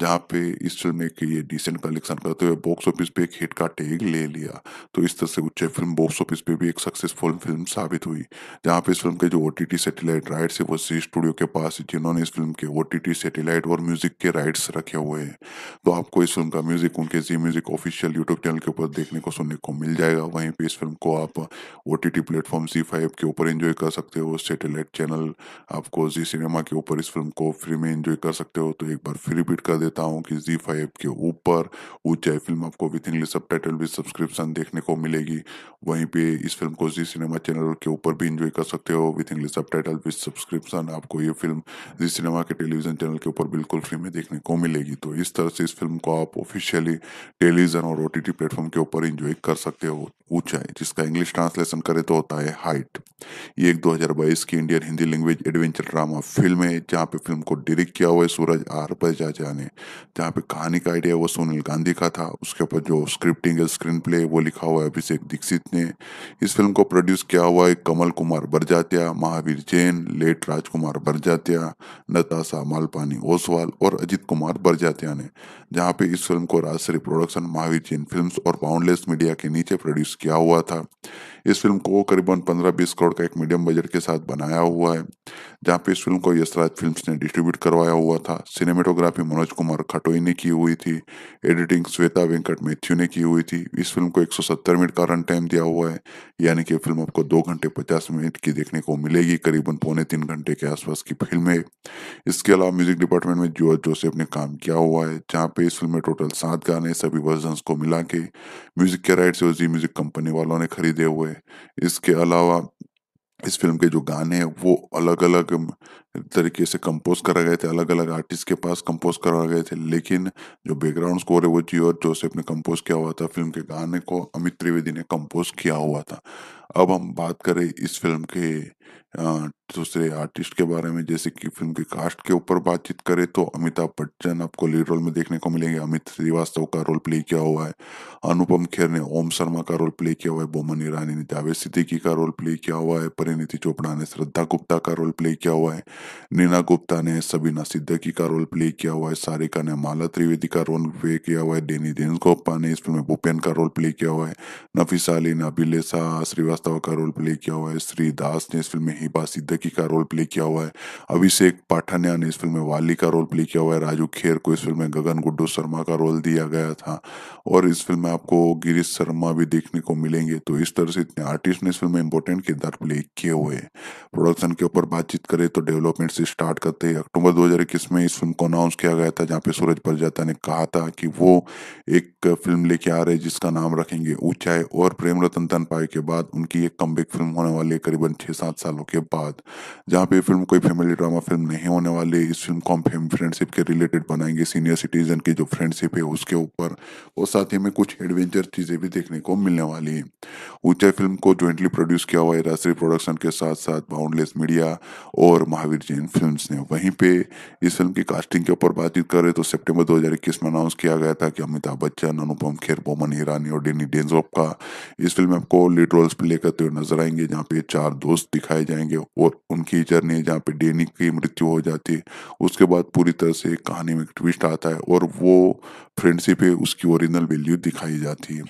जहाँ पे इस फिल्म ने कि ये डिसेंट कलेक्शन करते हुए बॉक्स ऑफिस पे एक हिट का टेग ले लिया तो इस तरह से उच्च फिल्म बॉक्स ऑफिस पे भी एक सक्सेसफुल फिल्म साबित हुई जहाँ पे इस फिल्म के जो ओ सेटेलाइट राइट्स है वो सी स्टूडियो के पास जिन्होंने इस फिल्म के ओ सेटेलाइट और म्यूजिक के राइट्स रखे हुए हैं तो आपको इस फिल्म का म्यूजिक उनके Zee music official YouTube channel के ऊपर पर देखने को सुनने को मिल जाएगा वहीं पे इस फिल्म को आप O T T platform Zee five के ऊपर एंजॉय कर सकते हो सेटेलाइट चैनल आपको जी सिनेमा के ऊपर इस फिल्म को फ्री में एंजॉय कर सकते हो तो एक बार फिर रिपीट कर देता हूँ कि जी फाइव के ऊपर ऊंचाई फिल्म आपको with English subtitle with subscription देखने को मिलेगी वहीं पे इस फिल्म को जी सिनेमा चैनल के ऊपर भी इंजॉय कर सकते हो with English subtitle with subscription आपको ये फिल्म जी सिनेमा के टेलीविजन चैनल के ऊपर बिल्कुल फ्री में देखने को मिलेगी तो इस तरह से इस फिल्म को आप ऑफिशियली टेलीविजन और ओ टी टी प्लेटफॉर्म के ऊपर इंजॉय कर सकते हो ऊंचाई जिसका इंग्लिश ट्रांसलेशन करें तो होता है हाइट ये एक 2022 की Indian Hindi language adventure drama film है जहाँ पे फिल्म को डायरेक्ट किया हुआ है सूरज आर बजाजा ने जहाँ पे कहानी का आइडिया वो सोनील गांधी का था उसके ऊपर जो स्क्रिप्टिंग है स्क्रीन प्ले वो लिखा हुआ है अभिषेक दीक्षित ने इस फिल्म को प्रोड्यूस किया हुआ है कमल कुमार बरजात्या महावीर जैन लेट राजकुमार बरजात्या नताशा मालपानी ओसवाल और अजित कुमार बरजात्या ने जहाँ पे इस फिल्म को राजश्री प्रोडक्शन महावीर जैन फिल्म और बाउंडलेस मीडिया के नीचे प्रोड्यूस किया हुआ था इस फिल्म को करीबन 15-20 करोड़ का एक मीडियम बजट के साथ बनाया हुआ है जहाँ पे इस फिल्म को यशराज फिल्म्स ने डिस्ट्रीब्यूट करवाया हुआ था सिनेमेटोग्राफी मनोज कुमार खटोई ने की हुई थी एडिटिंग श्वेता वेंकट मैथ्यू ने की हुई थी इस फिल्म को एक मिनट का रन टाइम दिया हुआ है यानी कि फिल्म आपको दो घंटे पचास मिनट की देखने को मिलेगी करीबन पौने तीन घंटे के आसपास की फिल्म है इसके अलावा म्यूजिक डिपार्टमेंट में जो जोसेफ ने काम किया हुआ है जहाँ पे इस फिल्म में टोटल सात गाने सभी वर्जन को मिला के म्यूजिक के राइट से जी म्यूजिक कंपनी वालों ने खरीदे हुए है इसके अलावा इस फिल्म के जो गाने हैं वो अलग अलग तरीके से कंपोज करा गए थे अलग अलग आर्टिस्ट के पास कंपोज करा गए थे लेकिन जो बैकग्राउंड स्कोर है वो जी और जोसेफ ने कंपोज किया हुआ था फिल्म के गाने को अमित त्रिवेदी ने कंपोज किया हुआ था अब हम बात करें इस फिल्म के दूसरे आर्टिस्ट के बारे में जैसे कि फिल्म के कास्ट के ऊपर बातचीत करें तो अमिताभ बच्चन आपको लीड रोल में देखने को मिलेंगे अमित श्रीवास्तव का रोल प्ले किया हुआ है अनुपम खेर ने ओम शर्मा का रोल प्ले किया हुआ है बोमन ईरानी ने जावेद सिद्दीकी का रोल प्ले किया हुआ है परिणीति चोपड़ा ने श्रद्धा गुप्ता का रोल प्ले किया हुआ है नीना गुप्ता ने सबीना सिद्दीकी का रोल प्ले किया हुआ है सारिका ने माला त्रिवेदी का रोल प्ले किया हुआ है डेनी गोप्पा ने इस फिल्म में भूपेन का रोल प्ले किया हुआ है नफीसा अली ने अभिलेषा श्रीवास्तव का रोल प्ले किया हुआ है श्री दास ने इस फिल्म में हिबा सिद्दकी का रोल प्ले किया हुआ है अभिषेक पाठान्या ने इस फिल्म में वाली का रोल प्ले किया हुआ है राजू खेर को इस फिल्म में गगन गुड्डू शर्मा का रोल दिया गया था और इस फिल्म में आपको गिरीश शर्मा भी देखने को मिलेंगे तो इस तरह से इतने आर्टिस्ट ने इस फिल्म में इंपॉर्टेंट किरदार प्ले किए हुए प्रोडक्शन के ऊपर बातचीत करें तो डेवलपमेंट से स्टार्ट करते हैं अक्टूबर दो में इस फिल्म को अनाउंस किया गया था जहाँ पे सूरज परजाता ने कहा था कि वो एक फिल्म लेके आ रहे जिसका नाम रखेंगे ऊंचाई और प्रेम रतन तनपाई के बाद उनकी एक कम फिल्म होने वाली है करीबन छह सात सालों के बाद जहाँ पे फिल्म कोई फैमिली ड्रामा फिल्म नहीं होने वाली इस फिल्म को हम फ्रेंडशिप के रिलेटेड बनाएंगे सीनियर सिटीजन की जो फ्रेंडशिप है उसके ऊपर और साथ ही हमें कुछ एडवेंचर चीज़ें भी देखने को मिलने वाली है ऊंचे फिल्म को ज्वाइंटली प्रोड्यूस किया हुआ है राष्ट्रीय प्रोडक्शन के साथ साथ बाउंडलेस मीडिया और महावीर जैन फिल्म ने वहीं पर इस फिल्म की कास्टिंग के ऊपर बातचीत करें तो सेप्टेम्बर दो में अनाउंस किया गया था कि अमिताभ बच्चन अनुपम खेर बोमन हिरानी और डेनी डेंजोप का इस फिल्म में आपको लीड रोल्स प्ले करते हुए नजर आएंगे जहाँ पे चार दोस्त दिखाए जाएंगे करेंगे और उनकी जर्नी जहाँ पे डेनिक की मृत्यु हो जाती है उसके बाद पूरी तरह से कहानी में ट्विस्ट आता है और वो फ्रेंडशिप है उसकी ओरिजिनल वैल्यू दिखाई जाती है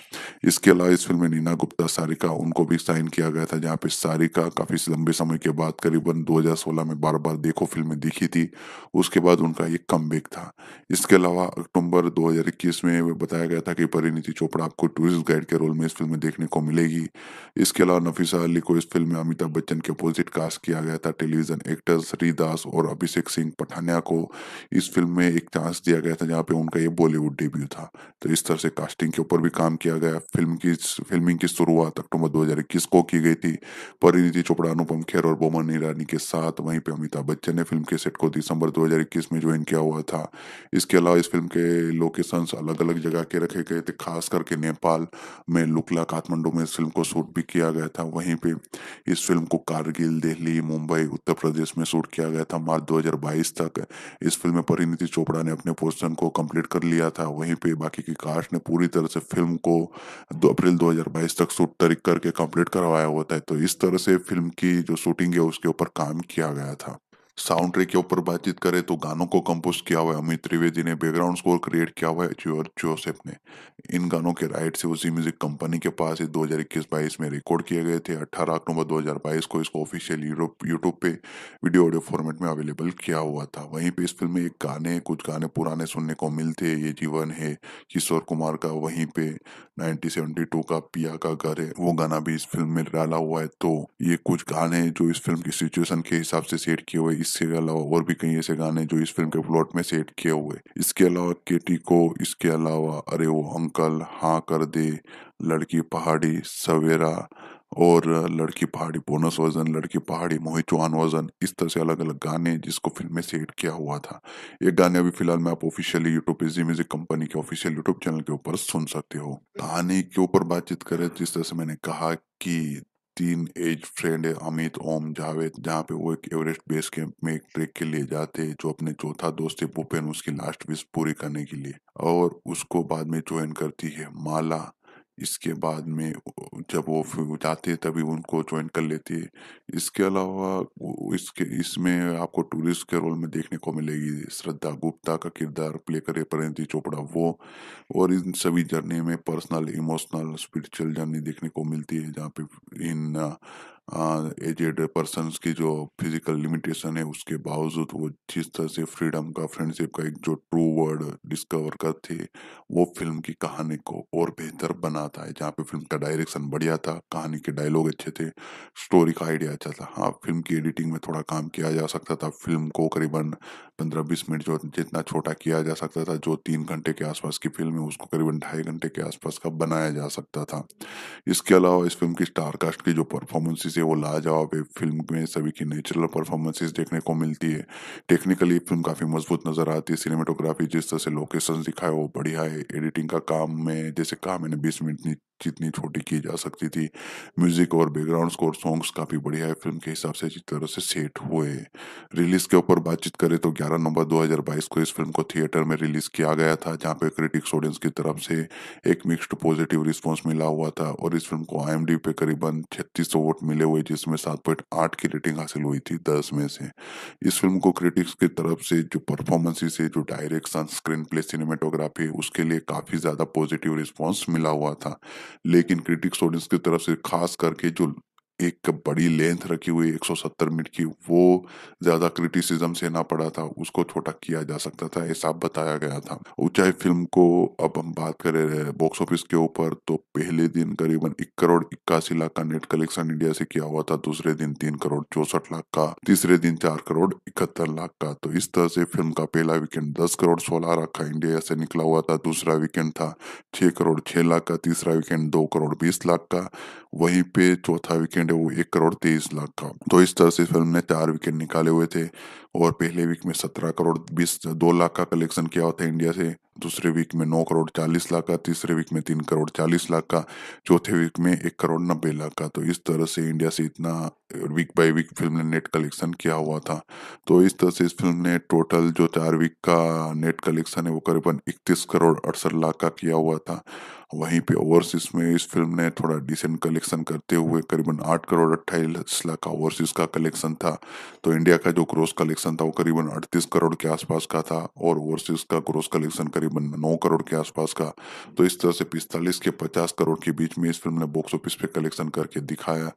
इसके अलावा इस फिल्म में नीना गुप्ता सारिका उनको भी साइन किया गया था जहाँ पे सारिका काफ़ी लंबे समय के बाद करीबन 2016 में बार बार देखो फिल्में दिखी थी उसके बाद उनका एक कम था इसके अलावा अक्टूबर दो में बताया गया था कि परिणीति चोपड़ा आपको टूरिस्ट गाइड के रोल में इस फिल्म में देखने को मिलेगी इसके अलावा नफीसा अली को इस फिल्म में अमिताभ बच्चन के अपोजिट कास्ट किया गया था टेलीविजन एक्टर्स रीदास और अभिषेक सिंह पठानिया को इस फिल्म में एक चांस दिया गया था जहाँ पे उनका ये बॉलीवुड डेब्यू था तो इस तरह से कास्टिंग के ऊपर भी काम किया गया फिल्म की फिल्मिंग की शुरुआत अक्टूबर दो को की गई थी परिणीति चोपड़ा अनुपम खेर और बोमन ईरानी के साथ वहीं पे अमिताभ बच्चन ने फिल्म के सेट को दिसंबर 2021 में ज्वाइन किया हुआ था इसके अलावा इस फिल्म के लोकेशंस अलग अलग जगह के रखे गए थे खास करके नेपाल में लुकला काठमांडू में इस फिल्म को शूट भी किया गया था वहीं पे इस फिल्म को कारगिल दिल्ली मुंबई उत्तर प्रदेश में शूट किया गया था मार्च 2022 तक इस फिल्म में परिणीति चोपड़ा ने अपने पोर्शन को कंप्लीट कर लिया था था वहीं पे बाकी की कास्ट ने पूरी तरह से फिल्म को दो अप्रैल 2022 तक शूट तरीक करके कंप्लीट करवाया हुआ था तो इस तरह से फिल्म की जो शूटिंग है उसके ऊपर काम किया गया था साउंड ट्रैक के ऊपर बातचीत करें तो गानों को कंपोज किया हुआ है अमित त्रिवेदी ने बैकग्राउंड स्कोर क्रिएट किया हुआ है जो जोसेफ ने इन गानों के राइट से उसी म्यूजिक कंपनी के पास दो हजार इक्कीस बाईस में रिकॉर्ड किए गए थे अट्ठारह अक्टूबर दो हजार बाईस को इसको ऑफिशियल यूरोप यूट्यूब पे वीडियो ऑडियो फॉर्मेट में अवेलेबल किया हुआ था वहीं पे इस फिल्म में एक गाने कुछ गाने पुराने सुनने को मिलते ये जीवन है किशोर कुमार का वहीं पे नाइनटीन टू का पिया का घर है वो गाना भी इस फिल्म में डाला हुआ है तो ये कुछ गाने जो इस फिल्म की सिचुएशन के हिसाब से सेट किए हुए इसके अलावा और भी कई ऐसे गाने जो इस फिल्म के प्लॉट में सेट किए हुए इसके अलावा केटी को इसके अलावा अरे वो अंकल हाँ कर दे लड़की पहाड़ी सवेरा और लड़की पहाड़ी बोनस वर्जन लड़की पहाड़ी चौहान वर्जन इस तरह से अलग अलग गाने जिसको फिल्म में सेट किया हुआ था ये गाने अभी फिलहाल में आप ऑफिशियली यूट्यूब पे जी म्यूजिक कंपनी के ऑफिशियल यूट्यूब चैनल के ऊपर सुन सकते हो कहानी के ऊपर बातचीत करें जिस तरह से मैंने कहा कि तीन एज फ्रेंड है अमित ओम जावेद जहाँ पे वो एक एवरेस्ट बेस कैंप में एक ट्रेक के लिए जाते हैं जो अपने चौथा दोस्त है भूपेन उसकी लास्ट विश पूरी करने के लिए और उसको बाद में ज्वाइन करती है माला इसके बाद में जब वो जाते तभी उनको ज्वाइन कर लेती है इसके अलावा इसके इसमें आपको टूरिस्ट के रोल में देखने को मिलेगी श्रद्धा गुप्ता का किरदार प्ले करे परिणति चोपड़ा वो और इन सभी जर्नी में पर्सनल इमोशनल स्पिरिचुअल जर्नी देखने को मिलती है जहाँ पे इन एजेड पर्सन की जो फिजिकल लिमिटेशन है उसके बावजूद वो जिस तरह से फ्रीडम का फ्रेंडशिप का एक जो ट्रू वर्ड डिस्कवर करते वो फिल्म की कहानी को और बेहतर बनाता है जहाँ पे फिल्म का डायरेक्शन बढ़िया था कहानी के डायलॉग अच्छे थे स्टोरी का आइडिया अच्छा था हाँ फिल्म की एडिटिंग में थोड़ा काम किया जा सकता था फिल्म को करीबन पंद्रह बीस मिनट जो जितना छोटा किया जा सकता था जो तीन घंटे के आसपास की फिल्म है उसको करीबन ढाई घंटे के आसपास का बनाया जा सकता था इसके अलावा इस फिल्म की स्टार कास्ट की जो परफॉर्मेंसेज है वो लाजवाब है फिल्म में सभी की नेचुरल परफॉर्मेंसेज देखने को मिलती है टेक्निकली फिल्म काफ़ी मजबूत नज़र आती है सिनेमाटोग्राफी जिस तरह से लोकेशन दिखाए वो बढ़िया है एडिटिंग का काम में जैसे कहा मैंने बीस मिनट जितनी छोटी की जा सकती थी म्यूजिक और बैकग्राउंड स्कोर सॉन्ग्स काफी बढ़िया है फिल्म के हिसाब से अच्छी तरह से सेट हुए रिलीज के ऊपर बातचीत करें तो 11 नवंबर 2022 को इस फिल्म को थिएटर में रिलीज किया गया था जहां पे क्रिटिक्स ऑडियंस की तरफ से एक मिक्सड पॉजिटिव रिस्पॉन्स मिला हुआ था और इस फिल्म को आई पे करीबन छत्तीस वोट मिले हुए जिसमें सात की रेटिंग हासिल हुई थी दस में से इस फिल्म को क्रिटिक्स की तरफ से जो परफॉर्मेंस से जो डायरेक्शन स्क्रीन प्ले सिनेमाटोग्राफी उसके लिए काफी ज्यादा पॉजिटिव रिस्पॉन्स मिला हुआ था लेकिन क्रिटिक्स ऑडियंस की तरफ से खास करके जो एक बड़ी लेंथ रखी हुई 170 मिनट की वो ज्यादा क्रिटिसिज्म से ना पड़ा था उसको छोटा किया जा सकता था ऐसा बताया गया था ऊंचाई फिल्म को अब हम बात कर रहे हैं बॉक्स ऑफिस के ऊपर तो पहले दिन करीबन एक करोड़ इक्यासी लाख का नेट कलेक्शन इंडिया से किया हुआ था दूसरे दिन तीन करोड़ चौसठ लाख का तीसरे दिन चार करोड़ इकहत्तर लाख का तो इस तरह से फिल्म का पहला वीकेंड दस करोड़ सोलह लाख का इंडिया से निकला हुआ था दूसरा वीकेंड था छह करोड़ छह लाख का तीसरा वीकेंड दो करोड़ बीस लाख का वहीं पे चौथा वीकेंड है वो एक करोड़ तेईस लाख का तो इस तरह से फिल्म ने चार विकेट निकाले हुए थे और पहले वीक में सत्रह करोड़ बीस दो लाख का कलेक्शन किया हुआ था इंडिया से दूसरे वीक में नौ करोड़ चालीस लाख का तीसरे वीक में तीन करोड़ चालीस लाख का चौथे वीक में एक करोड़ नब्बे लाख का तो इस तरह से इंडिया से इतना वीक बाय वीक फिल्म ने नेट कलेक्शन किया हुआ था तो इस तरह से इस फिल्म ने टोटल जो चार वीक का नेट कलेक्शन है वो करीबन इकतीस करोड़ अड़सठ लाख का किया हुआ था वहीं पे ओवरसीज में इस फिल्म ने थोड़ा डिसेंट कलेक्शन करते हुए करीबन आठ करोड़ अट्ठाईस लाख का ओवरसीज का कलेक्शन था तो इंडिया का जो ग्रोस कलेक्शन कलेक्शन था वो करीबन 38 करोड़ के आसपास का था और ओवरसीज का ग्रोस कलेक्शन करीबन 9 करोड़ के आसपास का तो इस तरह से 45 के 50 करोड़ के बीच में इस फिल्म ने बॉक्स ऑफिस पे कलेक्शन करके दिखाया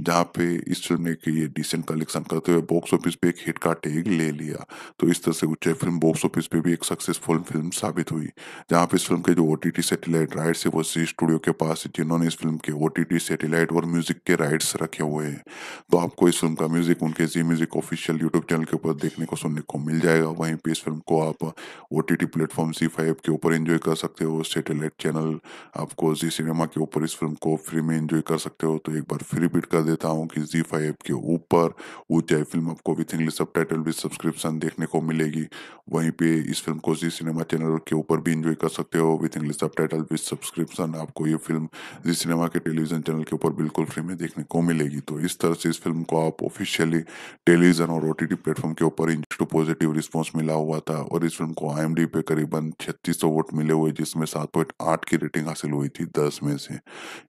जहाँ पे इस फिल्म ने ये डिसेंट कलेक्शन करते हुए बॉक्स ऑफिस पे एक हिट का टेग ले लिया तो इस तरह से उच्च फिल्म बॉक्स ऑफिस पे भी एक सक्सेसफुल फिल्म साबित हुई जहाँ पे इस फिल्म के जो ओ टी सेटेलाइट राइट्स है वो सी स्टूडियो के पास जिन्होंने इस फिल्म के ओ टी सेटेलाइट और म्यूजिक के राइट्स रखे हुए हैं तो आपको इस फिल्म का म्यूजिक उनके Zee music official YouTube channel के ऊपर ज़्यादा मतलब देखने को सुनने को मिल जाएगा वहीं पे इस फिल्म को आप O T T platform Zee five के ऊपर इन्जॉय कर सकते हो सेटेलाइट चैनल आपको जी सिनेमा के ऊपर इस फिल्म को फ्री में इन्जॉय कर सकते हो तो एक बार फिर रिपीट कर देता हूँ कि जी फाइव के ऊपर ऊंचाई फिल्म आपको with English subtitle with subscription देखने को मिलेगी वहीं पर इस फिल्म को जी सिनेमा चैनल के ऊपर भी इन्जॉय कर सकते हो with English subtitle with subscription आपको ये फिल्म जी सिनेमा के टेलीविजन चैनल के ऊपर बिल्कुल फ्री में देखने को मिलेगी तो इस तरह से इस फिल्म को आप ऑफिशियली टेलीविजन और ओ टी प्लेटफॉर्म के ऊपर इंच टू पॉजिटिव रिस्पॉन्स मिला हुआ था और इस फिल्म को आई पे करीबन 3600 वोट मिले हुए जिसमें सात पॉइंट आठ की रेटिंग हासिल हुई थी दस में से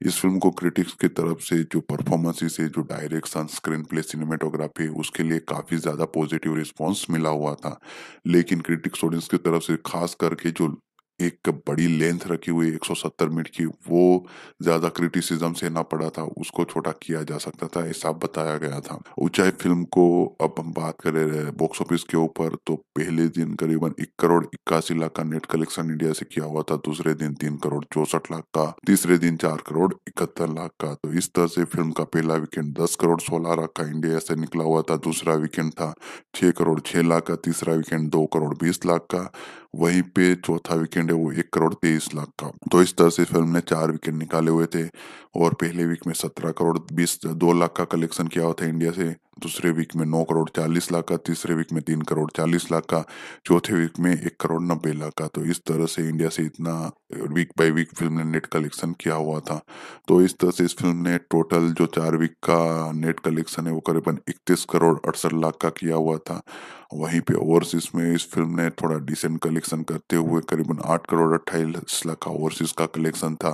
इस फिल्म को क्रिटिक्स की तरफ से जो परफॉर्मेंसेस है जो डायरेक्शन स्क्रीन प्ले सिनेमाटोग्राफी उसके लिए काफ़ी ज़्यादा पॉजिटिव रिस्पॉन्स मिला हुआ था लेकिन क्रिटिक्स ऑडियंस की तरफ से खास करके जो एक बड़ी लेंथ रखी हुई 170 मीटर की वो ज्यादा क्रिटिसिज्म से ना पड़ा था उसको छोटा किया जा सकता था ऐसा बताया गया था ऊंचाई फिल्म को अब हम बात कर रहे बॉक्स ऑफिस के ऊपर तो पहले दिन करीबन एक करोड़ इक्यासी लाख का नेट कलेक्शन इंडिया से किया हुआ था दूसरे दिन तीन करोड़ चौसठ लाख का तीसरे दिन चार करोड़ इकहत्तर लाख का तो इस तरह से फिल्म का पहला वीकेंड दस करोड़ सोलह लाख का इंडिया से निकला हुआ था दूसरा वीकेंड था छह करोड़ छह लाख का तीसरा वीकेंड दो करोड़ बीस लाख का वहीं पे चौथा वीकेंड है वो एक करोड़ तेईस लाख का तो इस तरह से फिल्म ने चार वीकेंड निकाले हुए थे और पहले वीक में सत्रह करोड़ बीस दो लाख का कलेक्शन किया हुआ था इंडिया से दूसरे वीक में नौ करोड़ चालीस लाख का तीसरे वीक में तीन करोड़ चालीस लाख का चौथे वीक में एक करोड़ नब्बे लाख का तो इस तरह से इंडिया से इतना वीक बाय वीक फिल्म ने नेट कलेक्शन किया हुआ था तो इस तरह से इस फिल्म ने टोटल जो चार वीक का नेट कलेक्शन है वो करीबन इकतीस करोड़ अड़सठ लाख का किया हुआ था वहीं पे ओवरसीज में इस फिल्म ने थोड़ा डिसेंट कलेक्शन कलेक्शन करते हुए करीबन आठ करोड़ अट्ठाईस लाख ओवरसीज का कलेक्शन था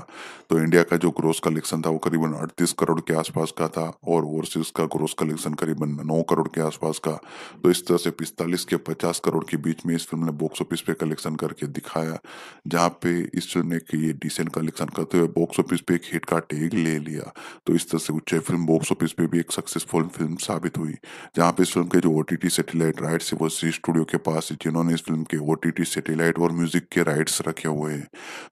तो इंडिया का जो ग्रोस कलेक्शन था वो करीबन अड़तीस करोड़ के आसपास का था और ओवरसीज का ग्रोस कलेक्शन करीबन नौ करोड़ के आसपास का तो इस तरह से पिस्तालीस के पचास करोड़ के बीच में इस फिल्म ने बॉक्स ऑफिस पे कलेक्शन करके दिखाया जहाँ पे इस फिल्म ने ये डिसेंट कलेक्शन करते हुए बॉक्स ऑफिस पे एक हिट का टेग ले लिया तो इस तरह से उच्च फिल्म बॉक्स ऑफिस पे भी एक सक्सेसफुल फिल्म साबित हुई जहाँ पे इस फिल्म के जो ओ टी सेटेलाइट राइट्स है वो सी स्टूडियो के पास है जिन्होंने इस फिल्म के ओ टी सेटेलाइट और म्यूजिक के राइट्स रखे हुए हैं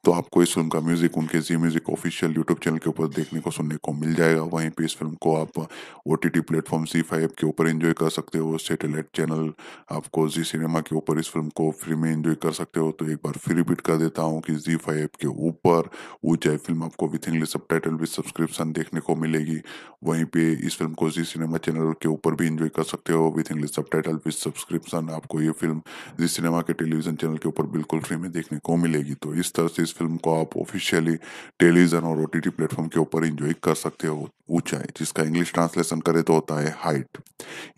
तो आपको इस फिल्म का म्यूजिक उनके Zee music official YouTube channel के ऊपर देखने को सुनने को मिल जाएगा वहीं पर इस फिल्म को आप O T T platform Zee five के ऊपर एंजॉय कर सकते हो सेटेलाइट चैनल आपको जी सिनेमा के ऊपर इस फिल्म को फ्री में एंजॉय कर सकते हो तो एक बार फिर रिपीट कर देता हूँ कि जी फाइव के ऊपर ऊंचाई फिल्म आपको with English subtitle with subscription देखने को मिलेगी वहीं पे इस फिल्म को जी सिनेमा चैनल के ऊपर भी इंजॉय कर सकते हो with English subtitle with subscription आपको ये फिल्म जी सिनेमा के टेलीविजन चैनल चैनल के ऊपर बिल्कुल फ्री में देखने को मिलेगी तो इस तरह से इस फिल्म को आप ऑफिशियली टेलीविजन और ओटीटी प्लेटफॉर्म के ऊपर इंजॉय कर सकते हो ऊंचाई जिसका इंग्लिश ट्रांसलेशन करें तो होता है हाइट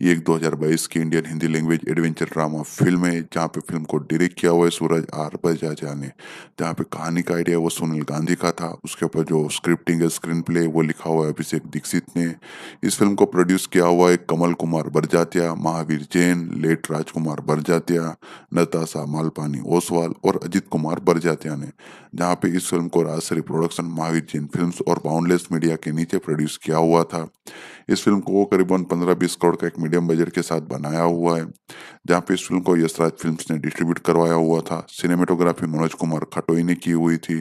ये एक 2022 की Indian Hindi language adventure drama film है जहाँ पे फिल्म को डायरेक्ट किया हुआ है सूरज आर बजाजा ने जहाँ पे कहानी का आइडिया वो सुनील गांधी का था उसके ऊपर जो स्क्रिप्टिंग है स्क्रीन प्ले वो लिखा हुआ है अभिषेक दीक्षित ने इस फिल्म को प्रोड्यूस किया हुआ है कमल कुमार बरजातिया महावीर जैन लेट राजकुमार बरजातिया नताशा मालपानी ओसवाल और अजित कुमार बरजातिया ने जहां पे इस फिल्म को राजश्री प्रोडक्शन महावीर जैन फिल्म्स और बाउंडलेस मीडिया के नीचे प्रोड्यूस किया हुआ था इस फिल्म को करीबन पंद्रह बीस करोड़ का एक मीडियम बजट के साथ बनाया हुआ है जहाँ पे इस फिल्म को यशराज फिल्म्स ने डिस्ट्रीब्यूट करवाया हुआ था सिनेमेटोग्राफी मनोज कुमार खटोई ने की हुई थी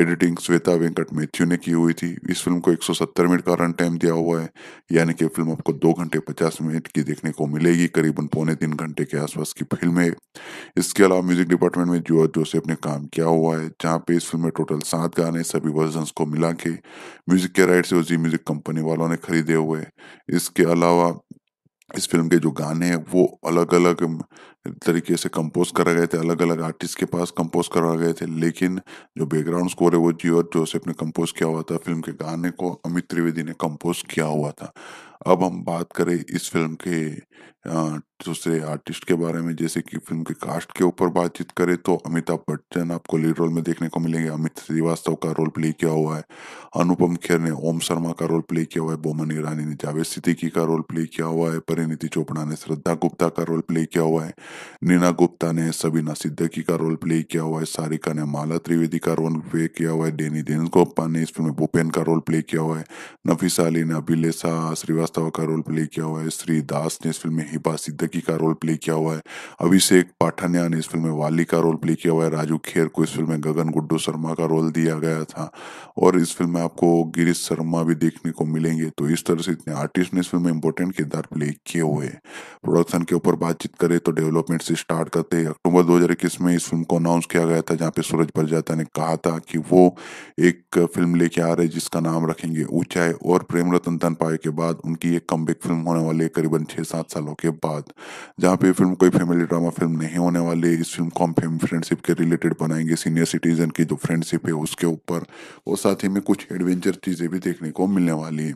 एडिटिंग श्वेता वेंकट मैथ्यू ने की हुई थी इस फिल्म को 170 मिनट का रन टाइम दिया हुआ है यानी कि फिल्म आपको दो घंटे पचास मिनट की देखने को मिलेगी करीबन पौने तीन घंटे के आसपास की फिल्म है इसके अलावा म्यूजिक डिपार्टमेंट में जुआ जोसेफ ने काम किया हुआ है जहाँ पे इस फिल्म में टोटल सात गाने सभी वर्जन को मिला के म्यूजिक के राइट से जी म्यूजिक कंपनी वालों ने खरीदे हुए इसके अलावा इस फिल्म के जो गाने हैं वो अलग अलग तरीके से कंपोज करा गए थे अलग अलग आर्टिस्ट के पास कंपोज करा गए थे लेकिन जो बैकग्राउंड स्कोर है वो जी और जोसेफ ने कंपोज किया हुआ था फिल्म के गाने को अमित त्रिवेदी ने कंपोज किया हुआ था अब हम बात करें इस फिल्म के दूसरे आर्टिस्ट के बारे में जैसे कि फिल्म के कास्ट के ऊपर बातचीत करें तो अमिताभ बच्चन आपको लीड रोल में देखने को मिलेंगे अमित श्रीवास्तव का रोल प्ले किया हुआ है अनुपम खेर ने ओम शर्मा का रोल प्ले किया हुआ है बोमन ईरानी ने जावेद सिद्दीकी का रोल प्ले किया हुआ है परिणीति चोपड़ा ने श्रद्धा गुप्ता का रोल प्ले किया हुआ है नीना गुप्ता ने सबीना सिद्दीकी का रोल प्ले किया हुआ है सारिका ने माला त्रिवेदी का रोल प्ले किया हुआ है डेनी देन गोप्पा ने इस फिल्म में भूपेन का रोल प्ले किया हुआ है नफीसा अली ने अभिलेषा श्रीवास्तव का रोल प्ले किया हुआ है श्री दास ने इस फिल्म में हिबा सिद्दकी का रोल प्ले किया हुआ है अभिषेक पाठान्या ने इस फिल्म में वाली का रोल प्ले किया हुआ है राजू खेर को इस फिल्म में गगन गुड्डू शर्मा का रोल दिया गया था और इस फिल्म में आपको गिरीश शर्मा भी देखने को मिलेंगे तो इस तरह से इतने आर्टिस्ट ने इस फिल्म में इंपॉर्टेंट किरदार प्ले किए हुए प्रोडक्शन के ऊपर बातचीत करें तो डेवलपमेंट से स्टार्ट करते हैं अक्टूबर दो में इस फिल्म को अनाउंस किया गया था जहाँ पे सूरज बरजाता ने कहा था कि वो एक फिल्म लेके आ रहे जिसका नाम रखेंगे ऊंचाई और प्रेम रतन तनपाए के बाद उनकी एक कम फिल्म होने वाली है करीबन छह सात सालों के बाद जहाँ पे फिल्म कोई फैमिली ड्रामा फिल्म नहीं होने वाली इस फिल्म को हम फ्रेंडशिप के रिलेटेड बनाएंगे सीनियर सिटीजन की जो फ्रेंडशिप है उसके ऊपर और साथ ही में कुछ एडवेंचर चीज़ें भी देखने को मिलने वाली हैं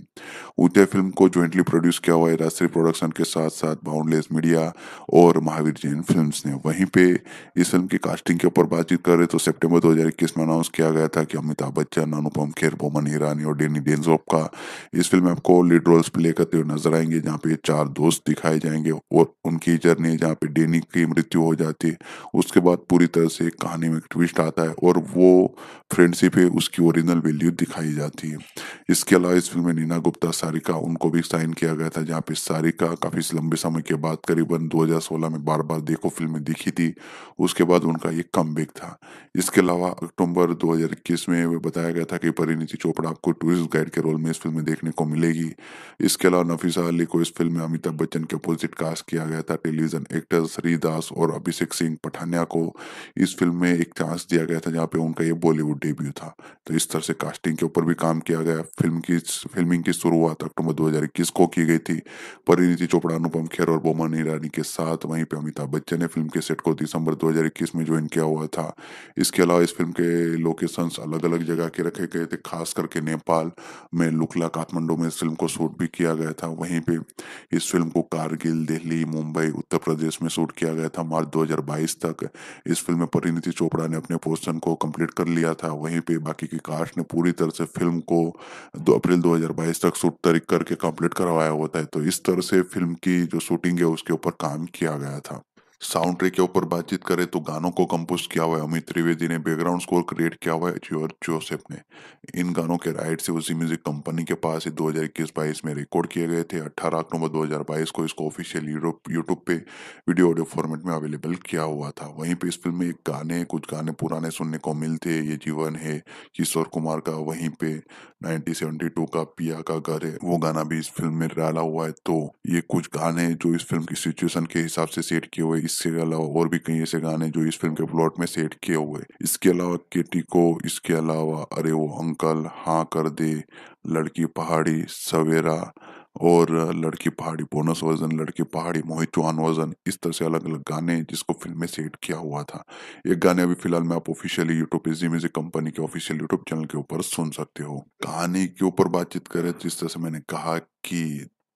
उदय फिल्म को ज्वाइंटली प्रोड्यूस किया हुआ है राष्ट्रीय प्रोडक्शन के साथ साथ बाउंडलेस मीडिया और महावीर जैन फिल्म ने वहीं पे इस फिल्म की कास्टिंग के ऊपर बातचीत कर रहे तो सेप्टेम्बर दो में अनाउंस किया गया था कि अमिताभ बच्चन अनुपम खेर बोमन हिरानी और डेनी डेंजोप का इस फिल्म में आपको लीड रोल्स प्ले करते हुए नजर आएंगे जहाँ पे चार दोस्त दिखाए दिखाए जाएंगे और उनकी जर्नी है जहाँ पे डेनी की मृत्यु हो जाती है उसके बाद पूरी तरह से कहानी में ट्विस्ट आता है और वो फ्रेंडशिप है उसकी ओरिजिनल वैल्यू दिखाई जाती है इसके अलावा इस फिल्म में नीना गुप्ता सारिका उनको भी साइन किया गया था जहाँ पे सारिका काफ़ी लंबे समय के बाद करीबन दो में बार बार देखो फिल्में दिखी थी उसके बाद उनका एक कम था इसके अलावा अक्टूबर दो में बताया गया था कि परिणीति चोपड़ा आपको टूरिस्ट गाइड के रोल में इस फिल्म में देखने को मिलेगी इसके अलावा नफीसा अली को इस फिल्म में अमिताभ बच्चन के अपोजिट कास्ट किया गया था टेलीविजन एक्टर्स हरिदास और अभिषेक सिंह पठानिया को इस फिल्म में एक चांस दिया गया था जहाँ पे उनका ये बॉलीवुड डेब्यू था तो इस तरह से कास्टिंग के ऊपर भी काम किया गया फिल्म की फिल्मिंग की शुरुआत अक्टूबर दो को की गई थी परिणीति चोपड़ा अनुपम खेर और बोमन ईरानी के साथ वहीं पर अमिताभ बच्चन ने फिल्म के सेट को दिसंबर दो में ज्वाइन किया हुआ था इसके अलावा इस फिल्म के लोकेशन अलग अलग जगह के रखे गए थे खास करके नेपाल में लुकला काठमांडू में इस फिल्म को शूट भी किया गया था वहीं पे इस फिल्म को कार करगिल दिल्ली मुंबई उत्तर प्रदेश में शूट किया गया था मार्च 2022 तक इस फिल्म में परिणीति चोपड़ा ने अपने पोर्शन को कंप्लीट कर लिया था वहीं पे बाकी की कास्ट ने पूरी तरह से फिल्म को दो अप्रैल 2022 तक शूट तरीक करके कंप्लीट करवाया होता है तो इस तरह से फिल्म की जो शूटिंग है उसके ऊपर काम किया गया था साउंड ट्रैक के ऊपर बातचीत करें तो गानों को कंपोज किया हुआ है अमित त्रिवेदी ने बैकग्राउंड स्कोर क्रिएट किया हुआ है जॉर्ज जोसेफ ने इन गानों के राइट से उसी म्यूजिक कंपनी के पास ही दो हजार इक्कीस बाईस में रिकॉर्ड किए गए थे अट्ठारह अक्टूबर दो हजार बाईस को इसको ऑफिशियल यूरोप यूट्यूब पे वीडियो ऑडियो फॉर्मेट में अवेलेबल किया हुआ था वहीं पर इस फिल्म में गाने कुछ गाने पुराने सुनने को मिलते हैं ये जीवन है किशोर कुमार का वहीं पे नाइनटीन का पिया का घर है वो गाना भी इस फिल्म में डाला हुआ है तो ये कुछ गाने जो इस फिल्म की सिचुएशन के हिसाब से सेट किए हुए इससे अलावा और भी कई ऐसे गाने जो इस फिल्म के प्लॉट में सेट किए हुए इसके अलावा केटी को इसके अलावा अरे वो अंकल हाँ कर दे लड़की पहाड़ी सवेरा और लड़की पहाड़ी बोनस वर्जन लड़की पहाड़ी मोहित चौहान वर्जन इस तरह से अलग अलग गाने जिसको फिल्म में सेट किया हुआ था एक गाने अभी फिलहाल में आप officially YouTube Zee music company के ऑफिशियल यूट्यूब चैनल के ऊपर सुन सकते हो कहानी के ऊपर बातचीत करें जिस तरह से मैंने कहा कि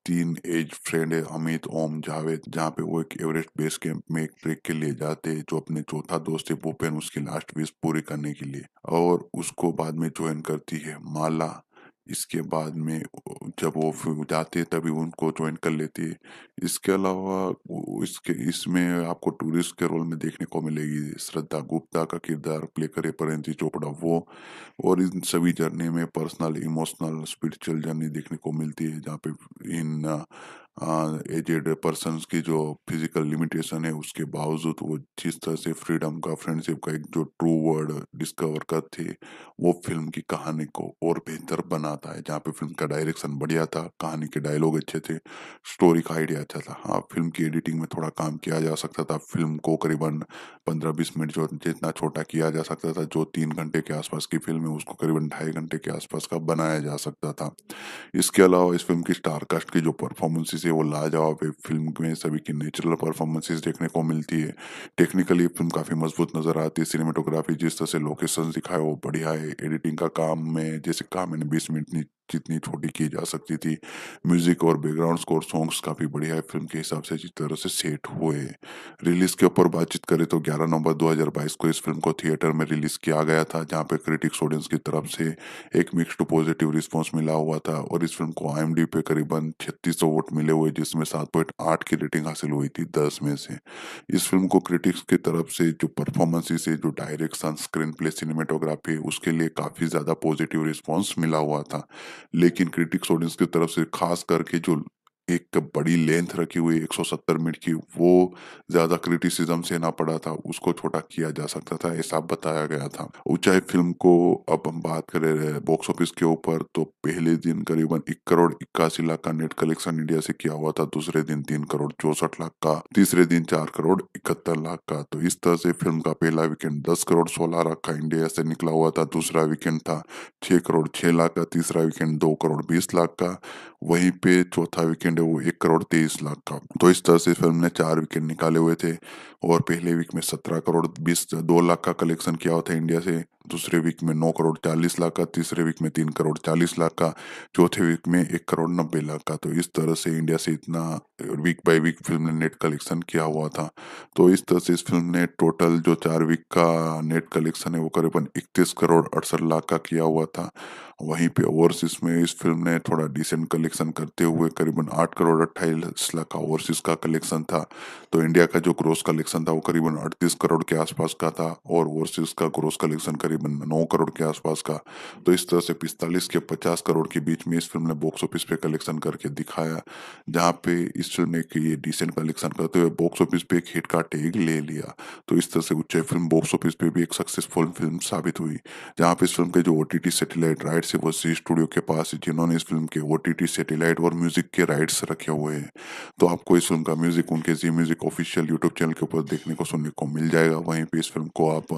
तीन एज फ्रेंड है अमित ओम जावेद जहाँ पे वो एक एवरेस्ट बेस कैंप में एक ट्रेक के लिए जाते हैं जो अपने चौथा दोस्त है भूपेन उसकी लास्ट विश पूरी करने के लिए और उसको बाद में ज्वाइन करती है माला इसके बाद में जब वो जाते जाते तभी उनको ज्वाइन कर लेती है इसके अलावा इसके इसमें आपको टूरिस्ट के रोल में देखने को मिलेगी श्रद्धा गुप्ता का किरदार प्ले करे परिणति चोपड़ा वो और इन सभी जर्नी में पर्सनल इमोशनल स्पिरिचुअल जर्नी देखने को मिलती है जहाँ पे इन हाँ, एजेड पर्सन की जो फिजिकल लिमिटेशन है उसके बावजूद वो जिस तरह से फ्रीडम का फ्रेंडशिप का एक जो ट्रू वर्ड डिस्कवर करते वो फिल्म की कहानी को और बेहतर बनाता है जहाँ पे फिल्म का डायरेक्शन बढ़िया था कहानी के डायलॉग अच्छे थे स्टोरी का आइडिया अच्छा था हाँ फिल्म की एडिटिंग में थोड़ा काम किया जा सकता था फिल्म को करीबन पंद्रह बीस मिनट जो जितना छोटा किया जा सकता था जो तीन घंटे के आसपास की फिल्म है उसको करीबन ढाई घंटे के आसपास का बनाया जा सकता था इसके अलावा इस फिल्म की स्टारकास्ट की जो परफॉर्मेंसेज से वो लाजवाब है फिल्म में सभी की नेचुरल परफॉर्मेंसेस देखने को मिलती है टेक्निकली फिल्म काफ़ी मजबूत नज़र आती है सिनेमाटोग्राफी जिस तरह से लोकेशन दिखाए वो बढ़िया है एडिटिंग का काम में जैसे कहा मैंने बीस मिनट जितनी छोटी की जा सकती थी म्यूजिक और बैकग्राउंड स्कोर सॉन्ग्स काफ़ी बढ़िया है फिल्म के हिसाब से अच्छी तरह से सेट हुए रिलीज़ के ऊपर बातचीत करें तो 11 नवंबर 2022 को इस फिल्म को थिएटर में रिलीज़ किया गया था जहां पर क्रिटिक्स ऑडियंस की तरफ से एक मिक्स्ड पॉजिटिव रिस्पॉन्स मिला हुआ था और इस फिल्म को आई पे करीबन छत्तीस वोट मिले हुए जिसमें सात की रेटिंग हासिल हुई थी दस में से इस फिल्म को क्रिटिक्स की तरफ से जो परफॉर्मेंसेस है जो डायरेक्शन स्क्रीन प्ले सिनेमेटोग्राफी उसके लिए काफ़ी ज़्यादा पॉजिटिव रिस्पॉन्स मिला हुआ था लेकिन क्रिटिक्स ऑडियंस की तरफ से खास करके जो एक बड़ी लेंथ रखी हुई 170 मिनट की वो ज्यादा क्रिटिसिज्म से ना पड़ा था उसको छोटा किया जा सकता था ऐसा बताया गया था ऊंचाई फिल्म को अब हम बात कर रहे हैं बॉक्स ऑफिस के ऊपर तो पहले दिन करीबन एक करोड़ इक्यासी लाख का नेट कलेक्शन इंडिया से किया हुआ था दूसरे दिन तीन करोड़ चौसठ लाख का तीसरे दिन चार करोड़ इकहत्तर लाख का तो इस तरह से फिल्म का पहला वीकेंड दस करोड़ सोलह लाख का इंडिया से निकला हुआ था दूसरा वीकेंड था छह करोड़ छह लाख का तीसरा वीकेंड दो करोड़ बीस लाख का वहीं पे चौथा वीकेंड है वो एक करोड़ तेईस लाख का तो इस तरह से फिल्म ने चार वीकेंड निकाले हुए थे और पहले वीक में सत्रह करोड़ बीस दो लाख का कलेक्शन किया हुआ था इंडिया से दूसरे वीक में नौ करोड़ चालीस लाख का तीसरे वीक में तीन करोड़ चालीस लाख का चौथे वीक में एक करोड़ नब्बे लाख का तो इस तरह से इंडिया से इतना वीक बाय वीक फिल्म ने नेट कलेक्शन किया हुआ था तो इस तरह से इस फिल्म ने टोटल जो चार वीक का नेट कलेक्शन है वो करीबन इकतीस करोड़ अड़सठ लाख का किया हुआ था वहीं पे ओवरसीज में इस फिल्म ने थोड़ा डिसेंट कलेक्शन करते हुए करीबन आठ करोड़ अट्ठाईस लाख का ओवरसीज का कलेक्शन था तो इंडिया का जो ग्रोस कलेक्शन कलेक्शन था वो करीबन 38 करोड़ के आसपास का था और ओवरसीज का ग्रोस कलेक्शन करीबन 9 करोड़ के आसपास का तो इस तरह से 45 के 50 करोड़ के बीच में इस फिल्म ने बॉक्स ऑफिस पे कलेक्शन करके दिखाया जहाँ पे इस फिल्म ने ये डिसेंट कलेक्शन करते हुए बॉक्स ऑफिस पे एक हिट का टेग ले लिया तो इस तरह से उच्चय फिल्म बॉक्स ऑफिस पे भी एक सक्सेसफुल फिल्म साबित हुई जहाँ पे इस फिल्म के जो ओ टी राइट्स है वो सी स्टूडियो के पास है जिन्होंने इस फिल्म के ओ सेटेलाइट और म्यूजिक के राइट्स रखे हुए हैं तो आपको इस फिल्म का म्यूजिक उनके Zee music official YouTube channel के ऊपर पर देखने को सुनने को मिल जाएगा वहीं पे इस फिल्म को आप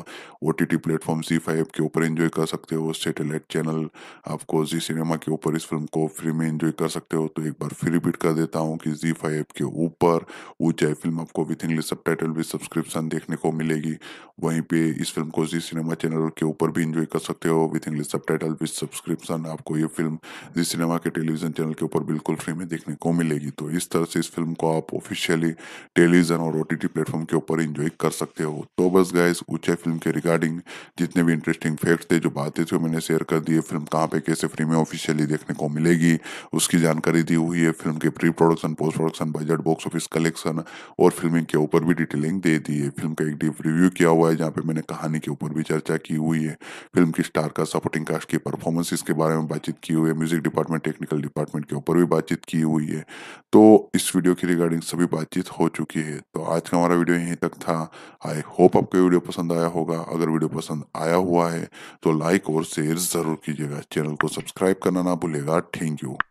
O T T platform Zee five के ऊपर एंजॉय कर सकते हो सैटेलाइट चैनल आपको जी सिनेमा के ऊपर इस फिल्म को फ्री में एंजॉय कर सकते हो तो एक बार फिर रिपीट कर देता हूँ कि जी फाइव के ऊपर ऊंचाई फिल्म आपको with English subtitle with subscription देखने को मिलेगी वहीं पे इस फिल्म को जी सिनेमा चैनल के ऊपर भी इंजॉय कर सकते हो with English subtitle with subscription आपको ये फिल्म जी सिनेमा के टेलीविजन चैनल के ऊपर बिल्कुल फ्री में देखने को मिलेगी तो इस तरह से इस फिल्म को आप ऑफिशियली टेलीविजन और ओ टी टी प्लेटफॉर्म के ऊपर इंजॉय कर सकते हो तो बस गाइज ऊंचे फिल्म के रिगार्डिंग जितने भी इंटरेस्टिंग फैक्ट थे जो बातें थी मैंने शेयर कर दिए फिल्म कहाँ पे कैसे फ्री में ऑफिशियली देखने को मिलेगी उसकी जानकारी दी हुई है फिल्म के pre production post production budget box office collection और फिल्मिंग के ऊपर भी डिटेलिंग दे दी है फिल्म का एक डीप रिव्यू किया हुआ है जहाँ पे मैंने कहानी के ऊपर भी चर्चा की हुई है फिल्म की स्टार का सपोर्टिंग कास्ट की परफॉर्मेंसेस के बारे में बातचीत की हुई है म्यूजिक डिपार्टमेंट टेक्निकल डिपार्टमेंट के ऊपर भी बातचीत की हुई है तो इस वीडियो की रिगार्डिंग सभी बातचीत हो चुकी है तो आज का हमारा वीडियो यहीं तक था आई होप आपको वीडियो पसंद आया होगा अगर वीडियो पसंद आया हुआ है तो लाइक और शेयर जरूर कीजिएगा चैनल को सब्सक्राइब करना ना भूलेगा थैंक यू